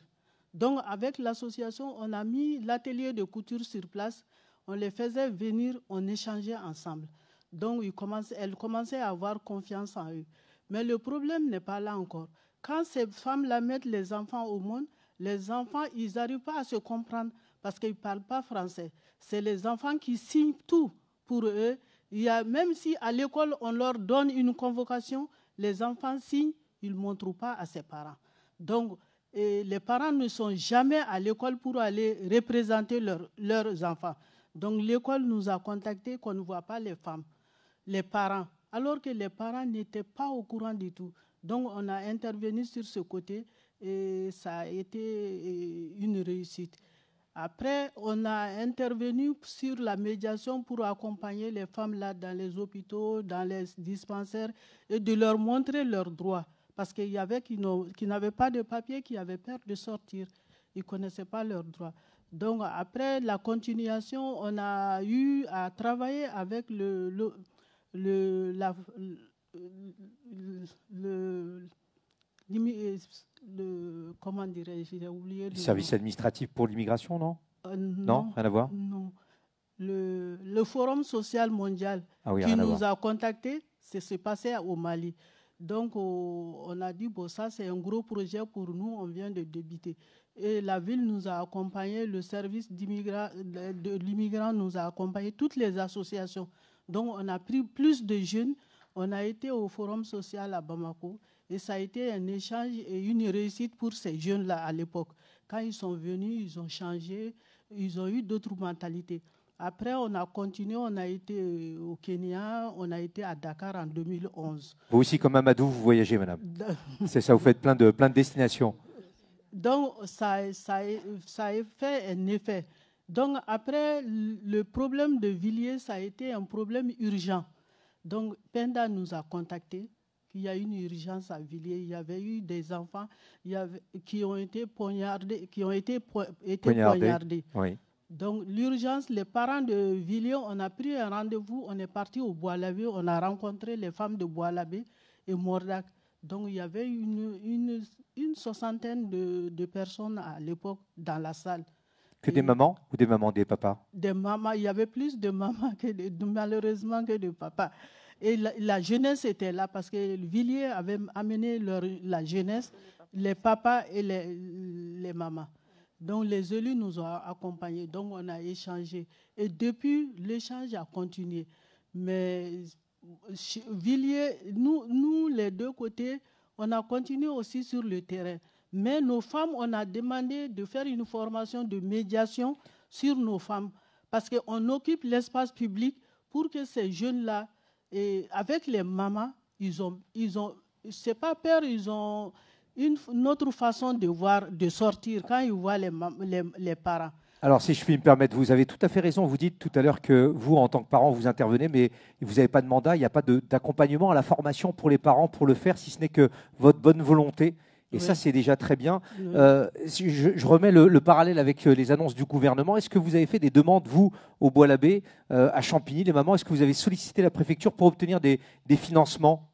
Donc, avec l'association, on a mis l'atelier de couture sur place. On les faisait venir, on échangeait ensemble. Donc, ils commençaient, elles commençaient à avoir confiance en eux. Mais le problème n'est pas là encore. Quand ces femmes-là mettent les enfants au monde, les enfants, ils n'arrivent pas à se comprendre parce qu'ils ne parlent pas français. C'est les enfants qui signent tout pour eux. Il y a, même si à l'école, on leur donne une convocation, les enfants signent, ils ne montrent pas à ses parents. Donc, les parents ne sont jamais à l'école pour aller représenter leurs enfants. Donc, l'école nous a contactés qu'on ne voit pas les femmes, les parents, alors que les parents n'étaient pas au courant du tout. Donc, on a intervenu sur ce côté et ça a été une réussite. Après, on a intervenu sur la médiation pour accompagner les femmes là dans les hôpitaux, dans les dispensaires et de leur montrer leurs droits. Parce qu'il y avait qui n'avaient pas de papier, qui avaient peur de sortir. Ils ne connaissaient pas leurs droits. Donc après la continuation, on a eu à travailler avec le, le, le euh, le, comment dirais le service administratif pour l'immigration, euh, non, non, rien à voir. Non. Le, Forum social mondial ah qui nous a contactés, c'est passé au Mali. Donc, on a dit, bon, ça, c'est un gros projet pour nous, on vient de débiter. Et la ville nous a accompagnés, le service de l'immigrant nous a accompagnés, toutes les associations. Donc, on a pris plus de jeunes. On a été au Forum social à Bamako. Et ça a été un échange et une réussite pour ces jeunes-là à l'époque. Quand ils sont venus, ils ont changé, ils ont eu d'autres mentalités. Après, on a continué, on a été euh, au Kenya, on a été à Dakar en 2011. Vous aussi, comme Amadou, vous voyagez, madame. C'est ça, vous faites plein de, plein de destinations. Donc, ça, ça, ça a fait un effet. Donc, après, le problème de Villiers, ça a été un problème urgent. Donc, Penda nous a contactés il y a une urgence à Villiers. Il y avait eu des enfants il y avait, qui ont été poignardés. Qui ont poignardés. Donc l'urgence, les parents de Villiers, on a pris un rendez-vous, on est parti au Bois-Labé, on a rencontré les femmes de Bois-Labé et Mordac. Donc il y avait une, une, une soixantaine de, de, personnes à l'époque dans la salle. Que des mamans ou des mamans, des papas Des mamans, il y avait plus de mamans que malheureusement que de papas. Et la, jeunesse était là parce que Villiers avait amené la jeunesse, les papas et les, mamans. Donc les élus nous ont accompagnés, donc on a échangé. Et depuis, l'échange a continué. Mais Villiers, nous, nous, les deux côtés, on a continué aussi sur le terrain. Mais nos femmes, on a demandé de faire une formation de médiation sur nos femmes, parce qu'on occupe l'espace public pour que ces jeunes-là et avec les mamans, ils ont, ils c'est pas peur, ils ont une, autre façon de voir, de sortir quand ils voient les, les parents. Alors, si je puis me permettre, vous avez tout à fait raison. Vous dites tout à l'heure que vous, en tant que parent, vous intervenez, mais vous n'avez pas de mandat, il n'y a pas d'accompagnement à la formation pour les parents pour le faire, si ce n'est que votre bonne volonté et ça, c'est déjà très bien. Euh, je, remets le, parallèle avec euh, les annonces du gouvernement. Est-ce que vous avez fait des demandes, vous, au Bois-l'Abbé, euh, à Champigny, les mamans Est-ce que vous avez sollicité la préfecture pour obtenir des, des financements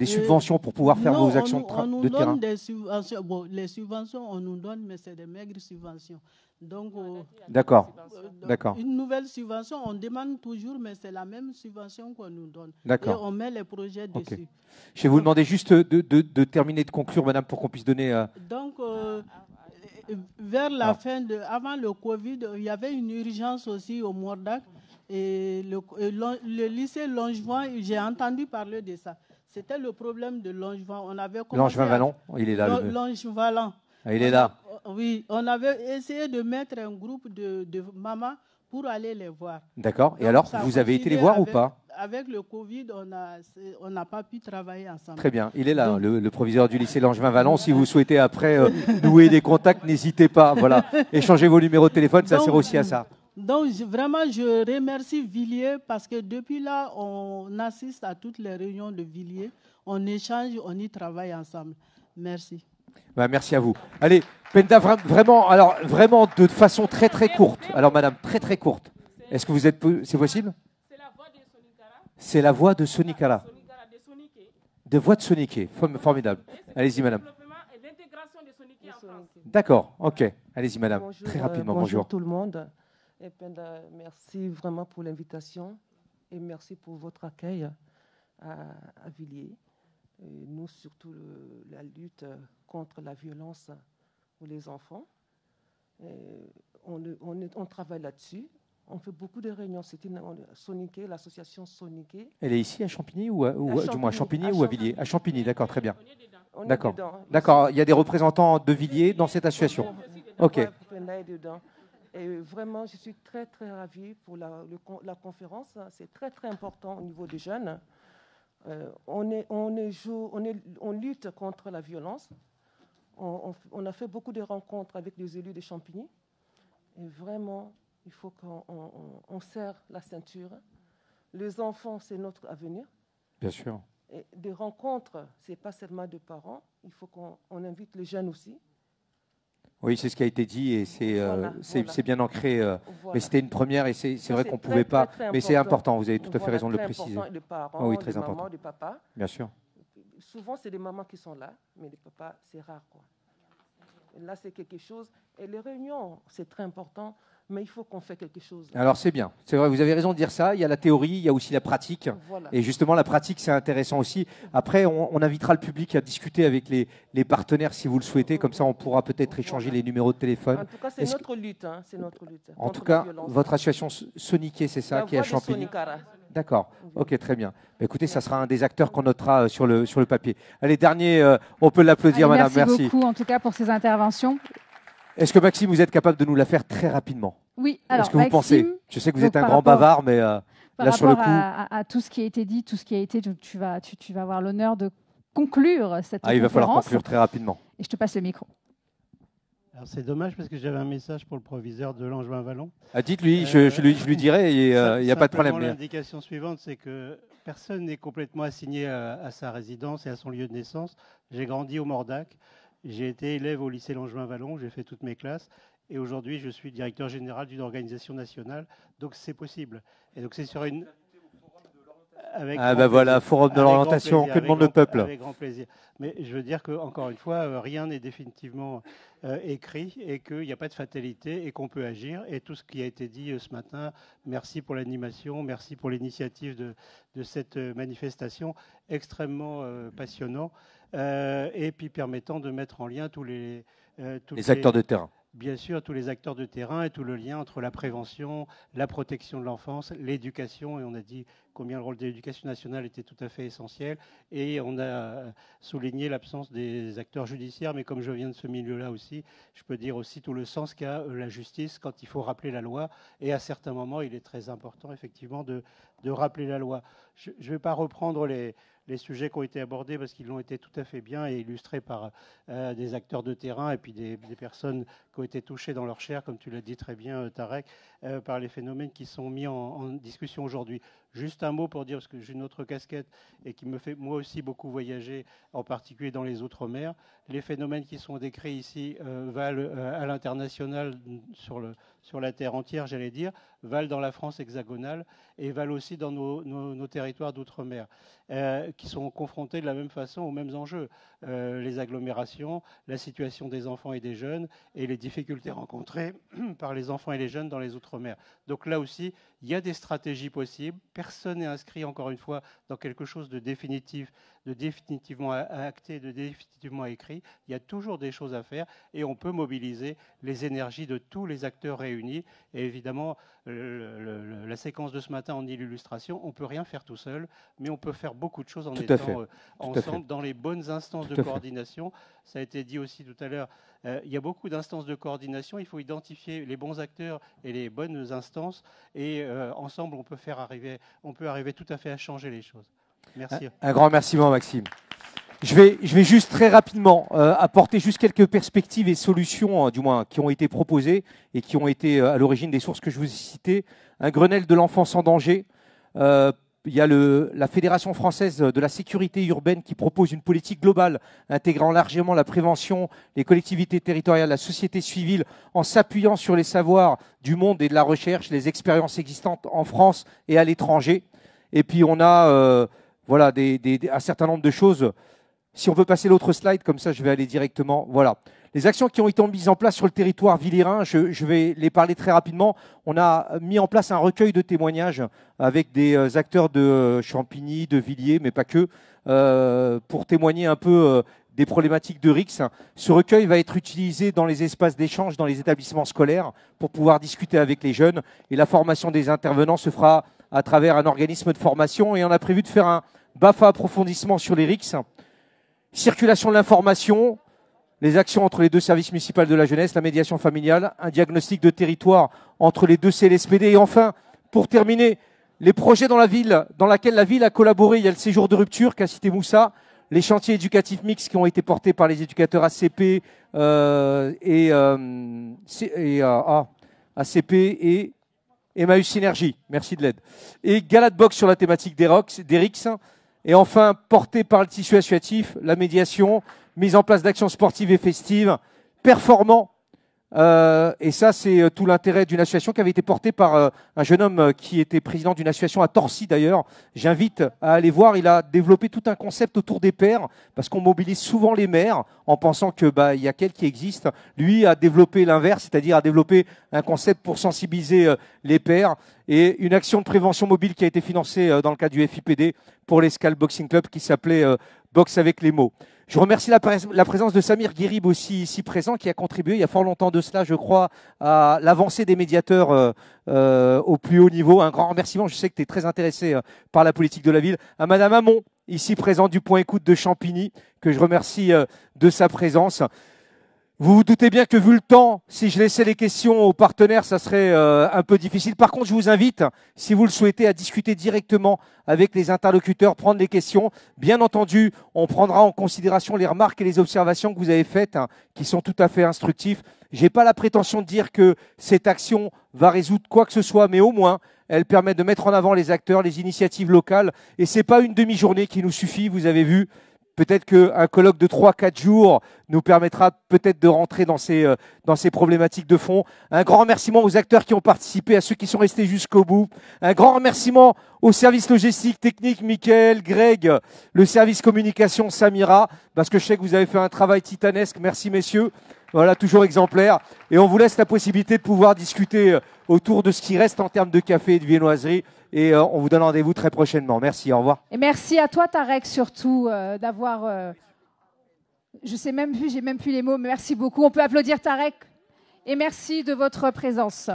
des subventions pour pouvoir faire vos actions de, terrain des subventions. Bon, Les subventions, on nous donne, mais c'est des maigres subventions. Donc, euh, euh, d'accord, Une nouvelle subvention, on demande toujours, mais c'est la même subvention qu'on nous donne. D'accord. Et on met les projets dessus. Je vais vous demander juste de, terminer, de conclure, madame, pour qu'on puisse donner. Euh, Donc, ah, ah, vers la ah. fin de, avant le Covid, il y avait une urgence aussi au Mordac. Et le, lycée Longevin, j'ai entendu parler de ça. C'était le problème de Langevin. Langevin Vallon, il est là. Langevin ah, il est là. Oui, on avait essayé de mettre un groupe de, de mamans pour aller les voir. D'accord. Et alors, vous avez été les voir ou pas Avec le Covid, on n'a pas pu travailler ensemble. Très bien. Il est là, le, proviseur du lycée Langevin-Vallon. Si vous souhaitez après nouer euh, des contacts, n'hésitez pas. Voilà. Échangez vos numéros de téléphone, ça sert aussi à ça. Donc vraiment, je remercie Villiers parce que depuis là, on assiste à toutes les réunions de Villiers, on échange, on y travaille ensemble. Merci. Bah, merci à vous. Allez, Penda, vraiment, alors vraiment de façon très très courte. Alors Madame, très très courte. Est-ce que vous êtes, c'est possible C'est la voix de Sonikara. De voix de Soniké, formidable. Allez-y, Madame. D'accord, ok. Allez-y, Madame. très euh, rapidement, bonjour. Bonjour tout le monde. Et eh merci vraiment pour l'invitation et merci pour votre accueil à, Villiers. nous, surtout la lutte contre la violence pour les enfants. On, on, travaille là-dessus. On fait beaucoup de réunions. C'était l'association Soniquet. Elle est ici à Champigny ou, à, ou du moins Champigny, ou à Villiers À Champigny, d'accord, très bien. D'accord. D'accord. Il y a des représentants de Villiers dans cette association. Ok. Et vraiment, je suis très, très ravie pour la, le, la conférence. C'est très, très important au niveau des jeunes. Euh, on, est, on, est joue, on, est, on, lutte contre la violence. On, on, a fait beaucoup de rencontres avec les élus de Champigny. Et vraiment, il faut qu'on serre la ceinture. Les enfants, c'est notre avenir. Bien sûr. Et des rencontres, ce n'est pas seulement de parents. Il faut qu'on invite les jeunes aussi oui, c'est ce qui a été dit et c'est euh, bien ancré. Euh, mais c'était une première et c'est vrai qu'on ne pouvait pas. mais c'est important, vous avez tout à fait raison de le préciser. oh, oui, très important. Ah bien sûr. Souvent, c'est les mamans qui sont là, mais les papas, c'est rare. Quoi. Là, c'est quelque chose. Et les réunions, c'est très important mais il faut qu'on fasse quelque chose. Alors c'est bien, c'est vrai, vous avez raison de dire ça. Il y a la théorie, il y a aussi la pratique. Et justement, la pratique, c'est intéressant aussi. Après, on, invitera le public à discuter avec les, partenaires si vous le souhaitez. Comme ça, on pourra peut-être échanger les numéros de téléphone. En tout cas, c'est hein. notre, lutte, En tout cas, votre association Soniquet, c'est ça, qui est à D'accord. Ok, très bien. Bah, écoutez, ça sera un des acteurs qu'on notera euh, sur, le, sur le papier. Allez, dernier, euh, on peut l'applaudir, madame. Merci, merci beaucoup, en tout cas, pour ces interventions. Est-ce que Maxime, vous êtes capable de nous la faire très rapidement Oui, alors. ce que vous pensez Je sais que vous êtes un grand bavard, mais euh, là sur le coup. À, tout ce qui a été dit, tout ce qui a été, tu vas, tu, vas avoir l'honneur de conclure cette. Ah, il va falloir conclure très rapidement. Et je te passe le micro. Alors c'est dommage parce que j'avais un message pour le proviseur de Langevin Vallon. Ah, dites-lui, je, lui, euh, dirai, euh, il n'y a pas de problème. L'indication suivante, c'est que personne n'est complètement assigné à, à sa résidence et à son lieu de naissance. J'ai grandi au Mordac. J'ai été élève au lycée Langevin-Vallon, j'ai fait toutes mes classes. Et aujourd'hui, je suis directeur général d'une organisation nationale. Donc, c'est possible. Et donc, c'est sur une. Avec ah ben voilà, forum de l'orientation que demande le peuple. Avec grand plaisir. Mais je veux dire qu'encore encore une fois, euh, rien n'est définitivement euh, écrit et qu'il n'y a pas de fatalité et qu'on peut agir. Et tout ce qui a été dit euh, ce matin, merci pour l'animation, merci pour l'initiative de, cette manifestation extrêmement passionnant. passionnante. Euh, et puis permettant de mettre en lien tous euh, les... acteurs de terrain bien sûr tous les acteurs de terrain et tout le lien entre la prévention, la protection de l'enfance, l'éducation. Et on a dit combien le rôle de l'éducation nationale était tout à fait essentiel. Et on a euh, souligné l'absence des acteurs judiciaires. Mais comme je viens de ce milieu-là aussi, je peux dire aussi tout le sens qu'a la justice quand il faut rappeler la loi. Et à certains moments, il est très important effectivement de rappeler la loi. Je ne vais pas reprendre les, les sujets qui ont été abordés parce qu'ils l'ont été tout à fait bien et illustrés par euh, des acteurs de terrain et puis des, personnes qui ont été touchées dans leur chair, comme tu l'as dit très bien, euh, Tarek, euh, par les phénomènes qui sont mis en discussion aujourd'hui. Juste un mot pour dire, parce que j'ai une autre casquette et qui me fait moi aussi beaucoup voyager, en particulier dans les Outre-mer, les phénomènes qui sont décrits ici euh, valent euh, à l'international sur, la Terre entière, j'allais dire, valent dans la France hexagonale et valent aussi dans nos, territoires d'outre-mer, euh, qui sont confrontés de la même façon aux mêmes enjeux. les agglomérations, la situation des enfants et des jeunes et les difficultés rencontrées par les enfants et les jeunes dans les outre-mer. Donc là aussi, il y a des stratégies possibles personne n'est inscrit, encore une fois, dans quelque chose de définitif de définitivement acté, de définitivement écrit. Il y a toujours des choses à faire et on peut mobiliser les énergies de tous les acteurs réunis. Et évidemment, la séquence de ce matin en illustration, on ne peut rien faire tout seul, mais on peut faire beaucoup de choses en étant euh, ensemble dans les bonnes instances de coordination. Ça a été dit aussi tout à l'heure. Euh, il y a beaucoup d'instances de coordination. Il faut identifier les bons acteurs et les bonnes instances. Et euh, ensemble, on peut faire arriver, on peut arriver tout à fait à changer les choses. Un, grand merci, Maxime. Je vais, je vais juste très rapidement euh, apporter juste quelques perspectives et solutions, hein, du moins, qui ont été proposées et qui ont été euh, à l'origine des sources que je vous ai citées. Un Grenelle de l'enfance en danger. Euh, il y a le, la Fédération française de la sécurité urbaine qui propose une politique globale intégrant largement la prévention, les collectivités territoriales, la société civile, en s'appuyant sur les savoirs du monde et de la recherche, les expériences existantes en France et à l'étranger. Et puis on a voilà, un certain nombre de choses. Si on veut passer l'autre slide, comme ça je vais aller directement. Voilà. Les actions qui ont été mises en place sur le territoire villérin, je, vais les parler très rapidement. On a mis en place un recueil de témoignages avec des euh, acteurs de euh, Champigny, de Villiers, mais pas que, euh, pour témoigner un peu des problématiques de RICS. Ce recueil va être utilisé dans les espaces d'échange, dans les établissements scolaires, pour pouvoir discuter avec les jeunes. Et la formation des intervenants se fera à travers un organisme de formation. Et on a prévu de faire un, BAFA approfondissement sur les RICS, circulation de l'information, les actions entre les deux services municipaux de la jeunesse, la médiation familiale, un diagnostic de territoire entre les deux CLSPD et enfin, pour terminer, les projets dans la ville, dans laquelle la ville a collaboré. Il y a le séjour de rupture qu'a cité Moussa, les chantiers éducatifs mixtes qui ont été portés par les éducateurs ACP euh, et, euh, euh ACP et Emmaüs Synergie. Merci de l'aide. Et Galadbox sur la thématique des RICS. Et enfin, porté par le tissu associatif, la médiation, mise en place d'actions sportives et festives, performant euh, et ça, c'est euh, tout l'intérêt d'une association qui avait été portée par euh, un jeune homme qui était président d'une association à Torcy d'ailleurs. J'invite à aller voir. Il a développé tout un concept autour des pères parce qu'on mobilise souvent les mères en pensant que bah il y a quelques qui existe. Lui a développé l'inverse, c'est-à-dire a développé un concept pour sensibiliser les pères et une action de prévention mobile qui a été financée dans le cadre du FIPD pour l'Escal Boxing Club qui s'appelait Box avec les mots. Je remercie la, présence de Samir Guérib aussi ici présent, qui a contribué il y a fort longtemps de cela, je crois, à l'avancée des médiateurs euh, euh, au plus haut niveau. Un grand remerciement, je sais que tu es très intéressé euh, par la politique de la ville. À Madame Hamon, ici présente du point écoute de Champigny, que je remercie de sa présence. Vous vous doutez bien que vu le temps, si je laissais les questions aux partenaires, ça serait euh, un peu difficile. Par contre, je vous invite, si vous le souhaitez, à discuter directement avec les interlocuteurs, prendre les questions. Bien entendu, on prendra en considération les remarques et les observations que vous avez faites, hein, qui sont tout à fait instructives. n'ai pas la prétention de dire que cette action va résoudre quoi que ce soit, mais au moins, elle permet de mettre en avant les acteurs, les initiatives locales. Et ce n'est pas une demi-journée qui nous suffit, vous avez vu. Peut-être qu'un colloque de 3-4 jours nous permettra peut-être de rentrer dans ces, euh, dans ces problématiques de fond. Un grand remerciement aux acteurs qui ont participé, à ceux qui sont restés jusqu'au bout. Un grand remerciement au service logistique, technique, Michael, Greg, le service communication, Samira, parce que je sais que vous avez fait un travail titanesque. Merci messieurs. Voilà, toujours exemplaire. Et on vous laisse la possibilité de pouvoir discuter euh, autour de ce qui reste en termes de café et de viennoiserie et euh, on vous donne rendez-vous très prochainement. Merci, au revoir. Et merci à toi, Tarek, surtout euh, d'avoir. Je euh, je sais même plus, j'ai même plus les mots. Mais merci beaucoup. On peut applaudir Tarek et merci de votre présence.